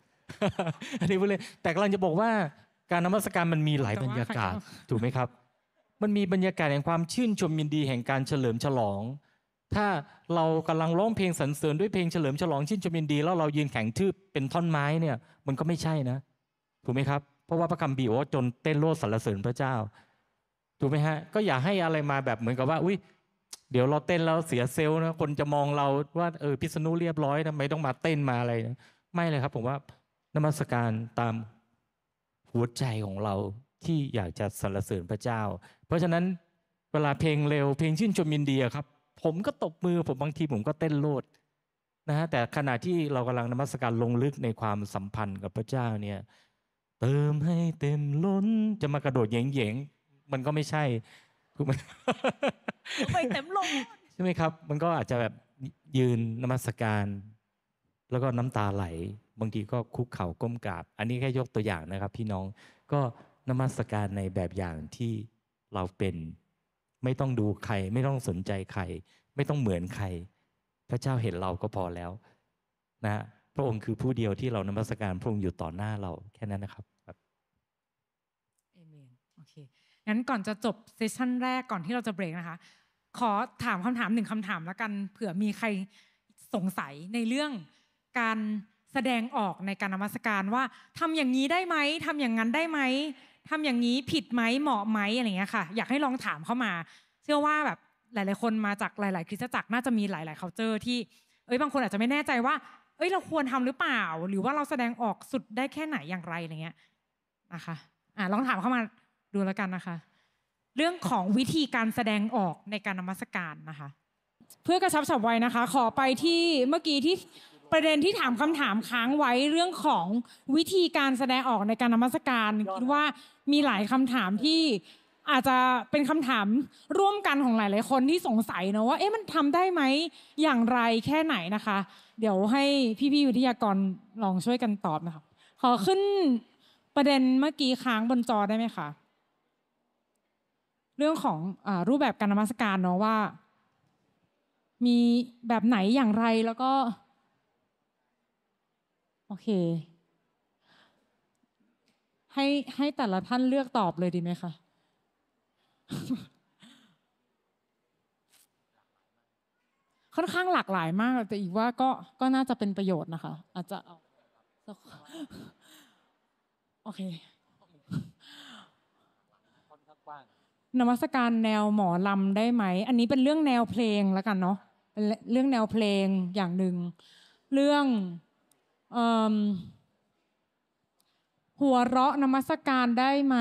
D: อันนี้พูดเลย แต่กำลังจะบอกว่าการนมัสการมันมีหลายบรรยากาศถูกไหมครับ มันมีบรรยากาศแห่งความชื่นชมยินดีแห่งการเฉลิมฉลอง ถ้าเรากำลังร้องเพลงสรรเสริญด้วยเพลงเฉลิมฉลองชื่นชมยินดีแล้วเรายืนแข็งทื่อเป็นท่อนไม้เนี่ย มันก็ไม่ใช่นะถูกไหมครับ เพราะว่าพระคัมภีร์ว่าจนเต้นโลดสรรเสริญพระเจ้าถูกไหมฮะก็อย่าให้อะไรมาแบบเหมือนกับว่าอุ้ยเดี๋ยวเราเต้นแล้วเสียเซลล์นะคนจะมองเราว่าเออพิษณุเรียบร้อยทำไมต้องมาเต้นมาอะไรนะไม่เลยครับ ผมว่านมัสการตามหัวใจของเราที่อยากจะสรรเสริญพระเจ้า เพราะฉะนั้นเวลาเพลงเร็วเพลงชื่นชมยินดีครับ ผมก็ตบมือผมบางทีผมก็เต้นโลดนะฮะแต่ขณะที่เรากำลังนมัสการลงลึกในความสัมพันธ์กับพระเจ้าเนี่ย เติมให้เต็มล้นจะมากระโดดเหย่งมันก็ไม่ใช่คือมันไปเต็มลมใช่ไหมครับ มันก็อาจจะแบบยืนนมัสการ แล้วก็น้ำตาไหล บางทีก็คุกเข่าก้มกราบอันนี้แค่ยกตัวอย่างนะครับ พี่น้องก็นมัสการในแบบอย่างที่เราเป็น ไม่ต้องดูใคร ไม่ต้องสนใจใคร ไม่ต้องเหมือนใคร พระเจ้าเห็นเราก็พอแล้ว นะ พระองค์คือผู้เดียวที่เรานมัสการพระองค์อยู่ต่อหน้าเราแค่นั้นนะครับ
A: งั้นก่อนจะจบเซสชั่นแรกก่อนที่เราจะเบรกนะคะขอถามคำถามหนึ่งคำถามแล้วกันเผื่อมีใครสงสัยในเรื่อง การแสดงออกในการนมัสการว่าทำอย่างนี้ได้ไหมทำอย่างนั้นได้ไหมทำอย่างนี้ผิดไหมเหมาะไหมอะไรเงี้ยค่ะอยากให้ลองถามเข้ามา เชื่อว่าแบบหลาย ๆ คนมาจากหลาย ๆ คริสตจักรน่าจะมีหลาย ๆเคาเจอร์ที่เอ้ยบางคนอาจจะไม่แน่ใจว่า เอ้ยเราควรทำหรือเปล่า หรือว่าเราแสดงออกสุดได้แค่ไหนอย่างไรอะไรเงี้ยนะคะ อ่าลองถามเข้ามาดูแล้วกันนะคะเรื่องของวิธีการแสดงออกในการนมัสการนะคะ เพื่อกระชับฉับไวนะคะ ขอไปที่เมื่อกี้ที่ประเด็นที่ถามคำถามค้างไว้เรื่องของวิธีการแสดงออกในการนมัสการ คิดว่ามีหลายคำถามที่อาจจะเป็นคำถามร่วมกันของหลาย ๆ คนที่สงสัยเนอะว่าเอ๊ะมันทำได้ไหมอย่างไรแค่ไหนนะคะ เดี๋ยวให้พี่ๆวิทยากรลองช่วยกันตอบนะคะขอขึ้นประเด็นเมื่อกี้ค้างบนจอได้ไหมคะเรื่องของอรูปแบบการนมัสการเนาะว่า มีแบบไหนอย่างไรแล้วก็ โอเค ให้ให้แต่ละท่านเลือกตอบเลยดีไหมคะ ค่อนข้างหลากหลายมาก แต่อีกว่าก็ก็น่าจะเป็นประโยชน์นะคะ อาจจะเอาโอเคนมัสการแนวหมอลำได้ไหม อันนี้เป็นเรื่องแนวเพลงแล้วกันเนาะเป็นเรื่องแนวเพลงอย่างหนึ่ง เรื่อง หัวเราะนมัสการได้ไหม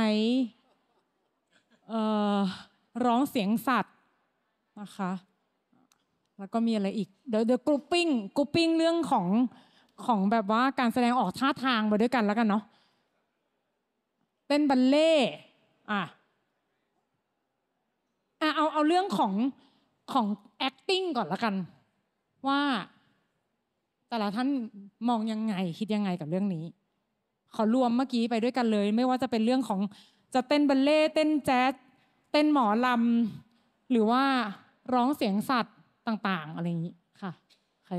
A: ร้องเสียงสัตว์นะคะ แล้วก็มีอะไรอีก เดี๋ยวเดี๋ยวกรุ๊ปปิ้งกรุ๊ปปิ้งเรื่องของของแบบว่าการแสดงออกท่าทางไปด้วยกันแล้วกันเนาะเต้นบัลเล่อ่ะอาเอาเอาเรื่องของของ acting ก่อนละกันว่า แต่ละท่านมองยังไงคิดยังไงกับเรื่องนี้ ขอรวมเมื่อกี้ไปด้วยกันเลย ไม่ว่าจะเป็นเรื่องของจะเต้นบัลเล่เต้นแจ๊สเต้นหมอลำ หรือว่าร้องเสียงสัตว์ต่างๆ อะไรอย่างนี้ค่ะใคร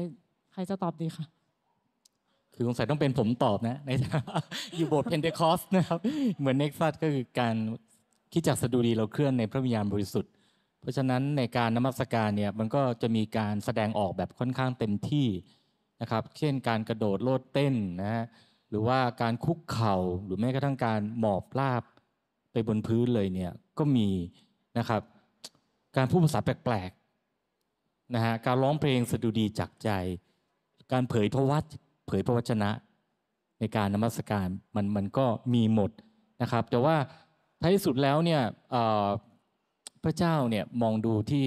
A: ใครจะตอบดีคะ
D: คือสงสัยต้องเป็นผมตอบนะใน
A: อยู่บทเพนเทคอ
D: สนะครับ เหมือนเน็กซัสก็คือการ คิดจากสดุดีเราเคลื่อนในพระวิญญาณบริสุทธิ์เพราะฉะนั้นในการนมัสการเนี่ยมันก็จะมีการแสดงออกแบบค่อนข้างเต็มที่นะครับ เช่นการกระโดดโลดเต้นนะฮะหรือว่าการคุกเข่าหรือแม้กระทั่งการหมอบราบไปบนพื้นเลยเนี่ยก็มีนะครับการพูดภาษาแปลกๆนะฮะการร้องเพลงสดุดีจากใจ การเผยพระวัดเผยพระวจนะในการนมัสการมันมันก็มีหมดนะครับ แต่ว่าท้ายสุดแล้วเนี่ยพระเจ้าเนี่ยมองดูที่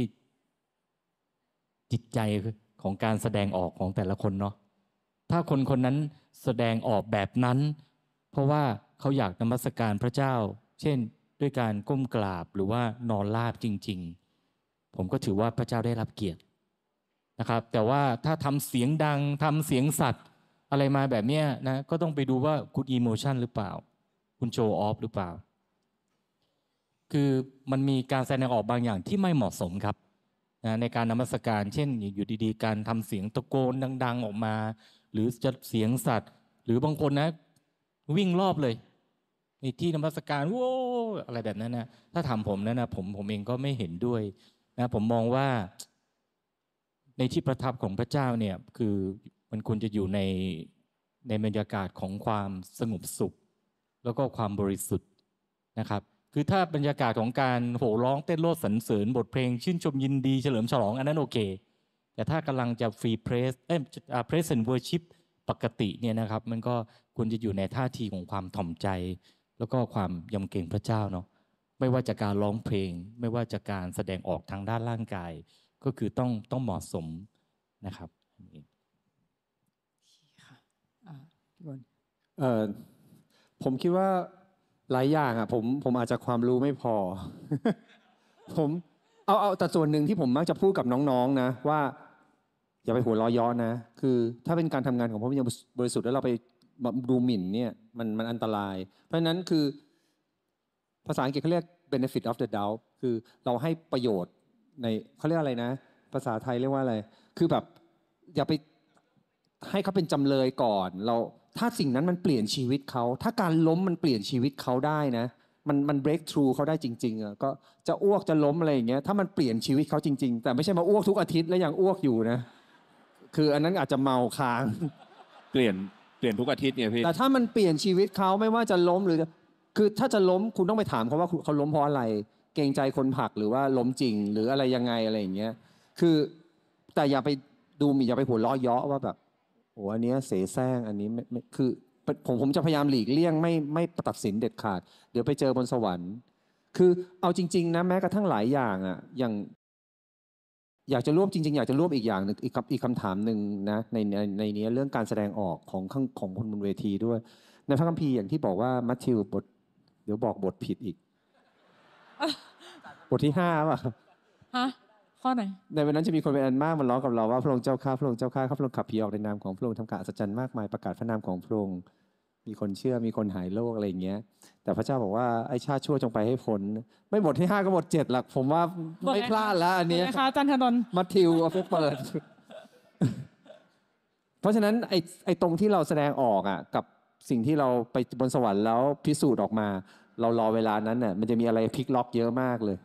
D: จิตใจของการแสดงออกของแต่ละคนเนาะถ้าคนคนนั้นแสดงออกแบบนั้น เพราะว่าเขาอยากนมัสการพระเจ้า เช่นด้วยการก้มกราบหรือว่านอนราบจริง ๆ ผมก็ถือว่าพระเจ้าได้รับเกียรตินะครับ แต่ว่าถ้าทำเสียงดังทำเสียงสัตว์อะไรมาแบบเนี้ยนะก็ต้องไปดูว่าคุณอีโมชันหรือเปล่า คุณโชว์ออฟ หรือเปล่าคือมันมีการแสดงออกบางอย่างที่ไม่เหมาะสมครับในการนมัสการ เช่นอยู่ดีๆ การทำเสียงตะโกนดังๆ ออกมา หรือจะเสียงสัตว์ หรือบางคนนะ วิ่งรอบเลย ในที่นมัสการโว้อะไรแบบนั้นนะถ้าถามผมนะนะผมผมเองก็ไม่เห็นด้วยนะผมมองว่า ในที่ประทับของพระเจ้าเนี่ย คือมันควรจะอยู่ในในบรรยากาศของความสงบสุข แล้วก็ความบริสุทธิ์นะครับคือถ้าบรรยากาศของการโห่ร้องเต้นโลดสรรเสริญบทเพลง ชื่นชมยินดีเฉลิมฉลอง อันนั้นโอเค แต่ถ้ากำลังจะฟรีเพรสเอ้ยเพรสเซนเวอร์ชิพปกติเนี่ยนะครับ มันก็ควรจะอยู่ในท่าทีของความถ่อมใจ แล้วก็ความยำเกรงพระเจ้าเนาะ ไม่ว่าจะการร้องเพลงไม่ว่าจะการแสดงออกทางด้านร่างกาย ก็คือต้องต้องเหมาะสมนะครับ
C: ค่ะ
E: นผมคิดว่าหลายอย่างอ่ะผมผมอาจจะความรู้ไม่พอ ผมเอา เอา แต่ส่วนหนึ่งที่ผมมักจะพูดกับน้อง ๆ นะ ว่า อย่าไปหัวล้อย้อนนะคือ ถ้าเป็นการทำงานของพระวิญญาณบริสุทธิ์แล้วเราไปดูหมิ่นเนี่ย มันมันอันตราย เพราะฉะนั้นคือภาษาอังกฤษเขาเรียก benefit of the doubt คือเราให้ประโยชน์ในเขาเรียกอะไรนะ ภาษาไทยเรียกว่าอะไร คือแบบอย่าไปให้เขาเป็นจำเลยก่อนเราถ้าสิ่งนั้นมันเปลี่ยนชีวิตเขา ถ้าการล้มมันเปลี่ยนชีวิตเขาได้นะ มันมัน break through เขาได้จริงๆอ่ะก็จะอ้วกจะล้มอะไรอย่างเงี้ยถ้ามันเปลี่ยนชีวิตเขาจริงๆแต่ไม่ใช่มาอ้วกทุกอาทิตย์แล้วยังอ้วกอยู่นะคืออันนั้นอาจจะเมาค้าง เปลี่ยนเปลี่ยนทุกอาทิตย์เนี่ยพี่แต่ถ้ามันเปลี่ยนชีวิตเขาไม่ว่าจะล้มหรือ คือถ้าจะล้มคุณต้องไปถามเขาว่าเขาล้มเพราะอะไร เกรงใจคนผักหรือว่าล้มจริงหรืออะไรยังไงอะไรอย่างเงี้ยคือแต่อย่าไปดูมีอย่าไปหัวล้อเยาะว่าแบบโอ้อันนี้เสแสร้งอันนี้ไม่คือ ผมผมจะพยายามหลีกเลี่ยงไม่ไม่ตัดสินเด็ดขาดเดี๋ยวไปเจอบนสวรรค์ คือเอาจริงๆนะแม้กระทั่งหลายอย่างอ่ะ อย่าง อยากจะรวบจริงๆอยากจะรวบอีกอย่างนึงอีกคำอีกคำถามหนึ่งนะ ในในในนี้เรื่องการแสดงออกของข้างของคนบนเวทีด้วยในพระคัมภีร์อย่างที่บอกว่ามัทธิวบทเดี๋ยวบอกบทผิดอีกบทที่ห้าป่ะ
A: ฮะข้อไหน
E: ในวันนั้นจะมีคนเป็นอันมากมัน้อกับเรา ว่าพระองค์เจ้าข้าพระองค์เจ้าข้าข้าพระองค์ขับผีออกในนามของพระองค์ทำการอัศจรรย์มากมาย ประกาศพระนามของพระองค์มีคนเชื่อมีคนหายโรคอะไรอย่างเงี้ย แต่พระเจ้าบอกว่าไอ้ชาติชั่วจงไปให้พ้นไม่หมดที่ห้าก็หมดเจ็ดหลักผมว่า ไม่พลาดแล้วอันนี้นะคะจันทนนมาทิวเอาไปเปิดเพราะฉะนั้นไอ้ไอ้ตรงที่เราแสดงออกอ่ะกับสิ่งที่เราไปบนสวรรค์แล้วพิสูจน์ออกมา เรารอเวลานั้นน่ะมันจะมีอะไรพลิกล็อกเยอะมากเลย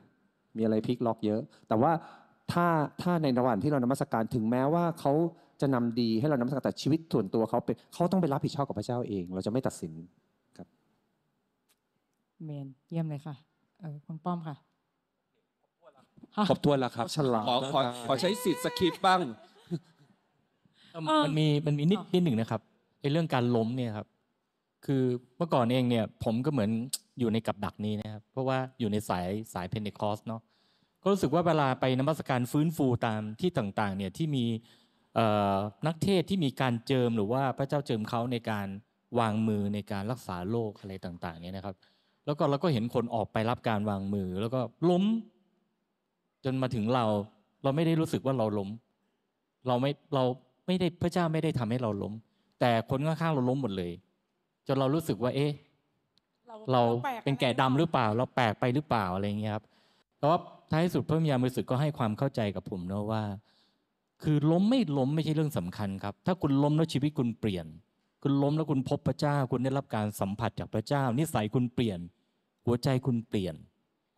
E: มีอะไรพลิกล็อกเยอะ แต่ว่าถ้าถ้าในระหว่างที่เรานมัสการถึงแม้ว่าเขาจะนำดีให้เรานมัสการแต่ชีวิตส่วนตัวเขาเป็นเขาต้องไปรับผิดชอบกับพระเจ้าเอง เราจะไม่ตัดสินครับ
A: เมนเยี่ยมเลยค่ะเออคุณป้อมค่ะ
D: ขอบทวนแล้วครับฉลาดขอ
F: ขอใช้สิทธิ์สคริปบ้าง
D: มันมีมันมีนิดนิดหนึ่งนะครับไอ้เรื่องการล้มเนี่ยครับ คือเมื่อก่อนเองเนี่ย ผมก็เหมือนอยู่ในกับดักนี้นะครับเพราะว่าอยู่ในสายสายเพนเทคอสเนาะก็รู้สึกว่าเวลาไปนมัสการฟื้นฟูตามที่ต่าง ๆ เนี่ยที่มีนักเทศที่มีการเจิมหรือว่า พระเจ้าเจิมเขาในการวางมือในการรักษาโรคอะไรต่าง ๆ เนี่ยนะครับ แล้วก็เราก็เห็นคนออกไปรับการวางมือแล้วก็ล้ม จนมาถึงเราเราไม่ได้รู้สึกว่าเราล้ม เราไม่เราไม่ได้พระเจ้าไม่ได้ทำให้เราล้ม แต่คนข้างๆเราล้มหมดเลย จนเรารู้สึกว่า เอ๊ะเราเป็นแก่ดำหรือเปล่า เราแปลกไปหรือเปล่าอะไรอย่างเงี้ยครับแต่ว่าท้ายสุดพระมยามือสึกก็ให้ความเข้าใจกับผมเนาะว่า คือล้มไม่ล้มไม่ใช่เรื่องสำคัญครับ ถ้าคุณล้มแล้วชีวิตคุณเปลี่ยน คุณล้มแล้วคุณพบพระเจ้า คุณได้รับการสัมผัสจากพระเจ้า นิสัยคุณเปลี่ยน หัวใจคุณเปลี่ยน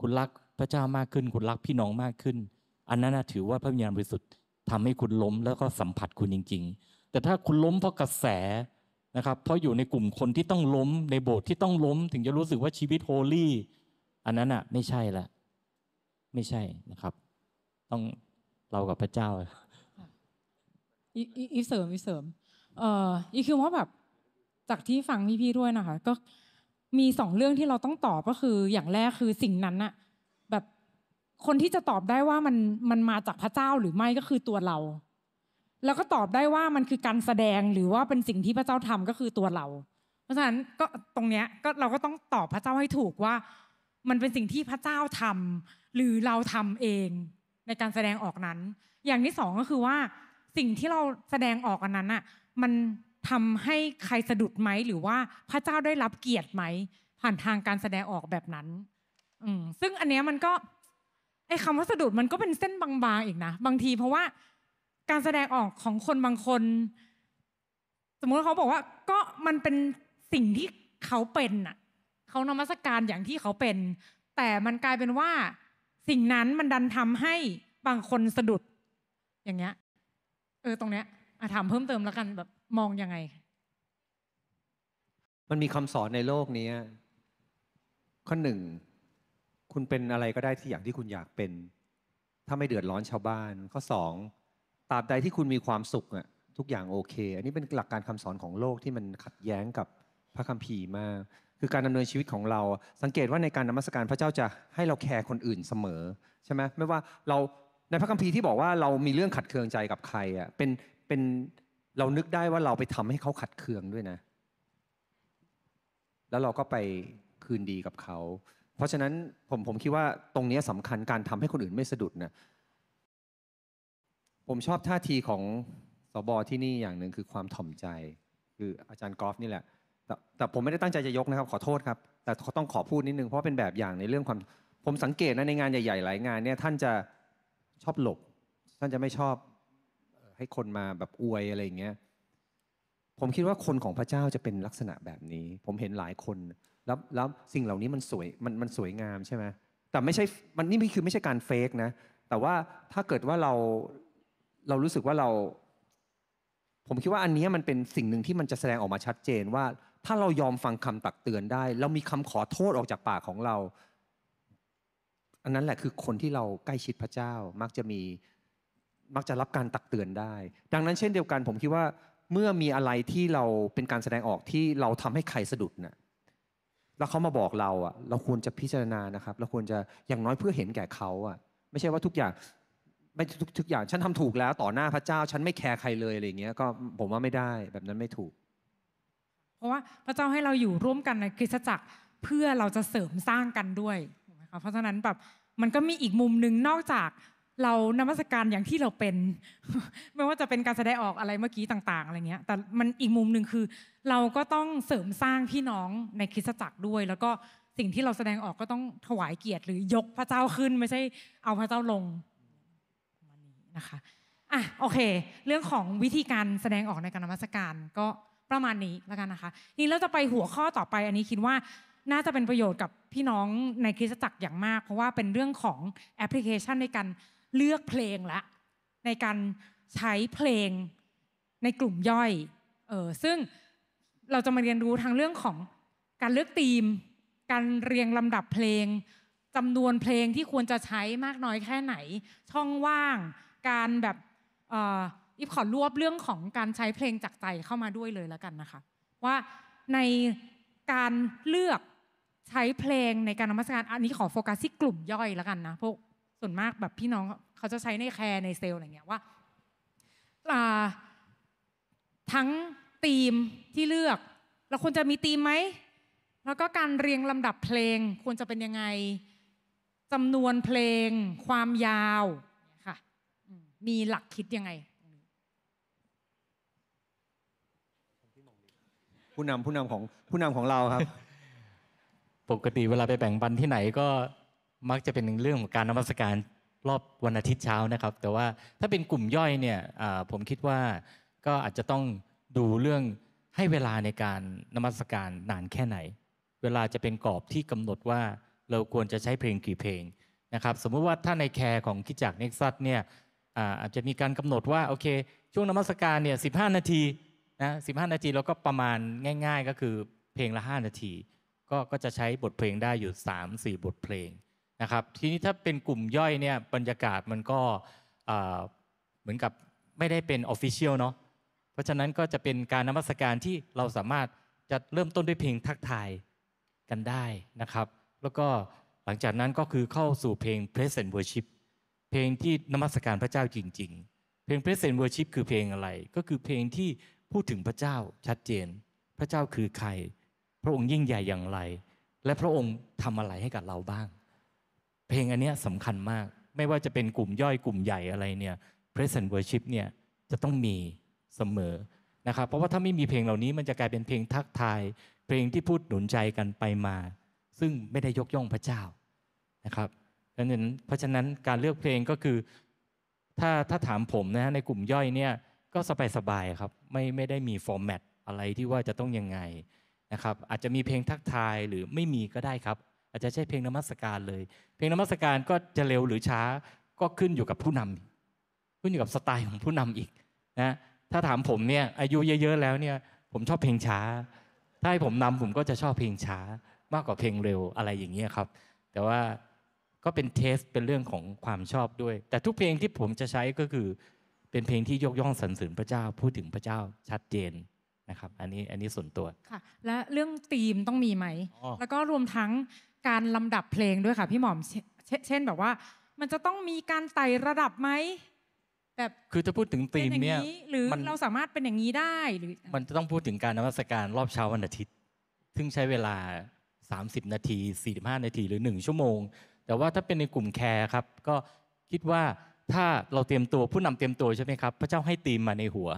D: คุณรักพระเจ้ามากขึ้น คุณรักพี่น้องมากขึ้น อันนั้นถือว่าพระมียามบริสุทธิ์ทำให้คุณล้มแล้วก็สัมผัสคุณจริงๆ แต่ถ้าคุณล้มเพราะกระแสนะครับเพราะอยู่ในกลุ่มคนที่ต้องล้มในโบสถ์ที่ต้องล้มถึงจะรู้สึกว่าชีวิตโฮลี่ อันนั้นอ่ะไม่ใช่ละไม่ใช่นะครับ ต้องเรากับพระเจ้า
A: อีเสริมอีเสริมเอ่ออีคือว่าแบบ จากที่ฟังพี่ๆด้วยนะคะก็มีสองเรื่องที่เราต้องตอบก็คือ อย่างแรกคือสิ่งนั้นอะแบบคนที่จะตอบได้ว่ามันมันมาจากพระเจ้าหรือไม่ก็คือตัวเรา แล้วก็ตอบได้ว่ามันคือการแสดงหรือว่าเป็นสิ่งที่พระเจ้าทำก็คือตัวเรา เพราะฉะนั้นก็ตรงเนี้ยก็เราก็ต้องตอบพระเจ้าให้ถูกว่ามันเป็นสิ่งที่พระเจ้าทำ หรือเราทำเองในการแสดงออกนั้น อย่างที่สองก็คือว่าสิ่งที่เราแสดงออกอันนั้นอ่ะ มันทำให้ใครสะดุดไหมหรือว่าพระเจ้าได้รับเกียรติไหมผ่านทางการแสดงออกแบบนั้น อืมซึ่งอันเนี้ยมันก็ไอ้คำว่าสะดุดมันก็เป็นเส้นบางๆอีกนะบางทีเพราะว่า การแสดงออกของคนบางคน สมมุติเขาบอกว่า ก็มันเป็นสิ่งที่เขาเป็นอะเขานมัสการอย่างที่เขาเป็น แต่มันกลายเป็นว่า สิ่งนั้นมันดันทำให้บางคนสะดุด อย่างเงี้ย เออตรงเนี้ยถามเพิ่มเติมแล้วกันแบบมองยังไง
E: มันมีคำสอนในโลกนี้ข้อหนึ่ง คุณเป็นอะไรก็ได้ที่อย่างที่คุณอยากเป็น ถ้าไม่เดือดร้อนชาวบ้าน ข้อสองตราบใดที่คุณมีความสุขอะทุกอย่างโอเค อันนี้เป็นหลักการคำสอนของโลกที่มันขัดแย้งกับพระคัมภีร์มากคือการดำเนินชีวิตของเราสังเกตว่าในการนมัสการพระเจ้าจะให้เราแคร์คนอื่นเสมอ ใช่ไหมไม่ว่าเราในพระคัมภีร์ที่บอกว่าเรามีเรื่องขัดเคืองใจกับใครอ่ะเป็น เป็นเรานึกได้ว่าเราไปทำให้เขาขัดเคืองด้วยนะ แล้วเราก็ไปคืนดีกับเขา เพราะฉะนั้น ผมผมคิดว่าตรงนี้สำคัญการทำให้คนอื่นไม่สะดุดนะผมชอบท่าทีของสบอที่นี่อย่างหนึ่งคือความถ่อมใจคืออาจารย์กอล์ฟนี่แหละแต่แต่ผมไม่ได้ตั้งใจจะยกนะครับ ขอโทษครับ แต่ต้องขอพูดนิดนึง เพราะเป็นแบบอย่างในเรื่องความ ผมสังเกตนะในงานใหญ่ๆหลายงาน เนี่ย ท่านจะชอบหลบ ท่านจะไม่ชอบให้คนมาแบบอวยอะไรอย่างเงี้ยผมคิดว่าคนของพระเจ้าจะเป็นลักษณะแบบนี้ ผมเห็นหลายคนแล้วแล้วสิ่งเหล่านี้มันสวยมันมันสวยงามใช่ไหมแต่ไม่ใช่มันนี่คือไม่ใช่การเฟกนะแต่ว่าถ้าเกิดว่าเราเรารู้สึกว่าเรา ผมคิดว่าอันนี้มันเป็นสิ่งหนึ่งที่มันจะแสดงออกมาชัดเจนว่าถ้าเรายอมฟังคำตักเตือนได้เรามีคำขอโทษออกจากปากของเรา อันนั้นแหละคือคนที่เราใกล้ชิดพระเจ้ามักจะมีมักจะรับการตักเตือนได้ ดังนั้นเช่นเดียวกัน ผมคิดว่าเมื่อมีอะไรที่เราเป็นการแสดงออกที่เราทำให้ใครสะดุดนะ่ะแล้วเขามาบอกเราอ่ะ เราควรจะพิจารณานะครับ เราควรจะอย่างน้อยเพื่อเห็นแก่เขาอ่ะ ไม่ใช่ว่าทุกอย่างไม่ทุกทุกอย่างฉันทำถูกแล้ว ต่อหน้าพระเจ้าฉันไม่แคร์ใครเลยอะไรเงี้ยก็ผมว่าไม่ได้แบบนั้นไม่ถูก
A: ราะว่าพระเจ้าให้เราอยู่ร่วมกันในคริสตจักรเพื่อเราจะเสริมสร้างกันด้วยคะเพราะฉะนั้นแบบมันก็มีอีกมุมหนึ่งนอกจากเรานมัสการอย่างที่เราเป็น ไม่ว่าจะเป็นการแสดงออกอะไรเมื่อกี้ต่างๆอะไรเงี้ยแต่มันอีกมุมหนึ่งคือ เราก็ต้องเสริมสร้างพี่น้องในคริสตจักรด้วย แล้วก็สิ่งที่เราแสดงออกก็ต้องถวายเกียรติหรือยกพระเจ้าขึ้นไม่ใช่เอาพระเจ้าลงนนะคะอ่ะโอเค เรื่องของวิธีการแสดงออกในการนมัสการก็ประมาณนี้แล้วกันนะคะนี่เราจะไปหัวข้อต่อไปอันนี้คิดว่าน่าจะเป็นประโยชน์กับพี่น้องในคริสตจักรอย่างมาก เพราะว่าเป็นเรื่องของแอปพลิเคชันในการเลือกเพลงละในการใช้เพลงในกลุ่มย่อยเออซึ่งเราจะมาเรียนรู้ทางเรื่องของการเลือกธีม การเรียงลำดับเพลงจำนวนเพลงที่ควรจะใช้มากน้อยแค่ไหนช่องว่าง การแบบอีฟขอรวบเรื่องของการใช้เพลงจากใจเข้ามาด้วยเลยแล้วกันนะคะว่าในการเลือกใช้เพลงในการนมัสการอันนี้ขอโฟกัสที่กลุ่มย่อยแล้วกันนะพวกส่วนมากแบบพี่น้องเขาจะใช้ในแคร์ในเซลอะไรเงี้ยว่าทั้งธีมที่เลือกเราควรจะมีธีมไหมแล้วก็การเรียงลำดับเพลงควรจะเป็นยังไงจำนวนเพลง ความยาวค่ะมีหลักคิดยังไง
E: ผู้นำผู้นำของผู้นำของเราครับ
D: ปกติเวลาไปแบ่งปันที่ไหนก็มักจะเป็นเรื่องของการนมัสการรอบวันอาทิตย์เช้านะครับ แต่ว่าถ้าเป็นกลุ่มย่อยเนี่ยผมคิดว่าก็อาจจะต้องดูเรื่องให้เวลาในการนมัสการ นานแค่ไหน เวลาจะเป็นกรอบที่กำหนดว่าเราควรจะใช้เพลงกี่เพลงนะครับ สมมุติว่าถ้าในแคร์ของคิจักเน็กซัสเนี่ยอาจจะมีการกำหนดว่าโอเค ช่วงนมัสการเนี่ยสินาทีนะสินาทีเราก็ประมาณง่ายๆ ก็คือเพลงละ 5 นาที ก็ก็จะใช้บทเพลงได้อยู่ 3-4 บทเพลงนะครับทีนี้ถ้าเป็นกลุ่มย่อยเนี่ยบรรยากาศมันก็เหมือนกับไม่ได้เป็นออฟฟิเชียลเนาะเพราะฉะนั้นก็จะเป็นการนมัสการที่เราสามารถจะเริ่มต้นด้วยเพลงทักทายกันได้นะครับ แล้วก็หลังจากนั้นก็คือเข้าสู่เพลง Present Worship เพลงที่นมัสการพระเจ้าจริง ๆ เพลง Present Worship คือเพลงอะไร ก็คือเพลงที่พูดถึงพระเจ้าชัดเจน พระเจ้าคือใคร พระองค์ยิ่งใหญ่อย่างไร และพระองค์ทำอะไรให้กับเราบ้าง เพลงอันนี้สำคัญมากไม่ว่าจะเป็นกลุ่มย่อยกลุ่มใหญ่อะไรเนี่ย present worship เนี่ยจะต้องมีเสมอนะครับเพราะว่าถ้าไม่มีเพลงเหล่านี้ มันจะกลายเป็นเพลงทัก ทาย เพลงที่พูดหนุนใจกันไปมา ซึ่งไม่ได้ยกย่องพระเจ้านะครับดัังนน้เพราะฉะนั้นการเลือกเพลงก็คือถ้าถ้าถามผมนะในกลุ่มย่อยเนี่ยก็สบายๆครับ ไม่ไม่ได้มีฟอร์แมตอะไรที่ว่าจะต้องยังไงนะครับ อาจจะมีเพลงทักทายหรือไม่มีก็ได้ครับ อาจจะใช้เพลงนมัสการเลย เพลงนมัสการก็จะเร็วหรือช้าก็ขึ้นอยู่กับผู้นำ ขึ้นอยู่กับสไตล์ของผู้นำอีกนะถ้าถามผมเนี่ยอายุเยอะๆแล้วเนี่ย ผมชอบเพลงช้า ถ้าให้ผมนำผมก็จะชอบเพลงช้า มากกว่าเพลงเร็วอะไรอย่างเงี้ยครับ แต่ว่าก็เป็นเทสเป็นเรื่องของความชอบด้วย แต่ทุกเพลงที่ผมจะใช้ก็คือเป็นเพลงที่ยกย่องสรรเสริญพระเจ้าพูดถึงพระเจ้าชัดเจนนะครับ อันนี้อันนี้ส่วนตัว
A: ค่ะและเรื่องธีมต้องมีไหมแล้วก็รวมทั้งการลำดับเพลงด้วยค่ะ พี่หมอมเชเช่นแบบว่า มันจะต้องมีการไต่ระดับไหมแบบ
D: คือถ้าพูดถึงธีมเนี่ยหรือเรา
A: สามารถเป็นอย่างนี้ได้ หรือม
D: ันจะต้องพูดถึงการนมัสการ รอบเช้าวันอาทิตย์ ซึ่งใช้เวลา 30นาที45นาทีหรือ1ชั่วโมง แต่ว่าถ้าเป็นในกลุ่มแคร์ครับ ก็คิดว่าถ้าเราเตรียมตัวผู้นำเตรียมตัวใช่ไหมครับพระเจ้าให้ตีมมาในหัว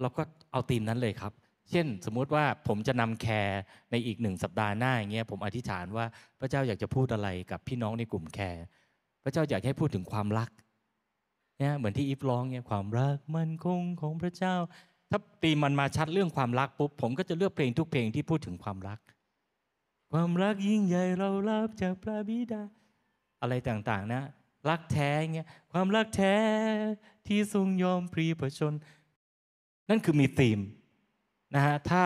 D: เราก็เอาตีมนั้นเลยครับ เช่นสมมุติว่าผมจะนำแคร์ในอีกหนึ่งสัปดาห์หน้าอย่างเงี้ยผมอธิษฐานว่าพระเจ้าอยากจะพูดอะไรกับพี่น้องในกลุ่มแคร์พระเจ้าอยากให้พูดถึงความรักเนี่ยเหมือนที่อีฟร้องเนี่ย ความรักมันคงของพระเจ้า ถ้าตีมันมาชัดเรื่องความรักปุ๊บผมก็จะเลือกเพลงทุกเพลงที่พูดถึงความรัก ความรักยิ่งใหญ่เรารับจากพระบิดาอะไรต่างๆนะรักแท้เงี้ยความรักแท้ที่ทรงยอมพรีประชนนั่นคือมีธีมนะฮะถ้า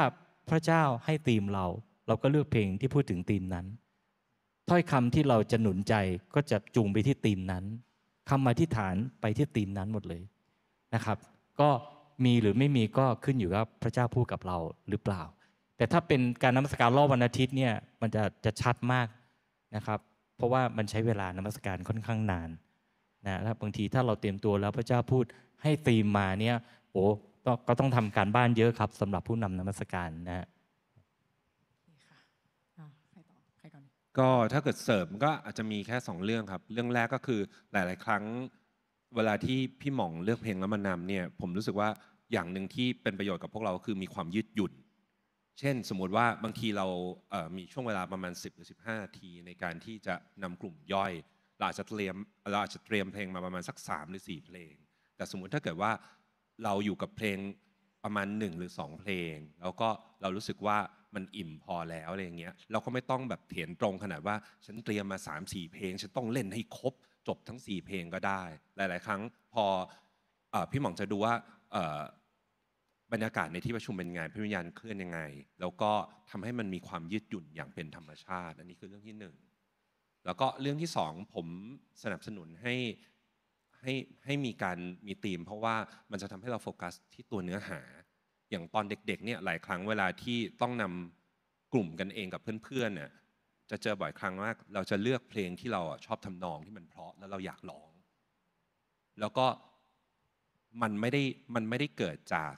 D: พระเจ้าให้ธีมเราเราก็เลือกเพลงที่พูดถึงธีมนั้นถ้อยคำที่เราจะหนุนใจก็จะจูงไปที่ธีมนั้นคำอธิษฐานไปที่ธีมนั้นหมดเลยนะครับ ก็มีหรือไม่มีก็ขึ้นอยู่กับพระเจ้าพูดกับเราหรือเปล่า แต่ถ้าเป็นการนมัสการรอบวันอาทิตย์เนี่ยมันจะจะชัดมากนะครับเพราะว่ามันใช้เวลานมัสการค่อนข้างนานนะแล้วบางทีถ้าเราเตรียมตัวแล้วพระเจ้าพูดให้ตีมมาเนี่ยโอ้ก็ต้องทำการบ้านเยอะครับสำหรับผู้นำนมัสการนะฮะ
F: ก็ถ้าเกิดเสริมก็อาจจะมีแค่ 2 เรื่องครับเรื่องแรกก็คือหลาย ๆ ครั้งเวลาที่พี่หม่องเลือกเพลงแล้วมานำเนี่ยผมรู้สึกว่าอย่างหนึ่งที่เป็นประโยชน์กับพวกเราคือมีความยืดหยุ่นเช่นสมมติว่าบางทีเรามีช่วงเวลาประมาณ 10หรือ15นาทีในการที่จะนำกลุ่มย่อย เราอาจจะเตรียมเราอาจจะเตรียมเพลงมาประมาณสัก3หรือ4เพลง แต่สมมุติถ้าเกิดว่าเราอยู่กับเพลงประมาณ1หรือ2เพลง แล้วก็เรารู้สึกว่ามันอิ่มพอแล้วอะไรเงี้ย เราก็ไม่ต้องแบบเถียนตรงขนาดว่าฉันเตรียมมา3 4เพลงฉันต้องเล่นให้ครบจบทั้ง4เพลงก็ได้ หลาย ๆ ครั้งพอพี่หม่องจะดูว่าบรรยากาศในที่ประชุมเป็นไงพิมพ์ยานเคลื่อนยังไง แล้วก็ทำให้มันมีความยืดหยุ่นอย่างเป็นธรรมชาติ อันนี้คือเรื่องที่หนึ่งแล้วก็เรื่องที่สองผมสนับสนุนให้ให้ให้มีการมีธีม เพราะว่ามันจะทำให้เราโฟกัส ที่ตัวเนื้อหา อย่างตอนเด็กๆเนี่ยหลายครั้งเวลาที่ต้องนำกลุ่มกันเองกับเพื่อนๆเนี่ยจะเจอบ่อยครั้งว่าเราจะเลือกเพลงที่เราชอบทำนองที่มันเพราะแล้วเราอยากร้อง แล้วก็มันไม่ได้มันไม่ได้เกิดจาก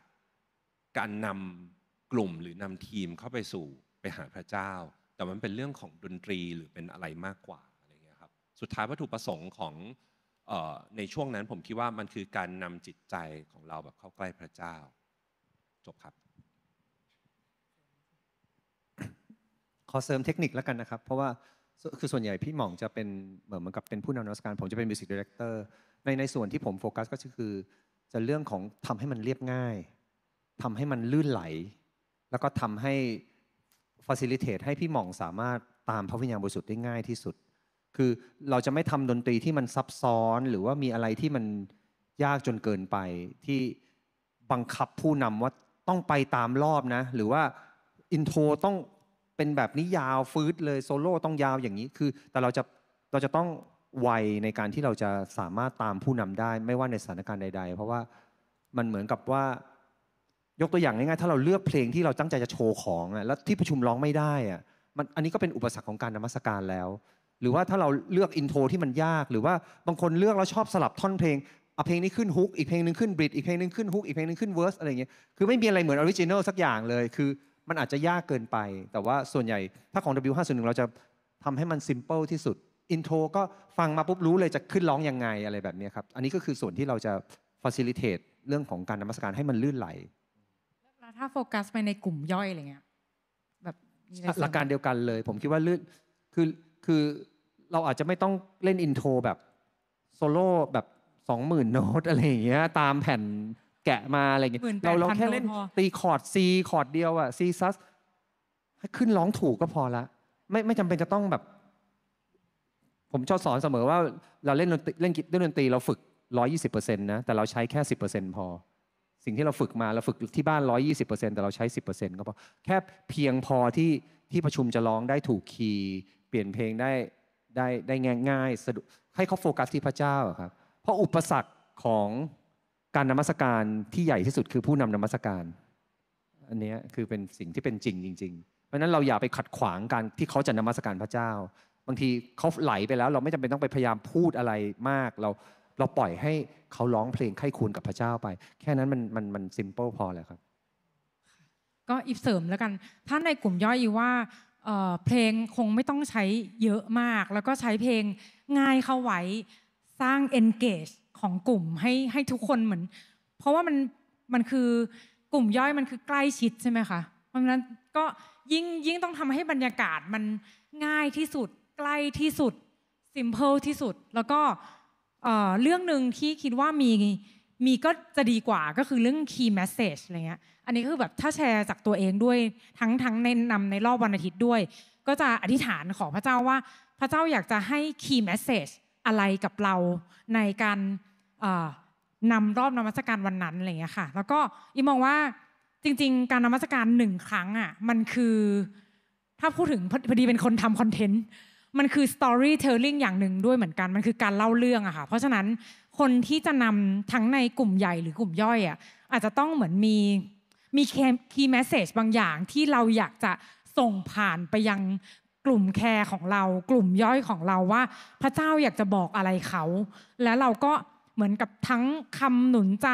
F: การนำกลุ่มหรือนำทีมเข้าไปสู่ไปหาพระเจ้า แต่มันเป็นเรื่องของดนตรีหรือเป็นอะไรมากกว่าอะไรเงี้ยครับสุดท้ายวัตถุประสงค์ของในช่วงนั้นผมคิดว่ามันคือการนำจิตใจของเราแบบเข้าใกล้พระเจ้า
E: จบครับขอเสริมเทคนิคแล้วกันนะครับเพราะว่าคือส่วนใหญ่พี่หม่องจะเป็นเหมือนกับเป็นผู้นำนักการผมจะเป็นมิวสิกดีเรคเตอร์ในในส่วนที่ผมโฟกัสก็คือจะเรื่องของทำให้มันเรียบง่ายทำให้มันลื่นไหล แล้วก็ทำให้ฟอสิลิเทตให้พี่หม่องสามารถตามพระวิญญาณบริสุทธิ์ได้ง่ายที่สุด คือเราจะไม่ทำดนตรีที่มันซับซ้อนหรือว่ามีอะไรที่มันยากจนเกินไปที่บังคับผู้นำว่าต้องไปตามรอบนะ หรือว่าอินโทรต้องเป็นแบบนี้ยาวฟืดเลย โซโล่ต้องยาวอย่างนี้คือ แต่เราจะเราจะต้องไวในการที่เราจะสามารถตามผู้นำได้ไม่ว่าในสถานการณ์ใด ๆ เพราะว่ามันเหมือนกับว่ายกตัวอย่างง่ายๆ ถ้าเราเลือกเพลงที่เราตั้งใจจะโชว์ของแล้วที่ประชุมร้องไม่ได้อะมันอันนี้ก็เป็นอุปสรรคของการนมัสการแล้ว หรือว่าถ้าเราเลือกอินโทรที่มันยาก หรือว่าบางคนเลือก แล้วชอบสลับท่อนเพลงเอาเพลงนี้ขึ้นฮุก อีกเพลงนึงขึ้นบริด อีกเพลงนึงขึ้นฮุก อีกเพลงนึงขึ้นเวิร์สอะไรเงี้ย คือไม่มีอะไรเหมือนออริจินอลสักอย่างเลย คือ มันอาจจะยากเกินไป แต่ว่าส่วนใหญ่ถ้าของ W501 เราจะทำให้มันซิมเพิลที่สุด อินโทรก็ฟังมาปุ๊บรู้เลยจะขึ้นร้องยังไงอะไรแบบนี้ครับ อันนี้ก็คือส่วนที่เราจะฟอส i l i t a t เรื่องของการนมัสการให้มันลื่นไหล
A: ถ้าโฟกัสไปในกลุ่มย่อยอะไรเงี้ยแบบหลักก
E: ารเดียวกันเลย ผมคิดว่าลื่นคือคือเราอาจจะไม่ต้องเล่นอินโทรแบบ โซโล่แบบสองหมื่นโน้ตอะไรเงี้ย ตามแผ่นแกะมาอะไรเงี้ยเราเราแค่เล่นตีคอร์ดซีคอร์ดเดียวอะซีซัสให้ขึ้นร้องถูกก็พอละไม่ไม่จำเป็นจะต้องแบบ ผมชอบสอนเสมอว่า เราเล่นดนตรีเล่นเล่นดนตรีเราฝึกร้อยี่สิบเปอร์เซ็นต์นะแต่เราใช้แค่สิบเปอร์เซ็นต์พอสิ่งที่เราฝึกมาเราฝึกที่บ้าน120%แต่เราใช้ 10%ก็พอแค่เพียงพอที่ที่ประชุมจะร้องได้ถูกคีย์เปลี่ยนเพลงได้ได้ได้ง่ายง่ายสะดวกให้เขาโฟกัสที่พระเจ้าครับ เพราะอุปสรรคของการนมัสการที่ใหญ่ที่สุดคือผู้นำนมัสการอันนี้คือเป็นสิ่งที่เป็นจริงจริง ๆ เพราะนั้นเราอย่าไปขัดขวางการที่เขาจะนมัสการพระเจ้า บางทีเขาไหลไปแล้ว เราไม่จำเป็นต้องไปพยายามพูดอะไรมากเราเราปล่อยให้เขาร้องเพลงไข้คูณกับพระเจ้าไป แค่นั้นมันมันมันซิมเปิลพอแล้วครับ
A: ก็อีกเสริมแล้วกัน ถ้าในกลุ่มย่อยว่า เพลงคงไม่ต้องใช้เยอะมาก แล้วก็ใช้เพลงง่ายเข้าไว้สร้าง engage ของกลุ่มให้ให้ทุกคนเหมือน เพราะว่ามันมันคือกลุ่มย่อยมันคือใกล้ชิดใช่ไหมคะ เพราะฉะนั้นก็ยิ่งยิ่งต้องทำให้บรรยากาศมันง่ายที่สุดใกล้ที่สุด simple ที่สุดแล้วก็เรื่องหนึ่งที่คิดว่ามีมีก็จะดีกว่าก็คือเรื่อง key message อะไรเงี้ยอันนี้คือแบบถ้าแชร์จากตัวเองด้วยทั้งทั้งในนำในรอบวันอาทิตย์ด้วย ก็จะอธิษฐานขอพระเจ้าว่าพระเจ้าอยากจะให้ key message อะไรกับเราในการนำรอบนมัสการวันนั้นอะไรเงี้ยค่ะแล้วก็อีมองว่าจริงๆ การนมัสการหนึ่งครั้งอ่ะมันคือถ้าพูดถึงพอดีเป็นคนทำคอนเทนต์มันคือ storytelling อย่างหนึ่งด้วยเหมือนกัน มันคือการเล่าเรื่องอะค่ะ เพราะฉะนั้นคนที่จะนำทั้งในกลุ่มใหญ่หรือกลุ่มย่อยอะอาจจะต้องเหมือนมีมีคี y m แมสเซจบางอย่างที่เราอยากจะส่งผ่านไปยังกลุ่มแคร์ของเรากลุ่มย่อยของเราว่าพระเจ้าอยากจะบอกอะไรเขา และเราก็เหมือนกับทั้งคำหนุนใจ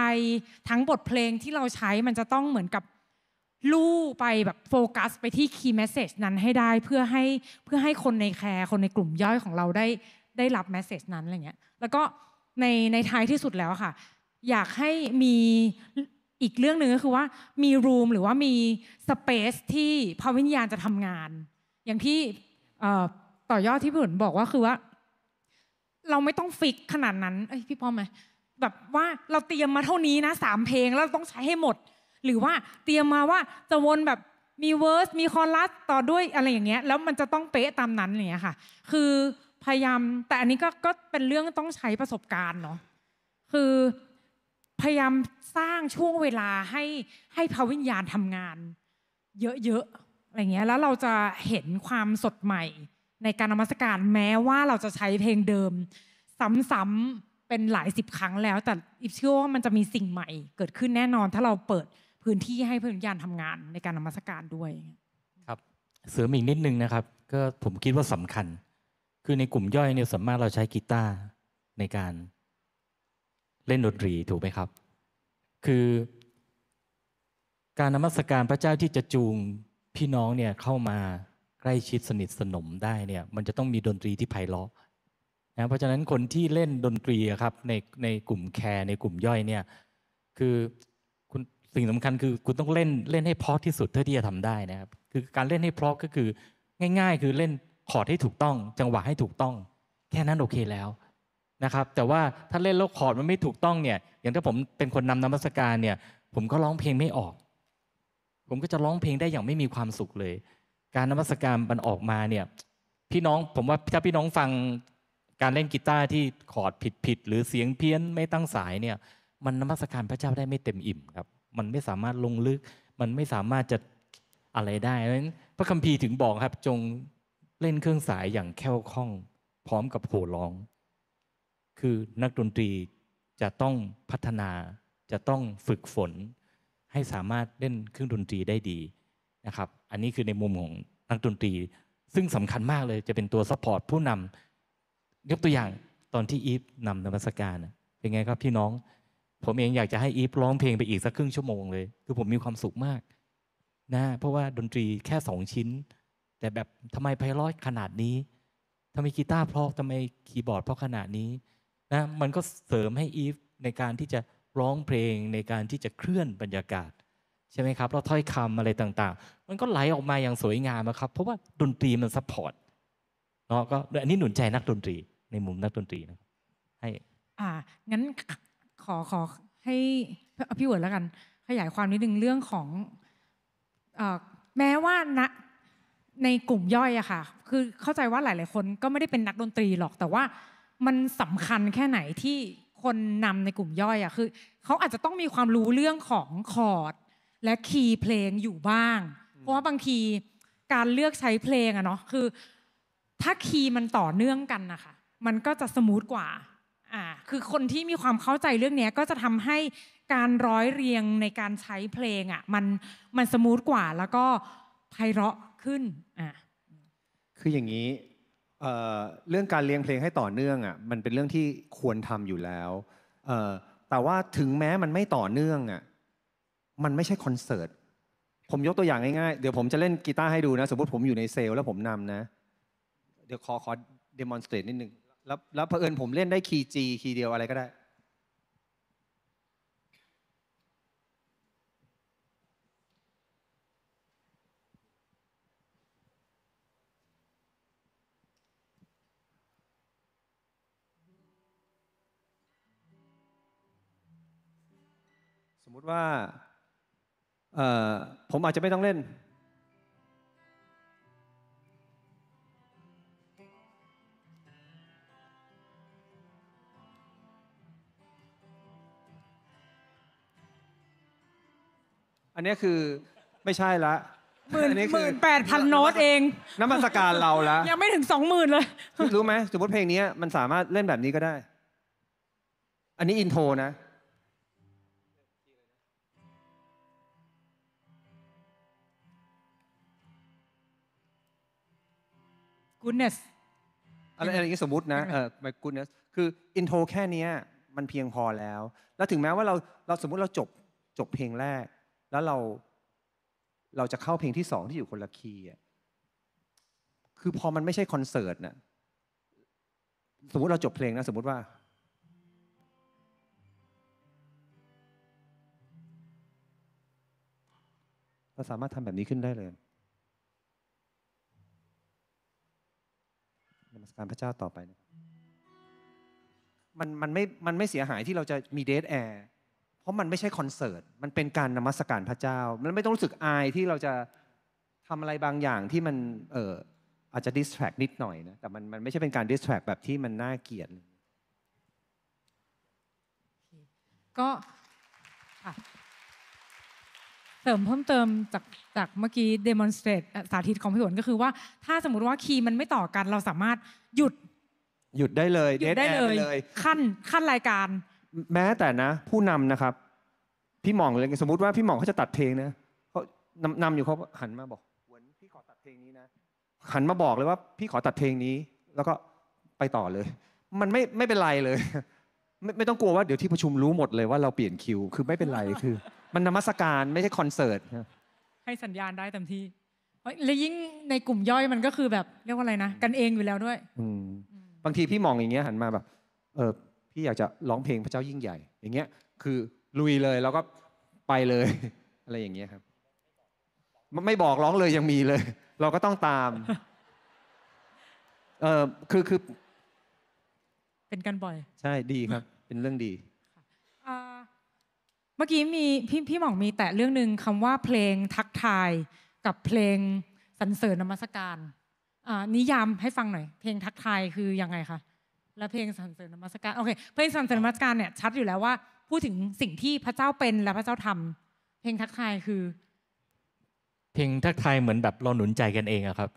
A: ทั้งบทเพลงที่เราใช้มันจะต้องเหมือนกับลู่ไปแบบโฟกัสไปที่คีย์เมสเซจนั้นให้ได้เพื่อให้เพื่อให้คนในแคร์คนในกลุ่มย่อยของเราได้ ได้รับเมสเซจนั้นอะไรเงี้ยแล้วก็ในในท้ายที่สุดแล้วค่ะ อยากให้มีอีกเรื่องหนึ่งก็คือว่ามีรูมหรือว่ามีสเปซที่พระวิญญาณจะทำงาน อย่างที่ต่อยอดที่พี่ผนบอกว่าคือว่า เราไม่ต้องฟิกขนาดนั้นเอ้ยพี่พอมไหมแบบว่าเราเตรียมมาเท่านี้นะสามเพลงแล้วต้องใช้ให้หมดหรือว่าเตรียมมาว่าจะวนแบบมีเวอร์สมีคอรัสต่อด้วยอะไรอย่างเงี้ยแล้วมันจะต้องเป๊ะตามนั้นอย่างเงี้ยค่ะคือพยายามแต่อันนี้ก็ก็เป็นเรื่องต้องใช้ประสบการณ์เนาะคือพยายามสร้างช่วงเวลาให้ให้พระวิญญาณทำงาน เยอะๆอะไรเงี้ยแล้วเราจะเห็นความสดใหม่ ในการนมัสการแม้ว่าเราจะใช้เพลงเดิมซ้ำๆเป็นหลายสิบครั้งแล้ว แต่อิเชื่อว่ามันจะมีสิ่งใหม่ เกิดขึ้นแน่นอนถ้าเราเปิดพื้นที่ให้พระนิานทำงานในการนมัสการด้วย
D: ครับ เสริมอีกนิดนึงนะครับ ก็ผมคิดว่าสำคัญ คือในกลุ่มย่อยเนี่ยสามารถเราใช้กีตาร์ในการเล่นดนตรีถูกไหมครับ คือ การนมัสการพระเจ้าที่จะจูงพี่น้องเนี่ยเข้ามาใกล้ชิดสนิทสนมได้เนี่ย มันจะต้องมีดนตรีที่ไพเราะนะเพราะฉะนั้นคนที่เล่นดนตรีครับ ในในกลุ่มแคร์ในกลุ่มย่อยเนี่ยคือสิ่งสำคัญคือคุณต้องเล่นเล่นให้เพราะที่สุดเท่าที่จะทำได้นะครับคือการเล่นให้เพราะก็คือง่าย ๆ คือเล่นคอร์ดให้ถูกต้อง จังหวะให้ถูกต้อง แค่นั้นโอเคแล้วนะครับแต่ว่าถ้าเล่นแล้วคอร์ดมันไม่ถูกต้องเนี่ย อย่างถ้าผมเป็นคนนำนมัสการเนี่ย ผมก็ร้องเพลงไม่ออก ผมก็จะร้องเพลงได้อย่างไม่มีความสุขเลย การนมัสการมันออกมาเนี่ยพี่น้องผมว่าถ้าพี่น้องฟังการเล่นกีตาร์ที่คอร์ดผิดผิดหรือเสียงเพี้ยนไม่ตั้งสายเนี่ย มันนมัสการพระเจ้าได้ไม่เต็มอิ่มครับมันไม่สามารถลงลึกมันไม่สามารถจะอะไรได้นั้นพระคัมภีร์ถึงบอกครับ จงเล่นเครื่องสายอย่างแค่วคล่องพร้อมกับโห่ร้อง คือนักดนตรีจะต้องพัฒนา จะต้องฝึกฝน ให้สามารถเล่นเครื่องดนตรีได้ดีนะครับ อันนี้คือในมุมของนักดนตรี ซึ่งสำคัญมากเลยจะเป็นตัวซัพพอร์ตผู้นำยกตัวอย่างตอนที่อีฟนำนมัสการเป็นไงครับ พี่น้องผมเองอยากจะให้อีฟร้องเพลงไปอีกสักครึ่งชั่วโมงเลย คือผมมีความสุขมากนะเพราะว่าดนตรีแค่สองชิ้น แต่แบบทำไมไพเราะขนาดนี้ทำไมกีตาร์เพราะทำไมคีย์บอร์ดเพราะขนาดนี้นะมันก็เสริมให้อีฟในการที่จะร้องเพลงในการที่จะเคลื่อนบรรยากาศ ใช่ไหมครับแล้วถ้อยคำอะไรต่างๆ มันก็ไหลออกมาอย่างสวยงามนะครับเพราะว่าดนตรีมันซัพพอร์ตเนาะก็อันนี้หนุนใจนักดนตรี ในมุมนักดนตรีนะครับให้
A: อ่างั้นขอขอให้พี่เวิร์ดแล้วกัน ขยายความนิดนึงเรื่องของอแม้ว่าณในกลุ่มย่อยอะค่ะคือเข้าใจว่าหลาย ๆ คนก็ไม่ได้เป็นนักดนตรีหรอกแต่ว่ามันสำคัญแค่ไหนที่คนนำในกลุ่มย่อยอะคือเขาอาจจะต้องมีความรู้เรื่องของคอร์ด และคีย์เพลงอยู่บ้าง เพราะว่าบางทีการเลือกใช้เพลงอะเนาะคือ ถ้าคีย์มันต่อเนื่องกันนะคะมันก็จะสมูทกว่า่าคือคนที่มีความเข้าใจเรื่องนี้ก็จะทำให้การร้อยเรียงในการใช้เพลงอ่ะมันมันสมูทกว่าแล้วก็ไพเราะขึ้นอ่าคืออย่
E: างนี้เรื่องการเรียงเพลงให้ต่อเนื่องอ่ะมันเป็นเรื่องที่ควรทำอยู่แล้วแต่ว่าถึงแม้มันไม่ต่อเนื่องอ่ะมันไม่ใช่คอนเสิร์ตผมยกตัวอย่างง่ายๆเดี๋ยวผมจะเล่นกีตาร์ให้ดูนะสมมติผมอยู่ในเซลล์แล้วผมนำนะเดี๋ยวขอขอเดโมนสเตรตนิดนึงแล้วแล้วเผอิญผมเล่นได้คีย์จีคีย์เดียวอะไรก็ได้ สมมุติว่าผมอาจจะไม่ต้องเล่นอันนี้คือไม่ใช่ละหมื่นอันนี้หคือมื่นแปดพันโน้ตเอง น้ำมันสการเราละยังไม่ถึงสองหมื่นเลยรู้ไหม สมมติเพลงนี้มันสามารถเล่นแบบนี้ก็ได้ อันนี้อินโทรนะกุนเนสอะไรอะไรอย่างนี้สมมตินะเออ my goodness คืออินโทรแค่นี้มันเพียงพอแล้ว แล้วถึงแม้ว่าเราเราสมมติเราจบจบเพลงแรกแล้วเราเราจะเข้าเพลงที่สองที่อยู่คนละคีย์คือพอมันไม่ใช่คอนเสิร์ตน่ะ สมมติเราจบเพลงนะสมมติว่าเราสามารถทำแบบนี้ขึ้นได้เลยนมัสการพระเจ้าต่อไปนะมันมันไม่ มันไม่เสียหายที่เราจะมีเดทแอร์ราะมันไม่ใช่คอนเสิร์ต มันเป็นการนมัสการพระเจ้า มันไม่ต้องรู้สึกอายที่เราจะทำอะไรบางอย่างที่มันเอออาจจะดิสแทรกนิดหน่อยนะ แต่มันมันไม่ใช่เป็นการดิสแทรกแบบที่มันน่าเกลียด
A: ก็เสริมเพิ่มเติมจากจากเมื่อกี้ demonstrate สาธิตของพี่หวนก็คือว่าถ้าสมมติว่าคีย์มันไม่ต่อกันเราสามารถหยุด
E: หยุดได้เลยหยุดได้เลย
A: ขั้นขั้นรายการ
E: แม้แต่นะ ผู้นำนะครับ พี่หมองเลยสมมติว่าพี่หมองเขาจะตัดเพลงนะเขานำนำอยู่เขาหันมาบอกหวนพี่ขอตัดเพลงนี้นะหันมาบอกเลยว่า พี่ขอตัดเพลงนี้ แล้วก็ไปต่อเลย มันไม่ไม่เป็นไรเลย ไม่ไม่ต้องกลัวว่าเดี๋ยวที่ประชุมรู้หมดเลยว่าเราเปลี่ยนคิวคือไม่เป็นไรคือ มันนมัสการไม่ใช่คอนเสิร์ต
A: ให้สัญญาณได้เต็มที่และยิ่งในกลุ่มย่อยมันก็คือแบบเรียกว่าอะไรนะกันเองอยู่แล้วด้วย
E: บางทีพี่มองอย่างเงี้ยหันมาแบบ เออที่อยากจะร้องเพลงพระเจ้ายิ่งใหญ่ อย่างเงี้ย คือ ลุยเลย แล้วก็ไปเลยอะไรอย่างเงี้ยครับไม่บอกร้องเลยยังมีเลย เราก็ต้องตามเออคือคือ เป็นกันบ่อย ใช่ดีครับ เป็นเรื่องดี
A: เมื่อกี้มีพี่พี่หม่องมีแต่เรื่องหนึ่งคำว่าเพลงทักทายกับเพลงสรรเสริญนมัสการนิยามให้ฟังหน่อยเพลงทักทายคือยังไงคะและเพลงสรรเสริญนมัสการโอเคเพลงสรรเสริญนมัสการเนี่ยชัดอยู่แล้วว่าพูดถึงสิ่งที่พระเจ้าเป็นและพระเจ้าทำ เพลงทักทาย คือ
D: เพลงทักทาย เหมือนแบบเราหนุนใจกันเองอะครับ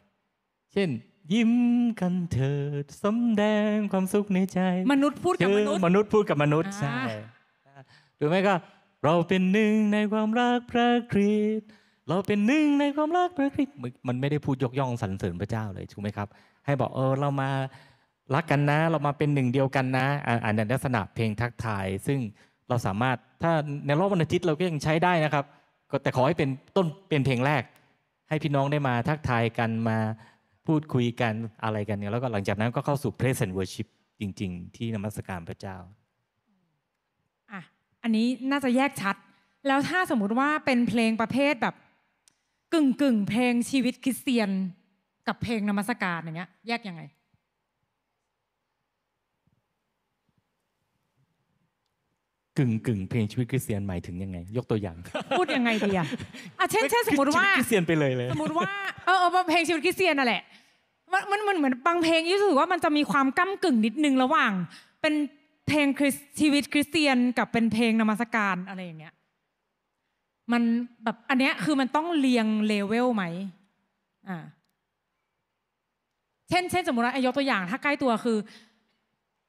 D: เช่น ยิ้มกันเถิดสมแดงความสุขในใจ มนุษย์พูดกับมนุษย์มนุษย์พูดกับมนุษย์ใช่หรือไม่ก็เราเป็นหนึ่งในความรักพระคริสต์เราเป็นหนึ่งในความรักพระคริสต์มันไม่ได้พูดยกย่องสรรเสริญพระเจ้าเลยถูกไหมครับ ให้บอกเออเรามารักกันนะ เรามาเป็นหนึ่งเดียวกันนะ อันนั้นลักษณะเพลงทักทาย ซึ่งเราสามารถถ้าในรอบวันอาทิตย์เราก็ยังใช้ได้นะครับก็แต่ขอให้เป็นต้นเป็นเพลงแรกให้พี่น้องได้มาทักทายกันมาพูดคุยกันอะไรกันเนี่ยแล้วก็หลังจากนั้นก็เข้าสู่ p r e s e n t worship จริงๆ ที่นมัสการพระเจ้า
A: อ่ะอันนี้น่าจะแยกชัด แล้วถ้าสมมุติว่าเป็นเพลงประเภทแบบ กึ่งกึ่งเพลงชีวิตคริสเตียนกับเพลงนมัสการอย่างเงี้ยแยกยังไง
D: กึ่งกึ่งเพลงชีวิตคริสเตียนหมายถึงยังไง ยกตัวอย่าง
A: พูดยังไงดีอะ่ะเช่นเช่น สมมติว่าคริสเตียนไปเลยเลยสมมติว่าเออเพลงชีวิตคริสเตียนน่ะแหละมันมันเหมือนบางเพลงิู้สึกว่ามันจะมีความก้ากึ่งนิดนึงระหว่าง เป็นเพลงชีวิตคริสเตียนกับเป็นเพลงนมัสการอะไรอย่างเงี้ยมันแบบอันเนี้ย คือมันต้องเรียงเลเวลไหมอ่า เช่น เช่น สมมติว่ายกตัวอย่าง ถ้าใกล้ตัวคือ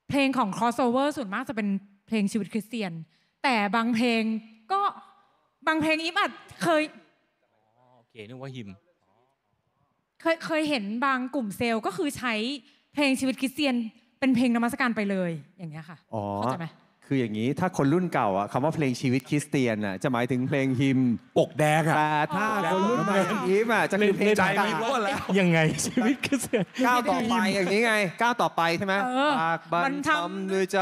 A: เพลงของ crossover ส่วนมากจะเป็นเพลงชีวิตคริสเตียน แต่บางเพลงก็บางเพลงอิมอาจเคย
D: โอเค นึกว่าหิม
A: เคยเคยเห็นบางกลุ่มเซลล์ ก็คือใช้เพลงชีวิตคริสเตียนเป็นเพลงนมัสการไปเลยอย่างเงี้ยค่ะ
E: เข้าใจไหมคืออย่างนี้ถ้าคนรุ่นเก่าอ่ะคำว่าเพลงชีวิตคริสเตียนอ่ะจะหมายถึงเพลงฮิมอกแดงอะแต่ถ้าคนรุ่นใหม่ฮิมอ่ะจะคือเพลงใจมีพวแล้วยังไงชีวิตคริสเตียนก้าวต่อไปอย่างนี้ไง ก้าวต่อไปใช่ไหมปากบันทำด้วยใจ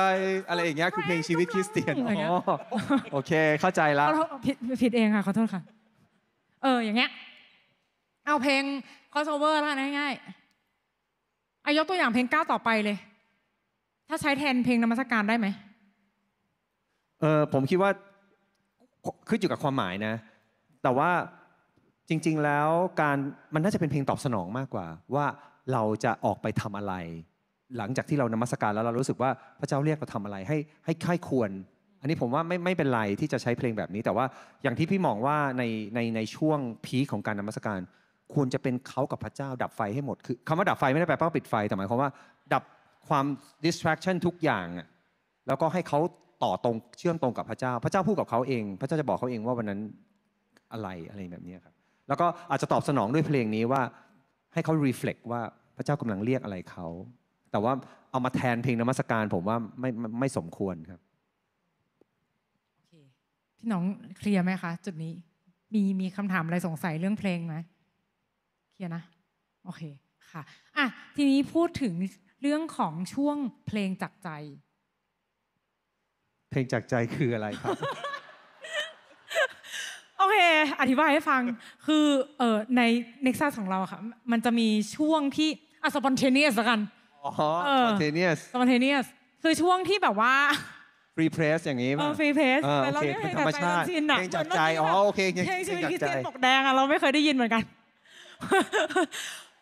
E: อะไรอย่างเงี้ย คือเพลงชีวิตคริสเตียนอ๋อโอเคเข้าใจแล้ว
A: ผิดผิดเองค่ะขอโทษค่ะ เอออย่างเงี้ยเอาเพลง c r โ s เวอร์ละง่ายๆอายกตัวอย่างเพลงก้าวต่อไปเลย ถ้าใช้แทนเพลงนมัสการได้ไหม
E: เออผมคิดว่าขึ้นอยู่กับความหมายนะ แต่ว่าจริง ๆแล้วการมันน่าจะเป็นเพลงตอบสนองมากกว่า ว่าเราจะออกไปทำอะไร หลังจากที่เรานมัสการแล้วเรารู้สึกว่าพระเจ้าเรียกเราทำอะไรให้ให้ค่ายควร อันนี้ผมว่าไม่ไม่เป็นไรที่จะใช้เพลงแบบนี้ แต่ว่าอย่างที่พี่มองว่าในในในช่วงพีของการนมัสการ ควรจะเป็นเขากับพระเจ้าดับไฟให้หมดคือคำว่าดับไฟไม่ได้แปลว่าปิดไฟแต่หมายความว่า ดับความ distraction ทุกอย่างแล้วก็ให้เขาต่อตรงเชื่อมตรงกับพระเจ้า พระเจ้าพูดกับเขาเอง พระเจ้าจะบอกเขาเองว่าวันนั้นอะไรอะไรแบบนี้ครับแล้วก็อาจจะตอบสนองด้วยเพลงนี้ว่า ให้เขารีเฟล็กว่าพระเจ้ากำลังเรียกอะไรเขาแต่ว่าเอามาแทนเพลงนมัสการผมว่าไม่ไม่สมควรครับ
A: พี่น้องเคลียร์ไหมคะ จุดนี้มีมีคำถามอะไรสงสัยเรื่องเพลงไหมเคลียร์นะโอเคค่ะอ่ะทีนี้พูดถึงเรื่องของช่วงเพลงจักใจ
E: เพลงจากใจคืออะไรครั
A: บโอเค อธิบายให้ฟังคือ เอ่อใน n e x ั s ของเราค่ะมันจะมีช่วงที่อ่ะ s p o n t a n e o u ละกัน
E: อ๋อเออ s p เนียส
A: ส o u s s p o n t a n e คือช่วงที่แบบว่า
E: ฟรีเพรสอย่างนี้เป่ะฟรีเพสอ่โอเราเค่เป็นธรรมชาติ
A: เพลงจากใจอ๋อโอเคเพลงเพลงจากใจตปกแดงอะเราไม่เคยได้ยินเหมือนกัน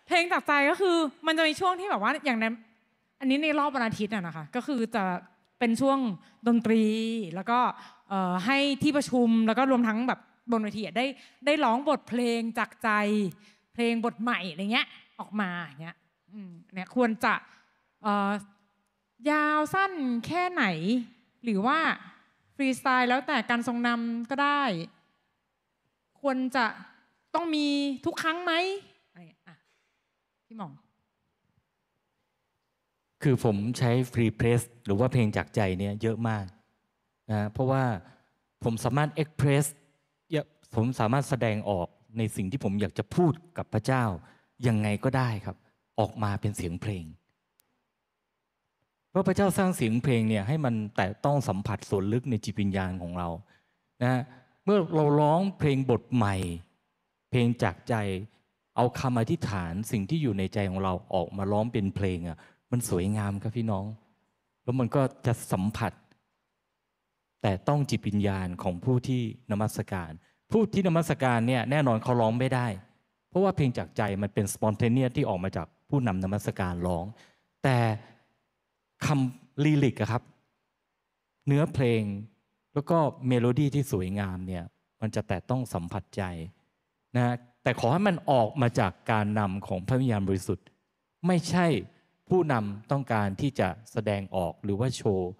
A: เพลงจากใจก็คือ มันจะมีช่วงที่แบบว่าอย่างนั้นอันนี้ในรอบวันอาทิตย์น่ะนะคะ ก็คือจะเป็นช่วงดนตรีแล้วก็ให้ที่ประชุมแล้วก็รวมทั้งแบบบนเวทีได้ได้ร้องบทเพลงจากใจ เพลงบทใหม่อะไรเงี้ย ออกมาอย่างเงี้ยเนี่ยควรจะยาวสั้นแค่ไหนหรือว่าฟรีสไตล์แล้วแต่การทรงนำก็ได้ควรจะต้องมีทุกครั้งไหมอะไรอ่ะพี่หมอง
D: คือผมใช้ฟรีเพรสหรือว่าเพลงจากใจเนี่ยเยอะมากนะเพราะว่าผมสามารถเอ็กเพรสผมสามารถแสดงออกในสิ่งที่ผมอยากจะพูดกับพระเจ้ายังไงก็ได้ครับ ออกมาเป็นเสียงเพลง เพราะพระเจ้าสร้างเสียงเพลงเนี่ยให้มันแต่ต้องสัมผัสส่วนลึกในจิตวิญญาณของเรานะเมื่อเราร้องเพลงบทใหม่ เพลงจากใจเอาคำอธิษฐานสิ่งที่อยู่ในใจของเราออกมาร้องเป็นเพลงอะมันสวยงามครับพี่น้อง แล้วมันก็จะสัมผัส แต่ต้องจิตวิญญาณของผู้ที่นมัสการ ผู้ที่นมัสการเนี่ยแน่นอนเขาร้องไม่ได้ เพราะว่าเพลงจากใจมันเป็นสปอนเทเนียที่ออกมาจากผู้นำนมัสการร้อง แต่คำลีลิกครับ เนื้อเพลง แล้วก็เมโลดี้ที่สวยงามเนี่ย มันจะแต่ต้องสัมผัสใจนะ แต่ขอให้มันออกมาจากการนำของพระวิญญาณบริสุทธิ์ ไม่ใช่ผู้นำต้องการที่จะแสดงออกหรือว่าโชว์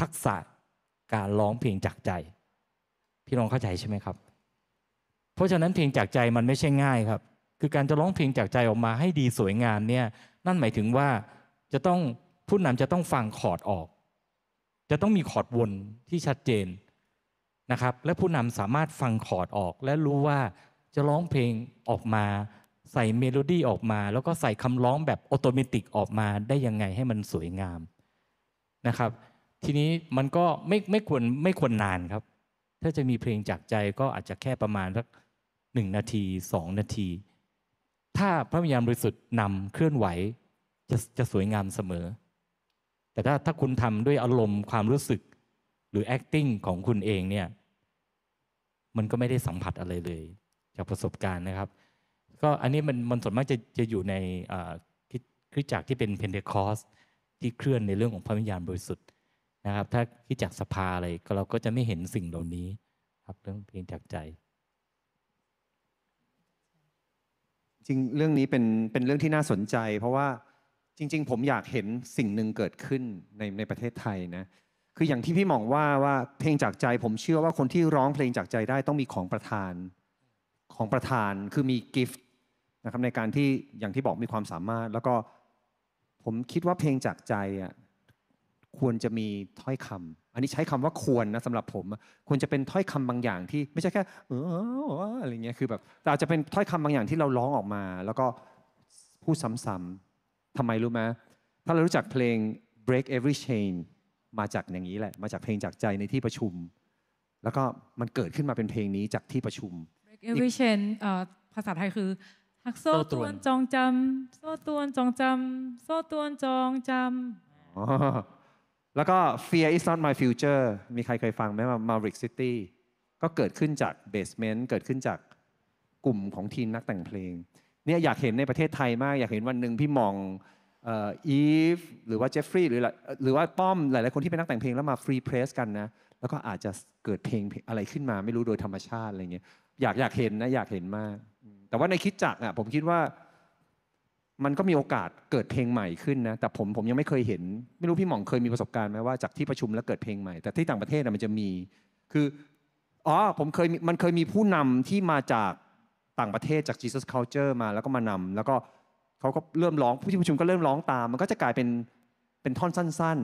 D: ทักษะ การร้องเพลงจากใจ พี่น้องเข้าใจใช่ไหมครับ เพราะฉะนั้นเพลงจากใจมันไม่ใช่ง่ายครับ คือการจะร้องเพลงจากใจออกมาให้ดีสวยงามเนี่ยนั่นหมายถึงว่าจะต้องผู้นำจะต้องฟังคอร์ดออก จะต้องมีคอร์ดวนที่ชัดเจนนะครับ และผู้นำสามารถฟังคอร์ดออกและรู้ว่าจะร้องเพลงออกมาใส่เมโลดี้ออกมา แล้วก็ใส่คำร้องแบบออโตเมติกออกมาได้ยังไงให้มันสวยงามนะครับ ทีนี้มันก็ไม่ไม่ควรไม่ควรนานครับ ถ้าจะมีเพลงจากใจก็อาจจะแค่ประมาณสักหนึ่งนาทีสองนาที ถ้าพระวิญญาณบริสุทธิ์นำเคลื่อนไหว จะจะสวยงามเสมอ แต่ถ้าถ้าคุณทำด้วยอารมณ์ความรู้สึกหรือ acting ของคุณเองเนี่ย มันก็ไม่ได้สัมผัสอะไรเลย จากประสบการณ์นะครับก็อันนี้มันมันส่วนมากจะจะอยู่ในคริสจักรที่เป็นเพนเทคอสที่เคลื่อนในเรื่องของพระวิญญาณบริสุทธิ์นะครับถ้าคริสจักรสภ
E: าอะไรก็เราก็จะไม่เห็นสิ่งเหล่านี้ครับเรื่องเพลงจากใจจริงเรื่องนี้เป็นเป็นเรื่องที่น่าสนใจ เพราะว่าจริงๆผมอยากเห็นสิ่งหนึ่งเกิดขึ้นในในประเทศไทยนะคืออย่างที่พี่มองว่าว่าเพลงจากใจผมเชื่อว่าคนที่ร้องเพลงจากใจได้ต้องมีของประธานของประธานคือมีกิฟต์นะครับในการที่อย่างที่บอกมีความสามารถ แล้วก็ผมคิดว่าเพลงจากใจอ่ะควรจะมีถ้อยคำ อันนี้ใช้คำว่าควรนะสำหรับผม ควรจะเป็นถ้อยคำบางอย่างที่ไม่ใช่แค่ เอออะไรเงี้ยคือแบบแต่อาจจะเป็นถ้อยคำบางอย่างที่เราร้องออกมา แล้วก็พูดซ้ำๆทำไมรู้ไหมถ้าเรารู้จักเพลง break every chain มาจากอย่างนี้แหละ มาจากเพลงจากใจในที่ประชุม แล้วก็มันเกิดขึ้นมาเป็นเพลงนี้จากที่ประชุม
A: break every chain ภาษาไทยคือักโซ่ตวนจองจำโซ่ตวนจองจำโซ่ตวนจองจ
E: ำแล้วก็ fear is not my future มีใครเคยฟังไหมว่า Maverick City ก็เกิดขึ้นจาก Basement เกิดขึ้นจากกลุ่มของทีมนักแต่งเพลง เนี่ยอยากเห็นในประเทศไทยมาก อยากเห็นวันหนึ่งพี่มองอีฟหรือว่าเจฟฟรีย์หรือหรือว่าป้อมหลายๆคนที่เป็นนักแต่งเพลงแล้วมาฟรีเพรสกันนะ แล้วก็อาจจะเกิดเพลงอะไรขึ้นมาไม่รู้โดยธรรมชาติอะไรเงี้ยอยากอยากเห็นนะอยากเห็นมากแต่ว่าในคิดจักอ่ะผมคิดว่ามันก็มีโอกาสเกิดเพลงใหม่ขึ้นนะแต่ผมผมยังไม่เคยเห็น ไม่รู้พี่หม่องเคยมีประสบการณ์ไหมว่าจากที่ประชุมแล้วเกิดเพลงใหม่ แต่ที่ต่างประเทศมันจะมี คือ อ๋อผมเคยมันเคยมีผู้นำที่มาจากต่างประเทศจาก Jesus Culture มาแล้วก็มานำ แล้วก็เขาก็เริ่มร้องผู้ที่ประชุมก็เริ่มร้องตาม มันก็จะกลายเป็นเป็นท่อนสั้น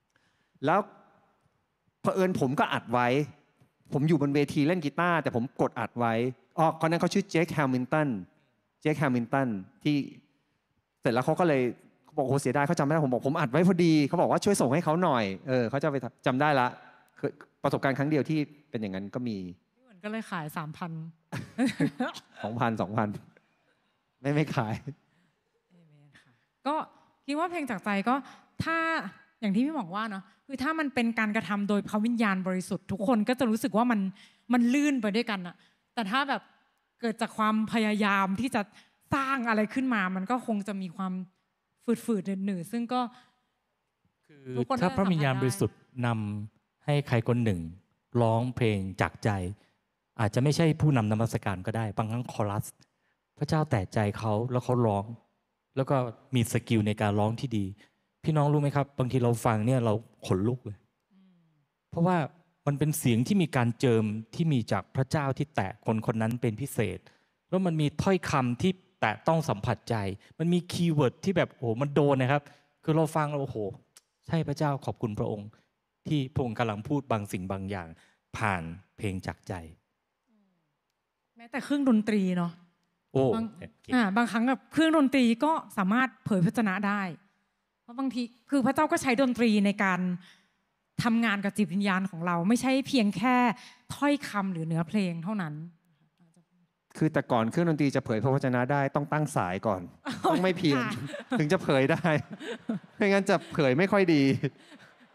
E: ๆ แล้วเผอิญผมก็อัดไว้ ผมอยู่บนเวทีเล่นกีตาร์แต่ผมกดอัดไว้อ๋อคนนั้นเขาชื่อเจคแฮมิลตัน เจคแฮมิลตันที่เสร็จแล้วเขาก็เลยบอกโอ้เสียดายเขาจำไม่ได้ ผมบอกผมอัดไว้พอดี เขาบอกว่าช่วยส่งให้เขาหน่อย เออเขาจะไปจำได้ละประสบการณ์ครั้งเดียวที่เป็นอย่างนั้นก็มี
A: เหมือนก็เลยขายสามพัน
E: สองพันสองพันไม่ไม่ขาย
A: ก็คิดว่าเพลงจากใจก็ถ้าอย่างที่พี่หมองว่าเนาะคือถ้ามันเป็นการกระทำ โดยพระวิญญาณบริสุทธิ์ทุกคนก็จะรู้สึกว่ามันมันลื่นไปด้วยกันอะแต่ถ้าแบบเกิดจากความพยายามที่จะสร้างอะไรขึ้นมา มันก็คงจะมีความฝืดๆเหนื่อยๆซึ่งก็ คือถ้าพระมิญญาณบริ
D: สุทธิ์นำให้ใครคนหนึ่ง ร้องเพลงจากใจ อาจจะไม่ใช่ผู้นำนมัสการก็ได้ บางครั้งคอรัส พระเจ้าแต่ใจเขาแล้วเขาร้อง แล้วก็มีสกิลในการร้องที่ดี พี่น้องรู้ไหมครับ บางทีเราฟังเนี่ยเราขนลุกเลยเพราะว่ามันเป็นเสียงที่มีการเจิมที่มีจากพระเจ้าที่แตะคนคนนั้นเป็นพิเศษแล้วมันมีถ้อยคำที่แตะต้องสัมผัสใจ มันมีคีย์เวิร์ดที่แบบโอ้โหมันโดนนะครับ คือเราฟังเราโอ้โห ใช่พระเจ้าขอบคุณพระองค์ ที่พระองค์กำลังพูดบางสิ่งบางอย่างผ่านเพลงจากใจ
A: แม้แต่เครื่องดนตรีเนาะ
D: โอ้อ่
A: าบางครั้งกับเครื่องดนตรีก็สามารถเผยพระชนะได้เพราะบางทีคือพระเจ้าก็ใช้ดนตรีในการทำงานกับจิตวิญญาณของเราไม่ใช่เพียงแค่ถ้อยคำหรือเนื้อเพลงเท่านั้น
E: คือแต่ก่อนเครื่องดนตรีจะเผยพระวจนะได้ต้องตั้งสายก่อน ต้องไม่เพียงถึงจะเผยได้ ไม่งั้นจะเผยไม่ค่อยดี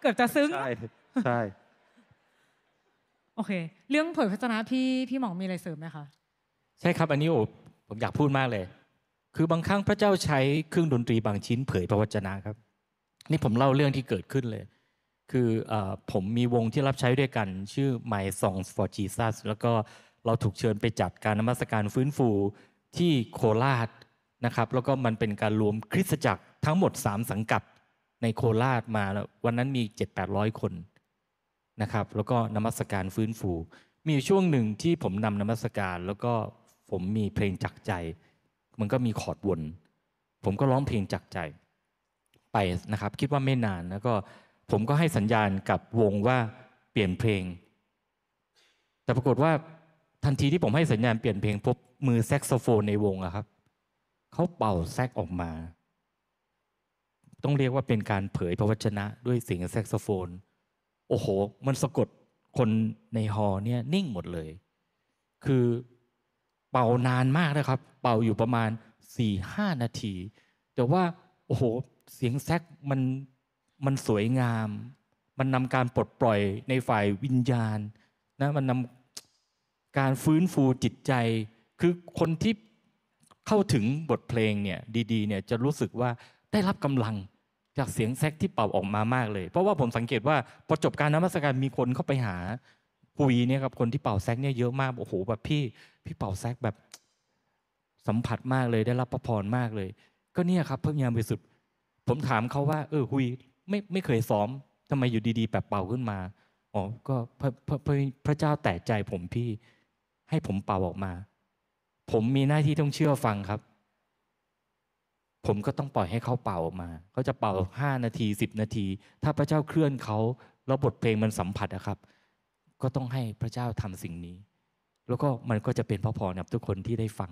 A: เกือบจะซึ้ง ใช่ใช่โอเค เรื่องเผยพระวจนะพี่พี่หมองมีอะไรเสริมไหมคะ
D: ใช่ครับ อันนี้โอ้ผมอยากพูดมากเลย คือบางครั้งพระเจ้าใช้เครื่องดนตรีบางชิ้น เผยพระวจนะครับ นี่ผมเล่าเรื่องที่เกิดขึ้นเลยคืออผมมีวงที่รับใช้ด้วยกัน ชื่อ My Songs for Jesus แล้วก็เราถูกเชิญไปจัดการนมัสการฟื้นฟูที่โคราชนะครับ แล้วก็มันเป็นการรวมคริสตจักรทั้งหมด3สังกัดในโคราชมาวันนั้นมี7-800 คนนะครับ แล้วก็นมัสการฟื้นฟู มีช่วงหนึ่งที่ผมนำนมัสการ แล้วก็ผมมีเพลงจักใจ มันก็มีคอร์ดวน ผมก็ร้องเพลงจักใจไปนะครับ คิดว่าไม่นานแล้วก็ผมก็ให้สัญญาณกับวงว่าเปลี่ยนเพลง แต่ปรากฏว่าทันทีที่ผมให้สัญญาณเปลี่ยนเพลงพบมือแซกโซโฟนในวงอะครับ เขาเป่าแซกออกมา ต้องเรียกว่าเป็นการเผยพระวจนะด้วยเสียงแซกโซโฟน โอ้โห มันสะกดคนในฮอเนี่ยนิ่งหมดเลย คือเป่านานมากนะครับ เป่าอยู่ประมาณ 4-5นาที แต่ว่าโอ้โห เสียงแซกมันมันสวยงาม มันนำการปลดปล่อยในฝ่ายวิญญาณนะ มันนำการฟื้นฟูจิตใจ คือคนที่เข้าถึงบทเพลงเนี่ย ดีๆเนี่ยจะรู้สึกว่าได้รับกำลังจากเสียงแซกที่เป่าออกมามากเลย เพราะว่าผมสังเกตว่าพอจบการนมัสการมีคนเข้าไปหาปุยเนี่ยครับคนที่เป่าแซกเนี่ยเยอะมาก โอ้โหแบบพี่พี่เป่าแซกแบบสัมผัสมากเลย ได้รับพระพรมากเลย ก็เนี่ยครับเพิ่มยามไปสุด ผมถามเขาว่าเออฮุยไม่ไม่เคยซ้อมทำไมอยู่ดีๆแบบเป่าขึ้นมา อ๋อ ก็พระพระพระพระเจ้าแตะใจผมพี่ให้ผมเป่าออกมา ผมมีหน้าที่ต้องเชื่อฟังครับ ผมก็ต้องปล่อยให้เขาเป่าออกมา เขาจะเป่าห้านาทีสิบนาที ถ้าพระเจ้าเคลื่อนเขาแล้วบทเพลงมันสัมผัสนะครับ ก็ต้องให้พระเจ้าทำสิ่งนี้ แล้วก็มันก็จะเป็นพระพรกับทุกคนที่ได้ฟัง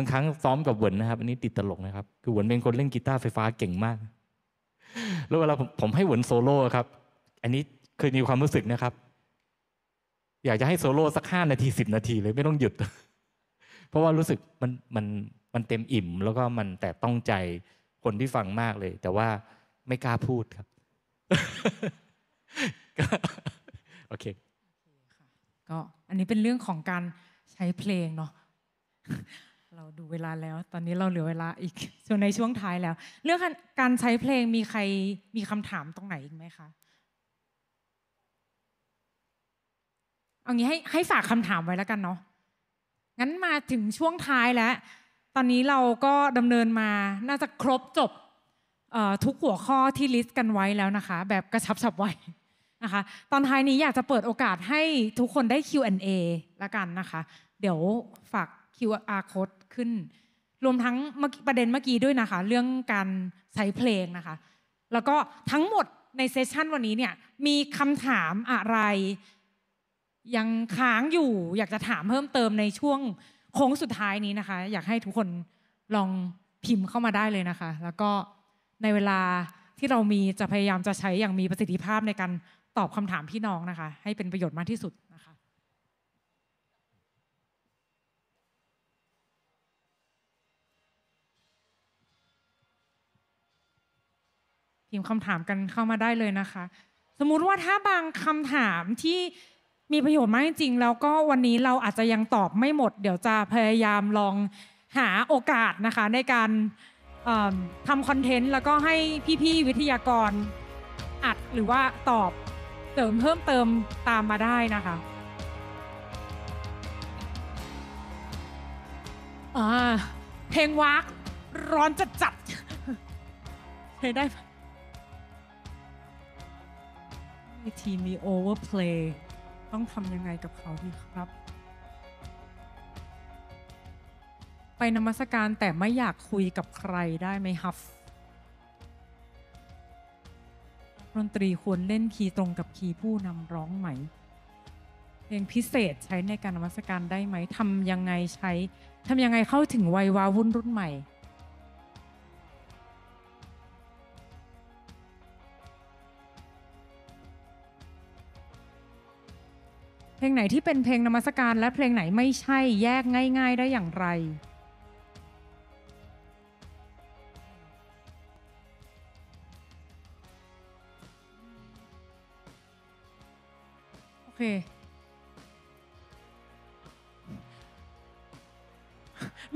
D: บางครั้งซ้อมกับเหวินนะครับ อันนี้ติดตลกนะครับ คือเหวินเป็นคนเล่นกีตาร์ไฟฟ้าเก่งมากแล้วเวลาผมให้เหวินโซโล่ครับ อันนี้เคยมีความรู้สึกนะครับ อยากจะให้โซโล่สักห้านาทีสิบนาทีเลยไม่ต้องหยุดเพราะว่ารู้สึกมันมันมันเต็มอิ่ม แล้วก็มันแต่ต้องใจคนที่ฟังมากเลย แต่ว่าไม่กล้าพูดครับโอเค
A: ก็อันนี้เป็นเรื่องของการใช้เพลงเนาะเราดูเวลาแล้ว ตอนนี้เราเหลือเวลาอีก ส่วนในช่วงท้ายแล้ว เรื่องการใช้เพลงมีใครมีคำถามตรงไหนอีกไหมคะเอางี้ให้ให้ฝากคำถามไว้แล้วกันเนาะงั้นมาถึงช่วงท้ายแล้ว ตอนนี้เราก็ดำเนินมาน่าจะครบจบทุกหัวข้อที่ลิสต์กันไว้แล้วนะคะ แบบกระชับฉับไวนะคะตอนท้ายนี้อยากจะเปิดโอกาสให้ทุกคนได้ Q&A ละกันนะคะ เดี๋ยวฝาก QR code ขึ้น รวมทั้งประเด็นเมื่อกี้ด้วยนะคะ เรื่องการใช้เพลงนะคะ แล้วก็ทั้งหมดในเซสชันวันนี้เนี่ยมีคำถามอะไร ยังค้างอยู่อยากจะถามเพิ่มเติมในช่วงโค้งสุดท้ายนี้นะคะ อยากให้ทุกคนลองพิมพ์เข้ามาได้เลยนะคะ แล้วก็ในเวลาที่เรามีจะพยายามจะใช้อย่างมีประสิทธิภาพในการตอบคำถามพี่น้องนะคะ ให้เป็นประโยชน์มากที่สุดมพ์คำถามกันเข้ามาได้เลยนะคะ สมมุติว่าถ้าบางคำถามที่มีประโยชน์มากจริงแล้วก็วันนี้เราอาจจะยังตอบไม่หมดเดี๋ยวจะพยายามลองหาโอกาสนะคะในการทำคอนเทนต์แล้วก็ให้พี่ๆวิทยากรอัดหรือว่าตอบเติมเพิ่มเติมตามมาได้นะคะ เพลงวักร้อนจัดจัดใช้ได้ว้ทีมีโอเวอร์เพลย์ต้องทำยังไงกับเขาดีครับ ไปนมัสการแต่ไม่อยากคุยกับใครได้ไหมฮัฟดนตรีควรเล่นคีย์ตรงกับคีย์ผู้นำร้องไหมเพลงพิเศษใช้ในการนมัสการได้ไหมทำยังไงใช้ทำยังไงเข้าถึงวัยวาวุ่นรุ่นใหม่เพลงไหนที่เป็นเพลงนมัสการและเพลงไหนไม่ใช่แยกง่าย ๆได้อย่างไรโอเค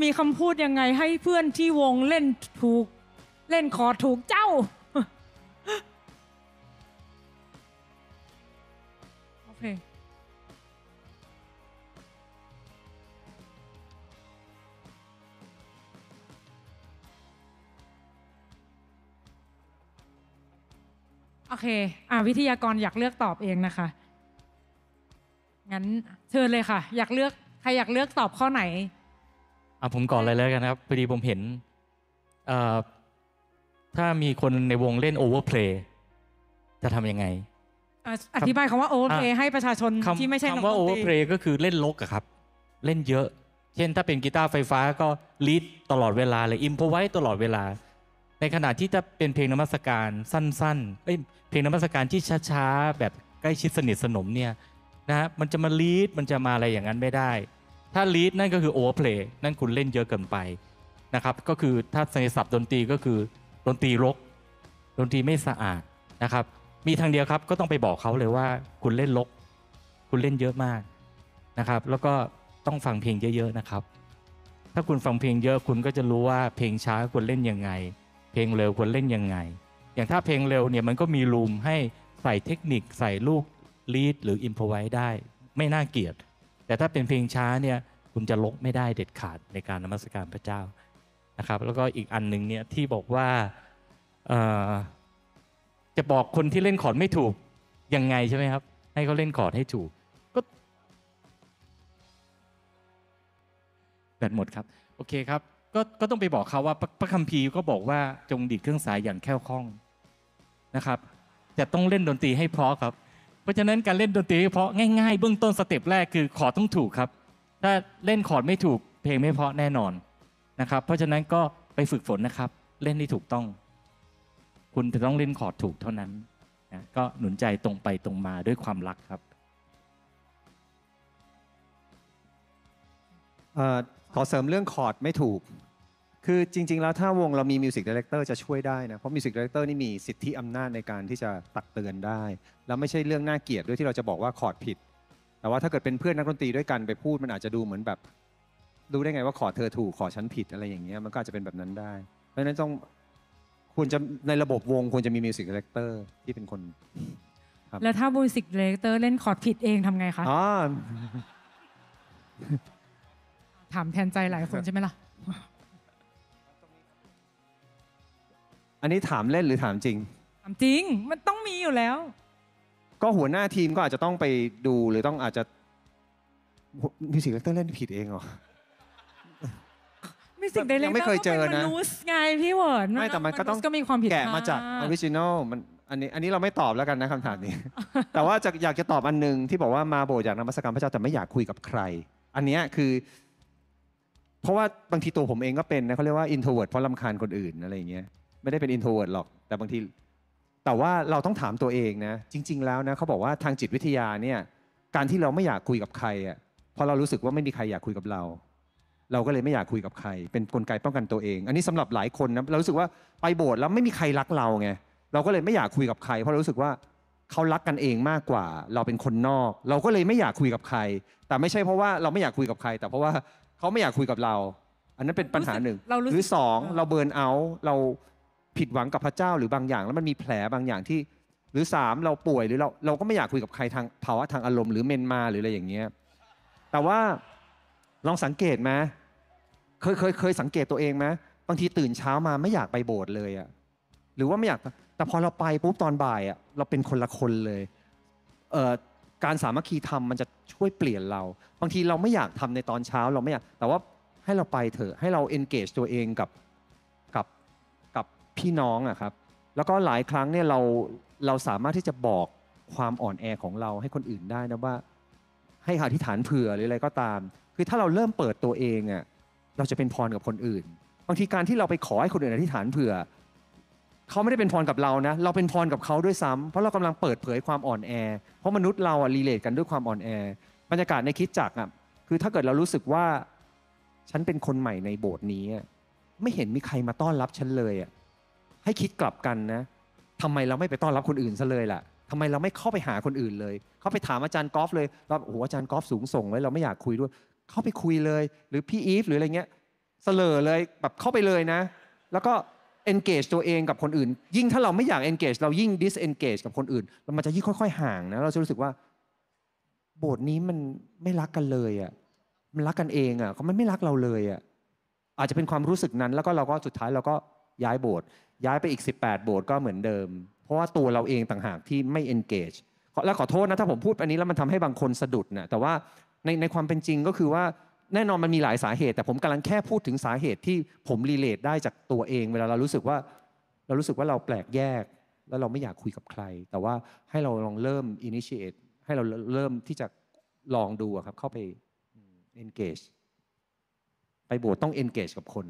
A: มีคำพูดยังไงให้เพื่อนที่วงเล่นถูกเล่นขอถูกเจ้าโอเค อ่าวิทยากรอยากเลือกตอบเองนะคะ งั้นเชิญเลยค่ะ อยากเลือก ใครอยากเลือกตอบข้อไหน
D: อ่าผมก่อนเลยแล้วกันครับ พอดีผมเห็นเอ่อถ้ามีคนในวงเล่นโอเวอร์เพลย์ จะทำยังไง
A: ออธิบายคำว่าโอเวอร์เพลย์ให้ประชาชนที่ไม่ใช่นักดนตรี คำว่าโอเวอร์เพลย์
D: ก็คือเล่นลกอะครับ เล่นเยอะ เช่นถ้าเป็นกีตาร์ไฟฟ้าก็ลีดตลอดเวลาเลย อิมพอไว้ตลอดเวลาในขณะที่จะเป็นเพลงนมัสการสั้นๆ เอ้ยเพลงนมัสการที่ช้าๆ แบบใกล้ชิดสนิทสนมเนี่ยนะฮะมันจะมาลีดมันจะมาอะไรอย่างนั้นไม่ได้ ถ้าลีดนั่นก็คือโอเวอร์เพลย์นั่นคุณเล่นเยอะเกินไปนะครับก็คือถ้าในิัสับดนตรีก็คือดนตรีรกดนตรีไม่สะอาดนะครับมีทางเดียวครับก็ต้องไปบอกเขาเลยว่าคุณเล่นรกคุณเล่นเยอะมากนะครับแล้วก็ต้องฟังเพลงเยอะ ๆ นะครับ ถ้าคุณฟังเพลงเยอะคุณก็จะรู้ว่าเพลงช้าคุณเล่นยังไงเพลงเร็วควรเล่นยังไง อย่างถ้าเพลงเร็วเนี่ยมันก็มีรูมให้ใส่เทคนิคใส่ลูกลีดหรืออินพอไว้ได้ไม่น่าเกียด แต่ถ้าเป็นเพลงช้าเนี่ยคุณจะลกไม่ได้เด็ดขาดในการนมัสการพระเจ้านะครับ แล้วก็อีกอันหนึ่งเนี่ยที่บอกว่าจะบอกคนที่เล่นขอดไม่ถูก ยังไงใช่ไหมครับ ให้เขาเล่นขอดให้ถูก ก็แบตหมดครับ โอเคครับก็ก็ต้องไปบอกเขาว่าพระคัมภีร์ก็บอกว่าจงดีดเครื่องสายอย่างแค่วคล่องนะครับแต่ต้องเล่นดนตรีให้เพราะครับเพราะฉะนั้นการเล่นดนตรีให้เพราะง่าย ๆเบื้องต้นสเต็ปแรกคือขอต้องถูกครับถ้าเล่นคอร์ดไม่ถูกเพลงไม่เพราะแน่นอนนะครับเพราะฉะนั้นก็ไปฝึกฝนนะครับเล่นให้ถูกต้อง คุณจะต้องเล่นคอร์ดถูกเท่านั้นนะก็หนุนใจตรงไปตรงมาด้วยความรักครับ
E: ขอเสริมเรื่องคอร์ดไม่ถูกคือจริงๆ แล้วถ้าวงเรามีมิวสิกดีเลกเตอร์จะช่วยได้นะ เพราะมิวสิกดีเลกเตอร์นี่มีสิทธิอำนาจในการที่จะตักเตือนได้ แล้วไม่ใช่เรื่องน่าเกลียดด้วยที่เราจะบอกว่าคอร์ดผิด แต่ว่าถ้าเกิดเป็นเพื่อนนักดนตรีด้วยกันไปพูดมันอาจจะดูเหมือนแบบดูได้ไงว่าขอเธอถูกขอฉันผิดอะไรอย่างเงี้ยมันก็อาจจะเป็นแบบนั้นได้ เพราะฉะนั้นต้องควรจะในระบบวงควรจะมีมิวสิกดีเลกเตอร์ที่เป็นคน
A: ครับแล้วถ้ามิวสิกดีเลกเตอร์เล่นคอร์ดผิดเองทำไงคะอ๋อถามแทนใจหลายคนใช่ไหมล่ะ
E: อันนี้ถามเล่นหรือถามจริง
A: ถามจริง มันต้องมีอยู่แล้ว
E: ก็หัวหน้าทีมก็อาจจะต้องไปดูหรือต้องอาจจะมิสิงเล่เตอร์เล่นผิดเองเหรอ
A: มีสิงใดเรคเตอยงไม่เคยเจอนะนรูสไงพี่เวิร์ดไม่แต่มันก็ต้องก็มีความผิดแกะมาจากออริจ
E: ินอลมันอันนี้อันนี้เราไม่ตอบแล้วกันนะคำถามนี้ แต่ว่าจะอยากจะตอบอันหนึ่งที่บอกว่ามาโบสถ์อยากนมัสการพระเจ้าแต่ไม่อยากคุยกับใคร อันนี้คือ เพราะว่าบางทีตัวผมเองก็เป็นนะเขาเรียกว่าอินโทรเวิร์ดเพราะลำคาญคนอื่นอะไรอย่างเงี้ยไม่ได้เป็นอินโทรเวิร์ดหรอก แต่บางที แต่ว่าเราต้องถามตัวเองนะ จริงๆ แล้วนะเขาบอกว่าทางจิตวิทยาเนี่ย การที่เราไม่อยากคุยกับใครอ่ะเพราะเรารู้สึกว่าไม่มีใครอยากคุยกับเรา เราก็เลยไม่อยากคุยกับใคร เป็นกลไกป้องกันตัวเอง อันนี้สำหรับหลายคนนะ เรารู้สึกว่าไปโบสถ์แล้วไม่มีใครรักเราไง เราก็เลยไม่อยากคุยกับใคร เพราะเรารู้สึกว่าเขารักกันเองมากกว่า เราเป็นคนนอก เราก็เลยไม่อยากคุยกับใคร แต่ไม่ใช่เพราะว่าเราไม่อยากคุยกับใคร แต่เพราะว่าเขาไม่อยากคุยกับเรา อันนั้นเป็นปัญหาหนึ่ง หรือสองเราเบิร์นเอาเราผิดหวังกับพระเจ้าหรือบางอย่างแล้วมันมีแผลบางอย่างที่หรือสามเราป่วยหรือเราเราก็ไม่อยากคุยกับใครทางภาวะทางอารมณ์หรือเมนมาหรืออะไรอย่างเงี้ยแต่ว่าลองสังเกตไหมเคยเคยเคยสังเกตตัวเองไหมบางทีตื่นเช้ามาไม่อยากไปโบสถ์เลยอะหรือว่าไม่อยาก แต่พอเราไปปุ๊บตอนบ่ายอะเราเป็นคนละคนเลยเการสามัคคีธรรมมันจะช่วยเปลี่ยนเราบางทีเราไม่อยากทำในตอนเช้าเราไม่อยากแต่ว่าให้เราไปเถอะให้เราเอนเกจตัวเองกับพี่น้องอะครับ แล้วก็หลายครั้งเนี่ยเราเราสามารถที่จะบอกความอ่อนแอของเราให้คนอื่นได้นะว่าให้หาทิฐานเผื่อหรืออะไรก็ตาม คือถ้าเราเริ่มเปิดตัวเองอะเราจะเป็นพรกับคนอื่น บางทีการที่เราไปขอให้คนอื่นอธิษฐานเผื่อเขาไม่ได้เป็นพรกับเรานะ เราเป็นพรกับเขาด้วยซ้ำ เพราะเรากำลังเปิดเผยความอ่อนแอ เพราะมนุษย์เราอะรีเลทกันด้วยความอ่อนแอ บรรยากาศในคิดจักอะคือถ้าเกิดเรารู้สึกว่าฉันเป็นคนใหม่ในโบสถ์นี้ ไม่เห็นมีใครมาต้อนรับฉันเลยอะให้คิดกลับกันนะทำไมเราไม่ไปต้อนรับคนอื่นซะเลยล่ะทำไมเราไม่เข้าไปหาคนอื่นเลย เข้าไปถามอาจารย์กอล์ฟเลยเราโอ้โหอาจารย์กอล์ฟสูงส่งไว้ เราไม่อยากคุยด้วย เข้าไปคุยเลย หรือพี่อีฟหรืออะไรเงี้ย เสลอเลยแบบเข้าไปเลยนะ แล้วก็ engage ตัวเองกับคนอื่น ยิ่งถ้าเราไม่อยาก engage เรายิ่ง disengage กับคนอื่นมันจะยิ่งค่อย ๆ ห่างนะ เราจะรู้สึกว่า โบสถ์นี้มันไม่รักกันเลยอ่ะ มันรักกันเองอ่ะเขาไม่รักเราเลยอ่ะ อาจจะเป็นความรู้สึกนั้น แล้วก็เราก็สุดท้ายเราก็ย้ายโบสถ์ย้ายไปอีก 18 โบสถ์ก็เหมือนเดิม เพราะว่าตัวเราเองต่างหากที่ไม่ engage แล้วขอโทษนะถ้าผมพูดอันนี้ แล้วมันทำให้บางคนสะดุดนะแต่ว่าในในความเป็นจริงก็คือว่าแน่นอนมันมีหลายสาเหตุ แต่ผมกำลังแค่พูดถึงสาเหตุที่ผมรีเลทได้จากตัวเอง เวลาเรารู้สึกว่าเรารู้สึกว่าเราแปลกแยก แล้วเราไม่อยากคุยกับใคร แต่ว่าให้เราลองเริ่ม initiate ให้เราเริ่มที่จะลองดูครับเข้าไป engage ไปโบสถ์ต้อง engage กับคน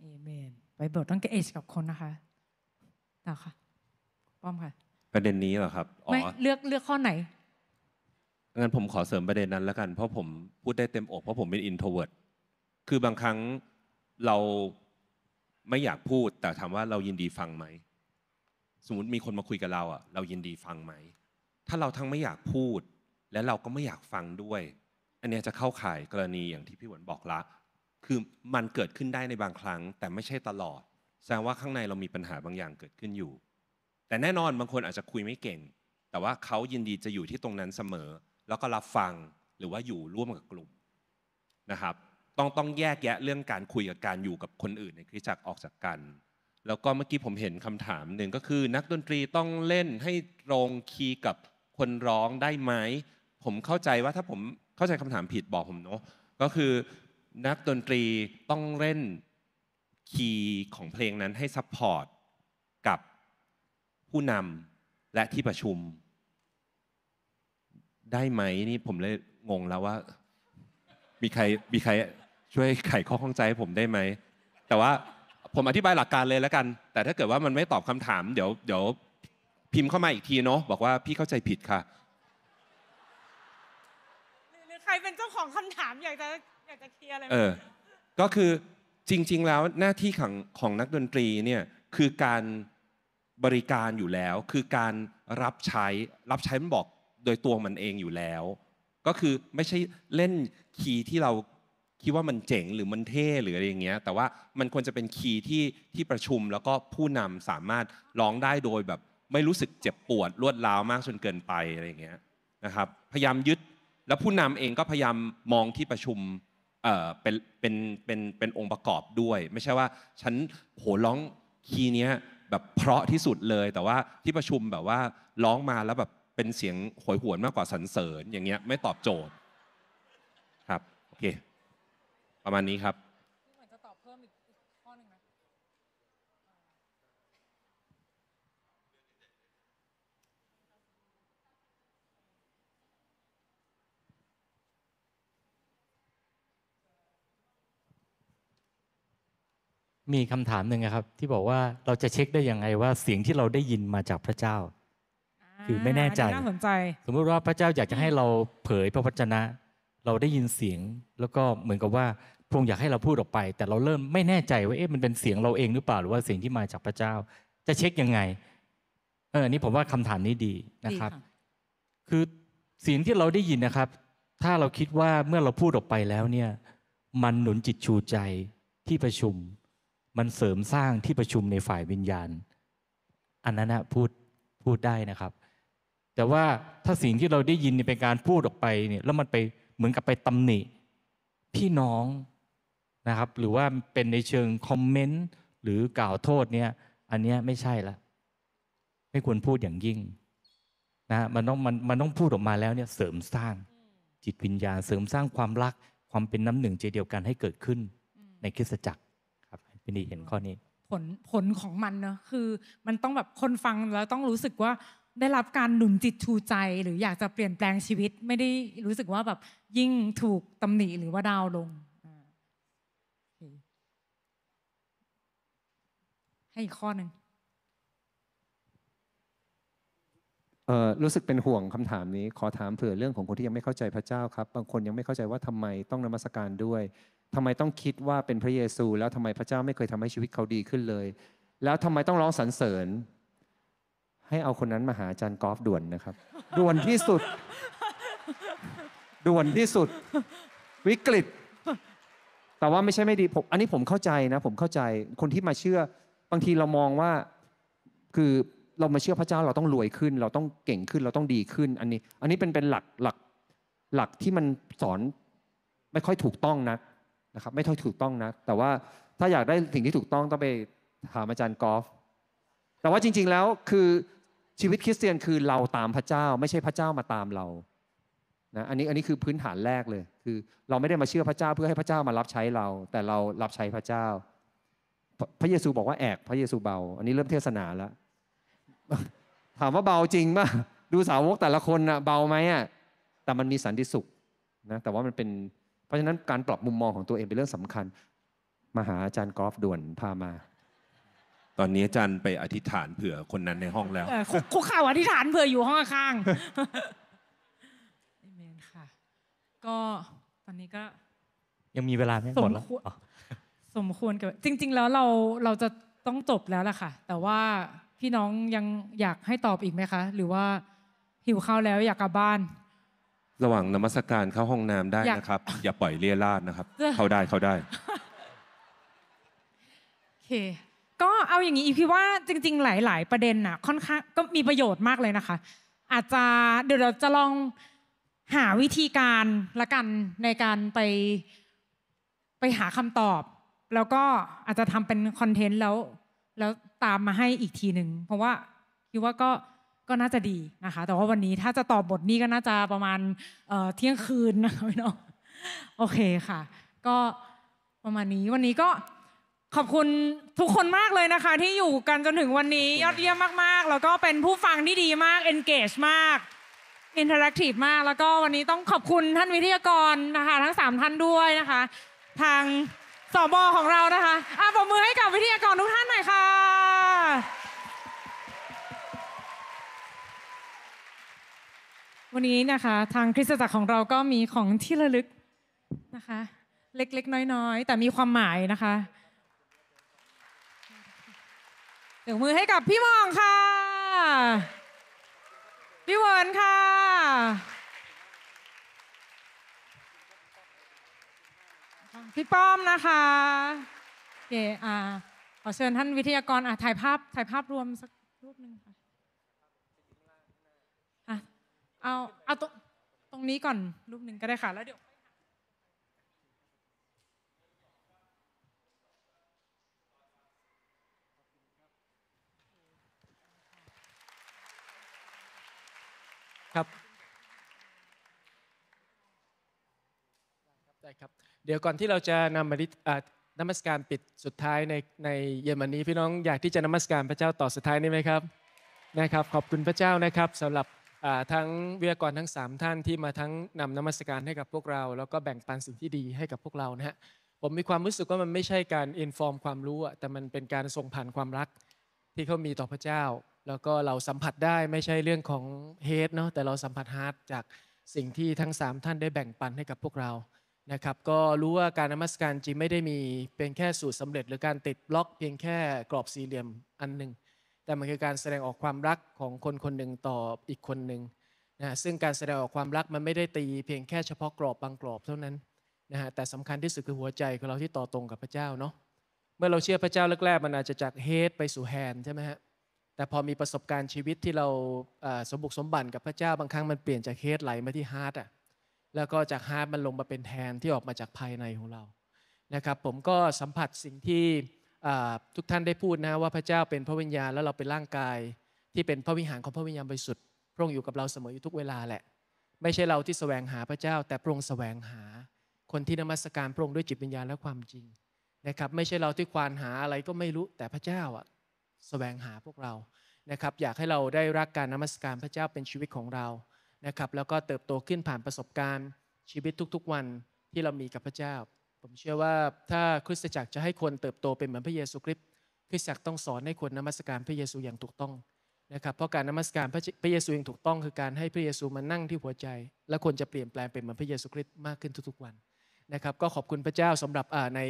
A: เอเมนไเบิดต้องเกจกับคนนะคะต่อค่ะ ป้อมค่ะ
E: ประเด็นนี้เหรอครับ
F: อ๋อไม่
A: เลือกเลือกข้อไหน
F: งั้นผมขอเสริมประเด็นนั้นแล้วกัน เพราะผมพูดได้เต็มอก เพราะผมเป็นอินโทรเวิร์ตคือบางครั้งเราไม่อยากพูดแต่ถามว่าเรายินดีฟังไหม สมมติมีคนมาคุยกับเราอ่ะ เรายินดีฟังไหม ถ้าเราทั้งไม่อยากพูด และเราก็ไม่อยากฟังด้วย อันเนี้ยจะเข้าข่ายกรณีอย่างที่พี่หวนบอกละคือมันเกิดขึ้นได้ในบางครั้ง แต่ไม่ใช่ตลอดแสดงว่าข้างในเรามีปัญหาบางอย่างเกิดขึ้นอยู่ แต่แน่นอนบางคนอาจจะคุยไม่เก่งแต่ว่าเขายินดีจะอยู่ที่ตรงนั้นเสมอ แล้วก็รับฟังหรือว่าอยู่ร่วมกับกลุ่มนะครับ ต้องต้องแยกแยะเรื่องการคุยกับการอยู่กับคนอื่นในคริสตจักรออกจากกัน แล้วก็เมื่อกี้ผมเห็นคำถามหนึ่งก็คือ นักดนตรีต้องเล่นให้ตรงคีย์กับคนร้องได้ไหมผมเข้าใจว่าถ้าผมเข้าใจคำถามผิดบอกผมเนาะก็คือนักดนตรีต้องเล่นคีย์ของเพลงนั้นให้ซัพพอร์ตกับผู้นำและที่ประชุมได้ไหมนี่ผมเลยงงแล้วว่า มีใครมีใครช่วยไขข้อข้องใจให้ผมได้ไหม แต่ว่าผมอธิบายหลักการเลยแล้วกัน แต่ถ้าเกิดว่ามันไม่ตอบคำถามเดี๋ยวเดี๋ยว พิมพ์เข้ามาอีกทีเนาะบอกว่าพี่เข้าใจผิดค่ะ
A: หรือใครเป็นเจ้าของคำถามอยากจะากจะเคลียร์อะไรเออ
F: ก็คือจริง ๆ แล้วหน้าที่ของของนักดนตรีเนี่ยคือการบริการอยู่แล้ว คือการรับใช้รับใช้มันบอกโดยตัวมันเองอยู่แล้ว ก็คือไม่ใช่เล่นคีย์ที่เราคิดว่ามันเจ๋งหรือมันเท่หรืออะไรอย่างเงี้ย แต่ว่ามันควรจะเป็นคีย์ที่ที่ประชุม แล้วก็ผู้นำสามารถร้องได้โดยแบบไม่รู้สึกเจ็บปวดรวดร้าวมากจนเกินไปอะไรอย่างเงี้ยนะครับพยายามยึด แล้วผู้นำเองก็พยายามมองที่ประชุมเป็นเป็นเป็นเป็นองค์ประกอบด้วย ไม่ใช่ว่าฉันโหร้องคีย์เนี้ยแบบเพราะที่สุดเลยแต่ว่าที่ประชุมแบบว่าร้องมาแล้วแบบเป็นเสียงหวยหวนมากกว่าสรรเสริญอย่างเงี้ยไม่ตอบโจทย์ครับโอเคประมาณนี้ครับ
D: มีคำถามหนึ่งครับ ที่บอกว่าเราจะเช็คได้ยังไง ว่าเสียงที่เราได้ยินมาจากพระเจ้า คือไม่แน่ใจนสนใจ สมมุติว่าพระเจ้าอยากจะให้เราเผยพระวจนะ เราได้ยินเสียงแล้วก็เหมือนกับว่า พระองค์อยากให้เราพูดออกไป แต่เราเริ่มไม่แน่ใจ ว่าเอ๊ะมันเป็นเสียงเราเองหรือเปล่าหรือว่าเสียงที่มาจากพระเจ้า จะเช็คยังไง เออนี่ผมว่าคำถามนี้ดีนะครับ คือเสียงที่เราได้ยินนะครับ ถ้าเราคิดว่าเมื่อเราพูดออกไปแล้วเนี่ย มันหนุนจิตชูใจที่ประชุมมันเสริมสร้างที่ประชุมในฝ่ายวิญญาณ อันนั้นนะพูดพูดได้นะครับ แต่ว่าถ้าสิ่งที่เราได้ยินเป็นการพูดออกไปเนี่ยแล้วมันไปเหมือนกับไปตำหนิพี่น้องนะครับ หรือว่าเป็นในเชิงคอมเมนต์หรือกล่าวโทษเนี่ย อันนี้ไม่ใช่ละไม่ควรพูดอย่างยิ่งนะมันต้องมันมันต้องพูดออกมาแล้วเนี่ยเสริมสร้างจิตวิญญาณเสริมสร้างความรัก ความเป็นน้ำหนึ่งใจเดียวกันให้เกิดขึ้นในคริสตจักรพี่นีเห็นข้อนี้
A: ผลผลของมันเนอะคือ มันต้องแบบคนฟังแล้ว ต้องรู้สึกว่าได้รับการหนุนจิตชูใจ หรืออยากจะเปลี่ยนแปลงชีวิต ไม่ได้รู้สึกว่าแบบยิ่งถูกตำหนิหรือว่าดาวลง ให้อีกข้อหนึ่ง
E: รู้สึกเป็นห่วงคำถามนี้ ขอถามเผื่อเรื่องของคนที่ยังไม่เข้าใจพระเจ้าครับ บางคนยังไม่เข้าใจว่าทำไมต้องนมัสการด้วยทำไมต้องคิดว่าเป็นพระเยซู แล้วทำไมพระเจ้าไม่เคยทำให้ชีวิตเขาดีขึ้นเลย แล้วทำไมต้องร้องสรรเสริญ ให้เอาคนนั้นมาหาอาจารย์กอล์ฟด่วนนะครับ ด่วนที่สุด ด่วนที่สุด วิกฤต แต่ว่าไม่ใช่ไม่ดีผม อันนี้ผมเข้าใจนะ ผมเข้าใจ คนที่มาเชื่อ บางทีเรามองว่าคือเรามาเชื่อพระเจ้าเราต้องรวยขึ้น เราต้องเก่งขึ้นเราต้องดีขึ้น อันนี้อันนี้เป็นเป็นหลักหลักหลักที่มันสอนไม่ค่อยถูกต้องนะนะครับไม่ถูกต้องนะแต่ว่าถ้าอยากได้สิ่งที่ถูกต้องต้องไปถามอาจารย์กอล์ฟแต่ว่าจริง ๆ แล้วคือชีวิตคริสเตียนคือเราตามพระเจ้าไม่ใช่พระเจ้ามาตามเรานะอันนี้อันนี้คือพื้นฐานแรกเลย คือเราไม่ได้มาเชื่อพระเจ้าเพื่อให้พระเจ้ามารับใช้เรา แต่เรารับใช้พระเจ้า พระเยซูบอกว่าแอก พระเยซูเบา อันนี้เริ่มเทศนาแล้ว ถามว่าเบาจริงป่ะดูสาวกแต่ละคนอะเบาไหมอะแต่มันมีสันติสุขนะแต่ว่ามันเป็นราะฉะนั้น การปรับมุมมองของตัวเอง เป็นเรื่องสำคัญ มาหาอาจารย์กอล์ฟด่วนพามา ตอนนี้อาจารย์ไป อธิษฐานเผื่อคนนั้นในห้องแล้ว
A: คุกข่าวอธิษฐานเผื่อ อยู่ห้องข้างเมนค่ะ ก็ตอนนี้ก็
D: ยังมีเวลาไหมหมดแล้ว
A: สมควรกับจริง ๆ แล้วเราเราจะต้องจบแล้วล่ะค่ะ แต่ว่าพี่น้องยังอยากให้ตอบอีกไหมคะ หรือว่าหิวข้าวแล้วอยากกลับบ้าน
F: ระหว่างนมัสการเข้าห้องน้ำได้นะครับ อย่าปล่อยเลี่ยราดนะครับ เข้าได้เข้าได้
A: โอเค ก็เอาอย่างนี้อีกพี่ว่าจริงๆหลาย ๆ ประเด็นน่ะค่อนข้างก็มีประโยชน์มากเลยนะคะ อาจจะเดี๋ยวเราจะลองหาวิธีการละกันในการไป ไปหาคำตอบ แล้วก็อาจจะทำเป็นคอนเทนต์แล้ว แล้วตามมาให้อีกทีหนึ่งเพราะว่าคิดว่าก็ก็น่าจะดีนะคะแต่ว่าวันนี้ถ้าจะตอบบทนี้ก็น่าจะประมาณเที่ยงคืนนะคะพี่น้องโอเคค่ะ ก็ประมาณนี้วันนี้ก็ขอบคุณทุกคนมากเลยนะคะ ที่อยู่กันจนถึงวันนี้ยอดเยี่ยมมากๆแล้วก็เป็นผู้ฟังที่ดีมาก engage มาก interactive มาก แล้วก็วันนี้ต้องขอบคุณท่านวิทยากรนะคะ ทั้ง 3 ท่านด้วยนะคะ ทางสบอของเรานะคะอ่ะปรบมือให้กับวิทยากรทุกท่านหน่อยค่ะวันนี้นะคะทางคริสตจักรของเราก็มีของที่ระลึกนะคะเล็กๆน้อยๆแต่มีความหมายนะคะเดี๋ยวมือให้กับพี่มองค่ะพี่เวิร์นค่ะพี่ป้อมนะคะโอเคอ่าขอเชิญท่านวิทยากรอ่าถ่ายภาพถ่ายภาพรวมสักรูปหนึ่งค่ะเอาเอาตรงตรงนี้ก่อนรูปหนึ่งก็ได้ค่ะแล้วเดี๋ยว
B: ครับได้ครับ เดี๋ยวก่อนที่เราจะนำมาดินมัสการปิดสุดท้ายในในเย็นวันนี้พี่น้องอยากที่จะนมัสการพระเจ้าต่อสุดท้ายนี้ไหมครับ นะครับขอบคุณพระเจ้านะครับสำหรับทั้งวิทยากรทั้ง 3 ท่านที่มาทั้งนำนมัสการให้กับพวกเรา แล้วก็แบ่งปันสิ่งที่ดีให้กับพวกเรานะฮะผมมีความรู้สึกว่ามันไม่ใช่การอินฟอร์มความรู้แต่มันเป็นการส่งผ่านความรักที่เขามีต่อพระเจ้า แล้วก็เราสัมผัสได้ไม่ใช่เรื่องของเฮดเนาะแต่เราสัมผัสฮาร์ดจากสิ่งที่ทั้ง 3 ท่านได้แบ่งปันให้กับพวกเรานะครับก็รู้ว่าการนมัสการจริงไม่ได้มีเป็นแค่สูตรสำเร็จหรือการติดบล็อก เพียงแค่กรอบสี่เหลี่ยมอันหนึ่งแต่มันคือการแสดงออกความรักของคนคนหนึ่งต่ออีกคนหนึ่งนะซึ่งการแสดงออกความรักมันไม่ได้ตีเพียงแค่เฉพาะกรอบบางกรอบเท่านั้นนะฮะแต่สำคัญที่สุดคือหัวใจของเราที่ต่อตรงกับพระเจ้าเนาะเมื่อเราเชื่อพระเจ้าแรก ๆ มันอาจจะจากเฮดไปสู่แฮนใช่ไหมฮะแต่พอมีประสบการณ์ชีวิตที่เราสมบุกสมบันกับพระเจ้าบางครั้งมันเปลี่ยนจากเฮดไหลมาที่ฮาร์ดอ่ะแล้วก็จากฮาร์ดมันลงมาเป็นแทนที่ออกมาจากภายในของเรานะครับผมก็สัมผัสสิ่งที่ทุกท่านได้พูดนะว่าพระเจ้าเป็นพระวิญญาณแล้วเราเป็นร่างกาย ที่เป็นพระวิหารของพระวิญญาณบริสุทธิ์พระองค์อยู่กับเราเสมออยู่ทุกเวลาแหละ ไม่ใช่เราที่แสวงหาพระเจ้า แต่พระองค์แสวงหาคนที่นมัสการพระองค์ด้วยจิตวิญญาณและความจริงนะครับไม่ใช่เราที่ควานหาอะไรก็ไม่รู้แต่พระเจ้าอ่ะแสวงหาพวกเรานะครับอยากให้เราได้รักการนมัสการพระเจ้าเป็นชีวิตของเรานะครับแล้วก็เติบโตขึ้นผ่านประสบการณ์ ชีวิตทุกๆวันที่เรามีกับพระเจ้าผมเชื่อว่าถ้าคริสตจักรจะให้คนเติบโตเป็นเหมือนพระเยซูคริสต์คริสตจักรต้องสอนให้คนนมัสการพระเยซูอย่างถูกต้องนะครับ เพราะการนมัสการพระเยซูอย่างถูกต้องคือการให้พระเยซูมานั่งที่หัวใจ และคนจะเปลี่ยนแปลงเป็นเหมือนพระเยซูคริสต์มากขึ้นทุกๆวันนะครับก็ขอบคุณพระเจ้าสำหรับใน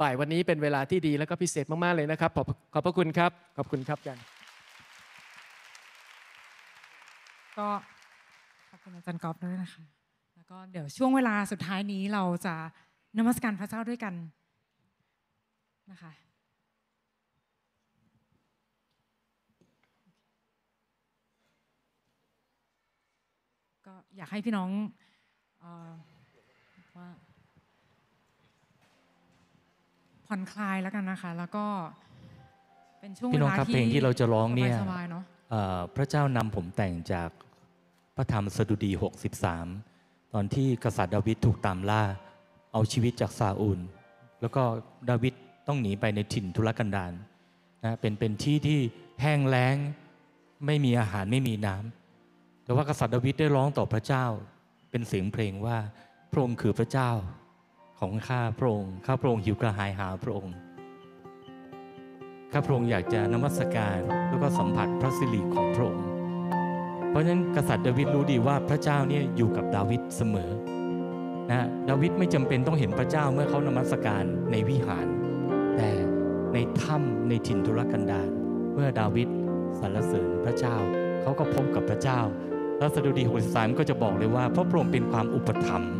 B: บ่ายวันนี้เป็นเวลาที่ดี และก็พิเศษมากๆเลยนะครับ ขอบขอบพระคุณครับขอบคุณครับอาจารย์
A: ก็ขอบคุณอาจารย์กอล์ฟด้วยนะคะแล้วก็เดี๋ยวช่วงเวลาสุดท้ายนี้เราจะนมัสการพระเจ้าด้วยกันนะคะก็อยากให้พี่น้องว่าผ่อนคลายแล้วกันนะคะ แล้วก็ เป็นช่วงเวลาที่พี่น้องับเพลงที่เราจะร้องเนี่ย
D: พระเจ้านำผมแต่งจากพระธรรมสดุดี 63 ตอนที่กษัตริย์ดาวิดถูกตามล่าเอาชีวิตจากซาอูล แล้วก็ดาวิดต้องหนีไปในถิ่นทุรกันดารนะ เป็นเป็นที่ที่แห้งแล้งไม่มีอาหารไม่มีน้ำ แต่ว่ากษัตริย์ดาวิดได้ร้องต่อพระเจ้า เป็นเสียงเพลงว่าพระองค์คือพระเจ้าของข้าพระองค์ข้าพระองค์หิวกระหายหาพระองค์ ข้าพระองค์อยากจะนมัสการแล้วก็สัมผัสพระสิริของพระองค์ เพราะฉะนั้นกษัตริย์ดาวิดรู้ดีว่าพระเจ้าเนี่ยอยู่กับดาวิดเสมอนะดาวิดไม่จำเป็นต้องเห็นพระเจ้าเมื่อเขานมัสการในวิหาร แต่ในถ้ำในถิ่นทุรกันดารเมื่อดาวิดสรรเสริญพระเจ้าเขาก็พบกับพระเจ้าระสดุดีหสายก็จะบอกเลยว่าพระพรหมเป็นความอุปถัมภ์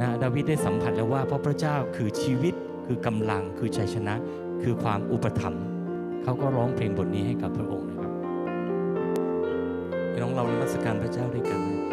D: นะดาวิดได้สัมผัสแล้วว่าพระพระเจ้าคือชีวิตคือกำลังคือชัยชนะ คือความอุปถัมภ์เขาก็ร้องเพลงบทนี้ให้กับพระองค์นะครับน้องเรานมัสการพระเจ้าด้วยกันนะ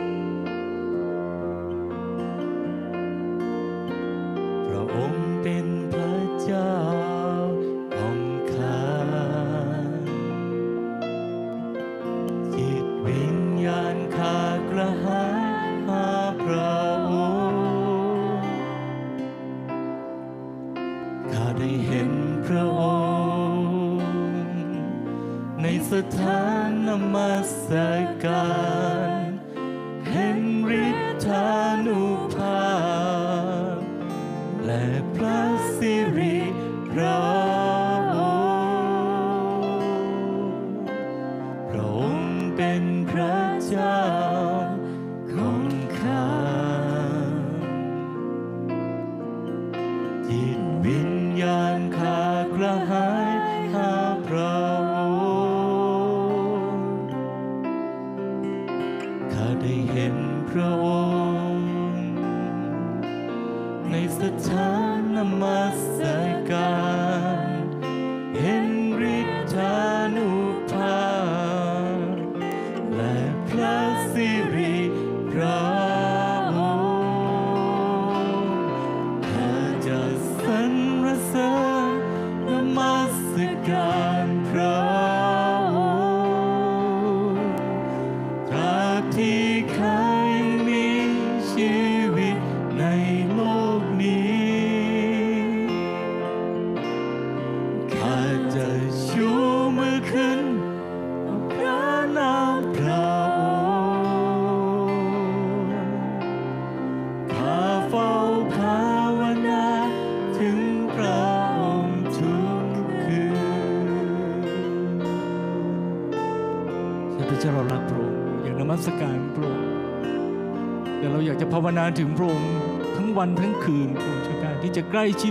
D: Haiti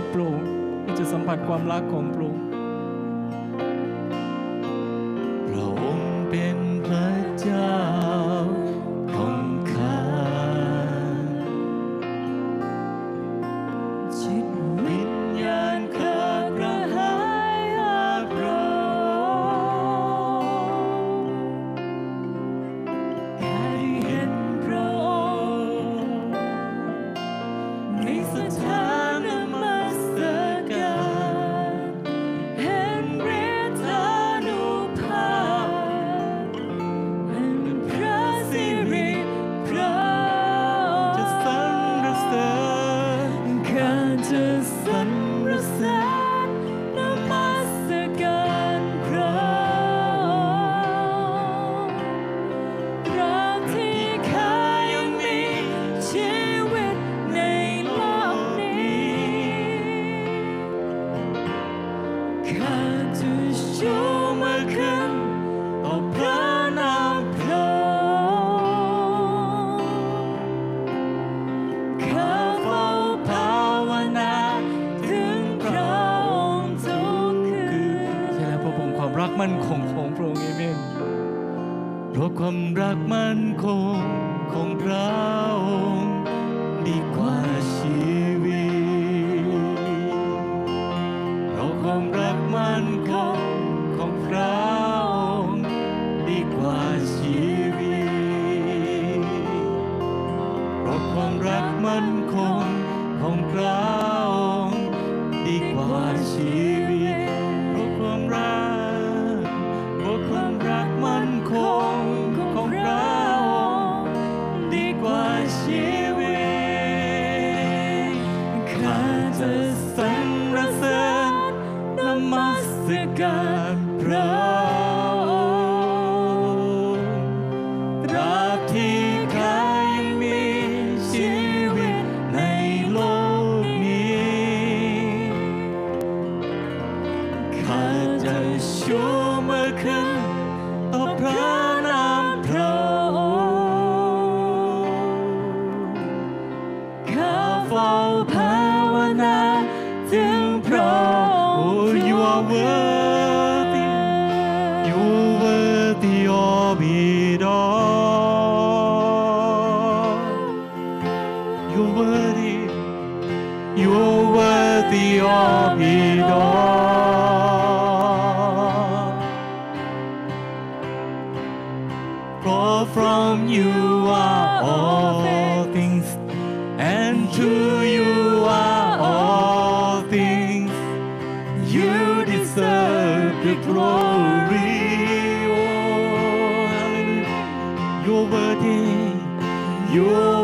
D: Your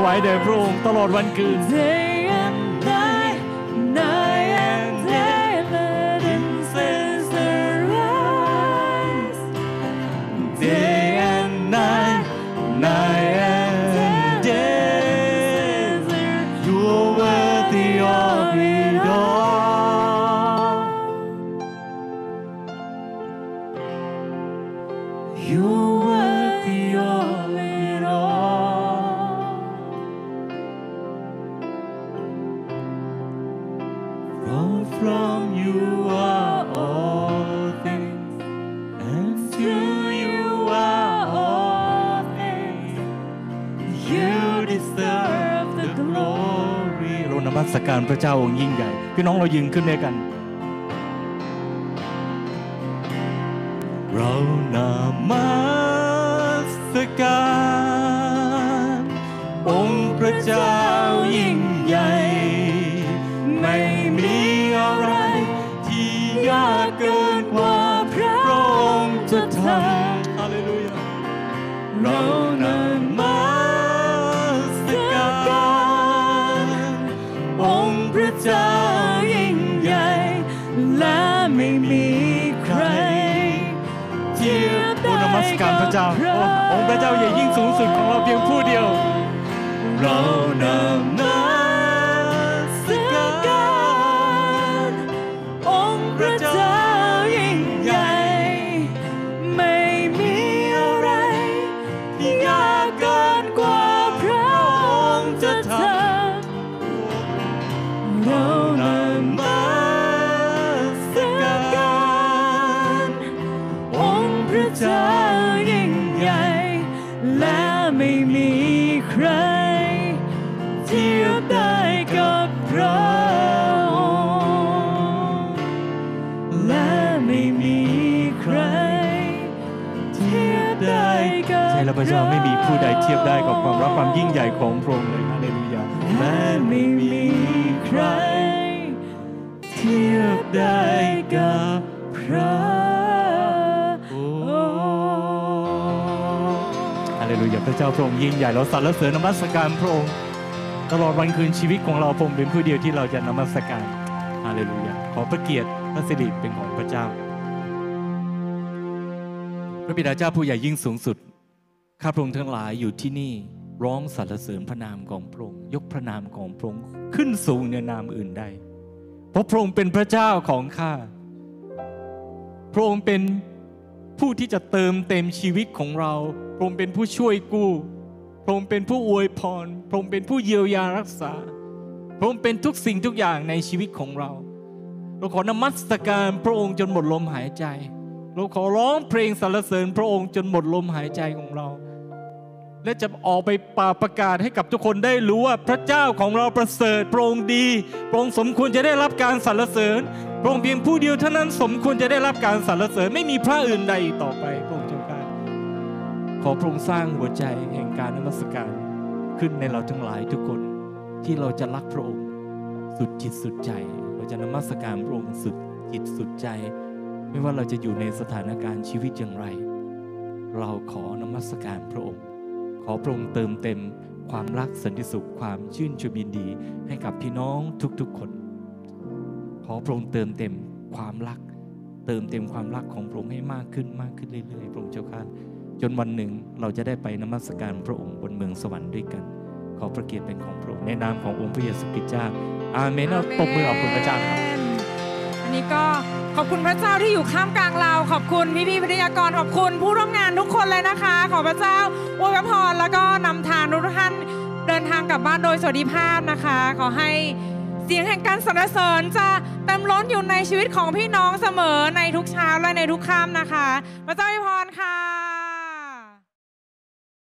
D: ถวายแด่พระองค์ตลอดวันคืนระเจ้าองค์ยิ่งใหญ่พี่น้องเรายืนขึ้นด้วยกัน
H: กัรพระเจ้าองค์พระเจ้าใหญ่ยิ่งสูงสุดของเราเพียงผู้เดียว เรานำผู้ใดเทียบได้กับความรักความยิ่งใหญ่ของพระองค์เลยฮาเลลูยาแม้ไม่มีใครเทียบได้ก
D: ับพระฮาเลลูยาพระเจ้าพระองค์ยิ่งใหญ่เราสรรเสริญนมัสการพระองค์ตลอดวันคืนชีวิตของเราพระองค์เป็นผู้เดียวที่เราจะนมัสการฮาเลลูยาขอพระเกียรติพระสิริเป็นของพระเจ้า พระบิดาเจ้าผู้ใหญ่ยิ่งสูงสุดข้าพระองค์ทั้งหลายอยู่ที่นี่ร้องสรรเสริญพระนามของพระองค์ยกพระนามของพระองค์ขึ้นสูงเหนือนามอื่นใดเพราะพระองค์เป็นพระเจ้าของข้า พระองค์เป็นผู้ที่จะเติมเต็มชีวิตของเราพระองค์เป็นผู้ช่วยกู้พระองค์เป็นผู้อวยพร พระองค์เป็นผู้เยียวยารักษา พระองค์เป็นทุกสิ่งทุกอย่างในชีวิตของเราเราขอนมัสการพระองค์จนหมดลมหายใจเราขอร้องเพลงสรรเสริญพระองค์จนหมดลมหายใจของเรา และจะออกไปป่าประกาศให้กับทุกคนได้รู้ว่าพระเจ้าของเราประเสริฐโปร่งดีโปร่งสมควรจะได้รับการสรรเสริญโปร่งเพียงผู้เดียวเท่านั้นสมควรจะได้รับการสรรเสริญไม่มีพระอื่นใดต่อไปพระองค์เจ้าข้าขอพระองค์สร้างหัวใจแห่งการนมัสการขึ้นในเราทั้งหลายทุกคนที่เราจะรักพระองค์ สุดจิตสุดใจเราจะนมัสการพระองค์สุดจิตสุดใจไม่ว่าเราจะอยู่ในสถานการณ์ชีวิตอย่างไร เราขอนมัสการพระองค์ ขอพระองค์เติมเต็ม ความรักสันติสุข ความชื่นชมยินดีให้กับพี่น้องทุกๆคน ขอพระองค์เติมเต็มความรัก เติมเต็มความรักของพระองค์ให้มากขึ้นมากขึ้นเรื่อยๆ พระองค์เจ้าข้า จนวันหนึ่งเราจะได้ไปนมัสการพระองค์บนเมืองสวรรค์ด้วยกัน ขอพระเกียรติเป็นของพระองค์ในนามขององค์พระเยซูคริสต์เจ้า อาเมนเราตบมือออกคุณพระเจ้าครั
A: บนี้ก็ขอบคุณพระเจ้าที่อยู่ข้ามกลางเรา ขอบคุณพี่พี่วิทยากรขอบคุณ ผู้ร่วมงานทุกคนเลยนะคะ ขอพระเจ้าอวยพร แล้วก็นำทางทุกท่านเดินทางกลับบ้านโดยสวัสดิภาพนะคะ ขอให้เสียงแห่งการสรรเสริญจะเต็มล้นอยู่ในชีวิตของพี่น้องเสมอในทุกเช้าและในทุกค่ำนะคะ พระเจ้าอวยพ
C: รค่ะ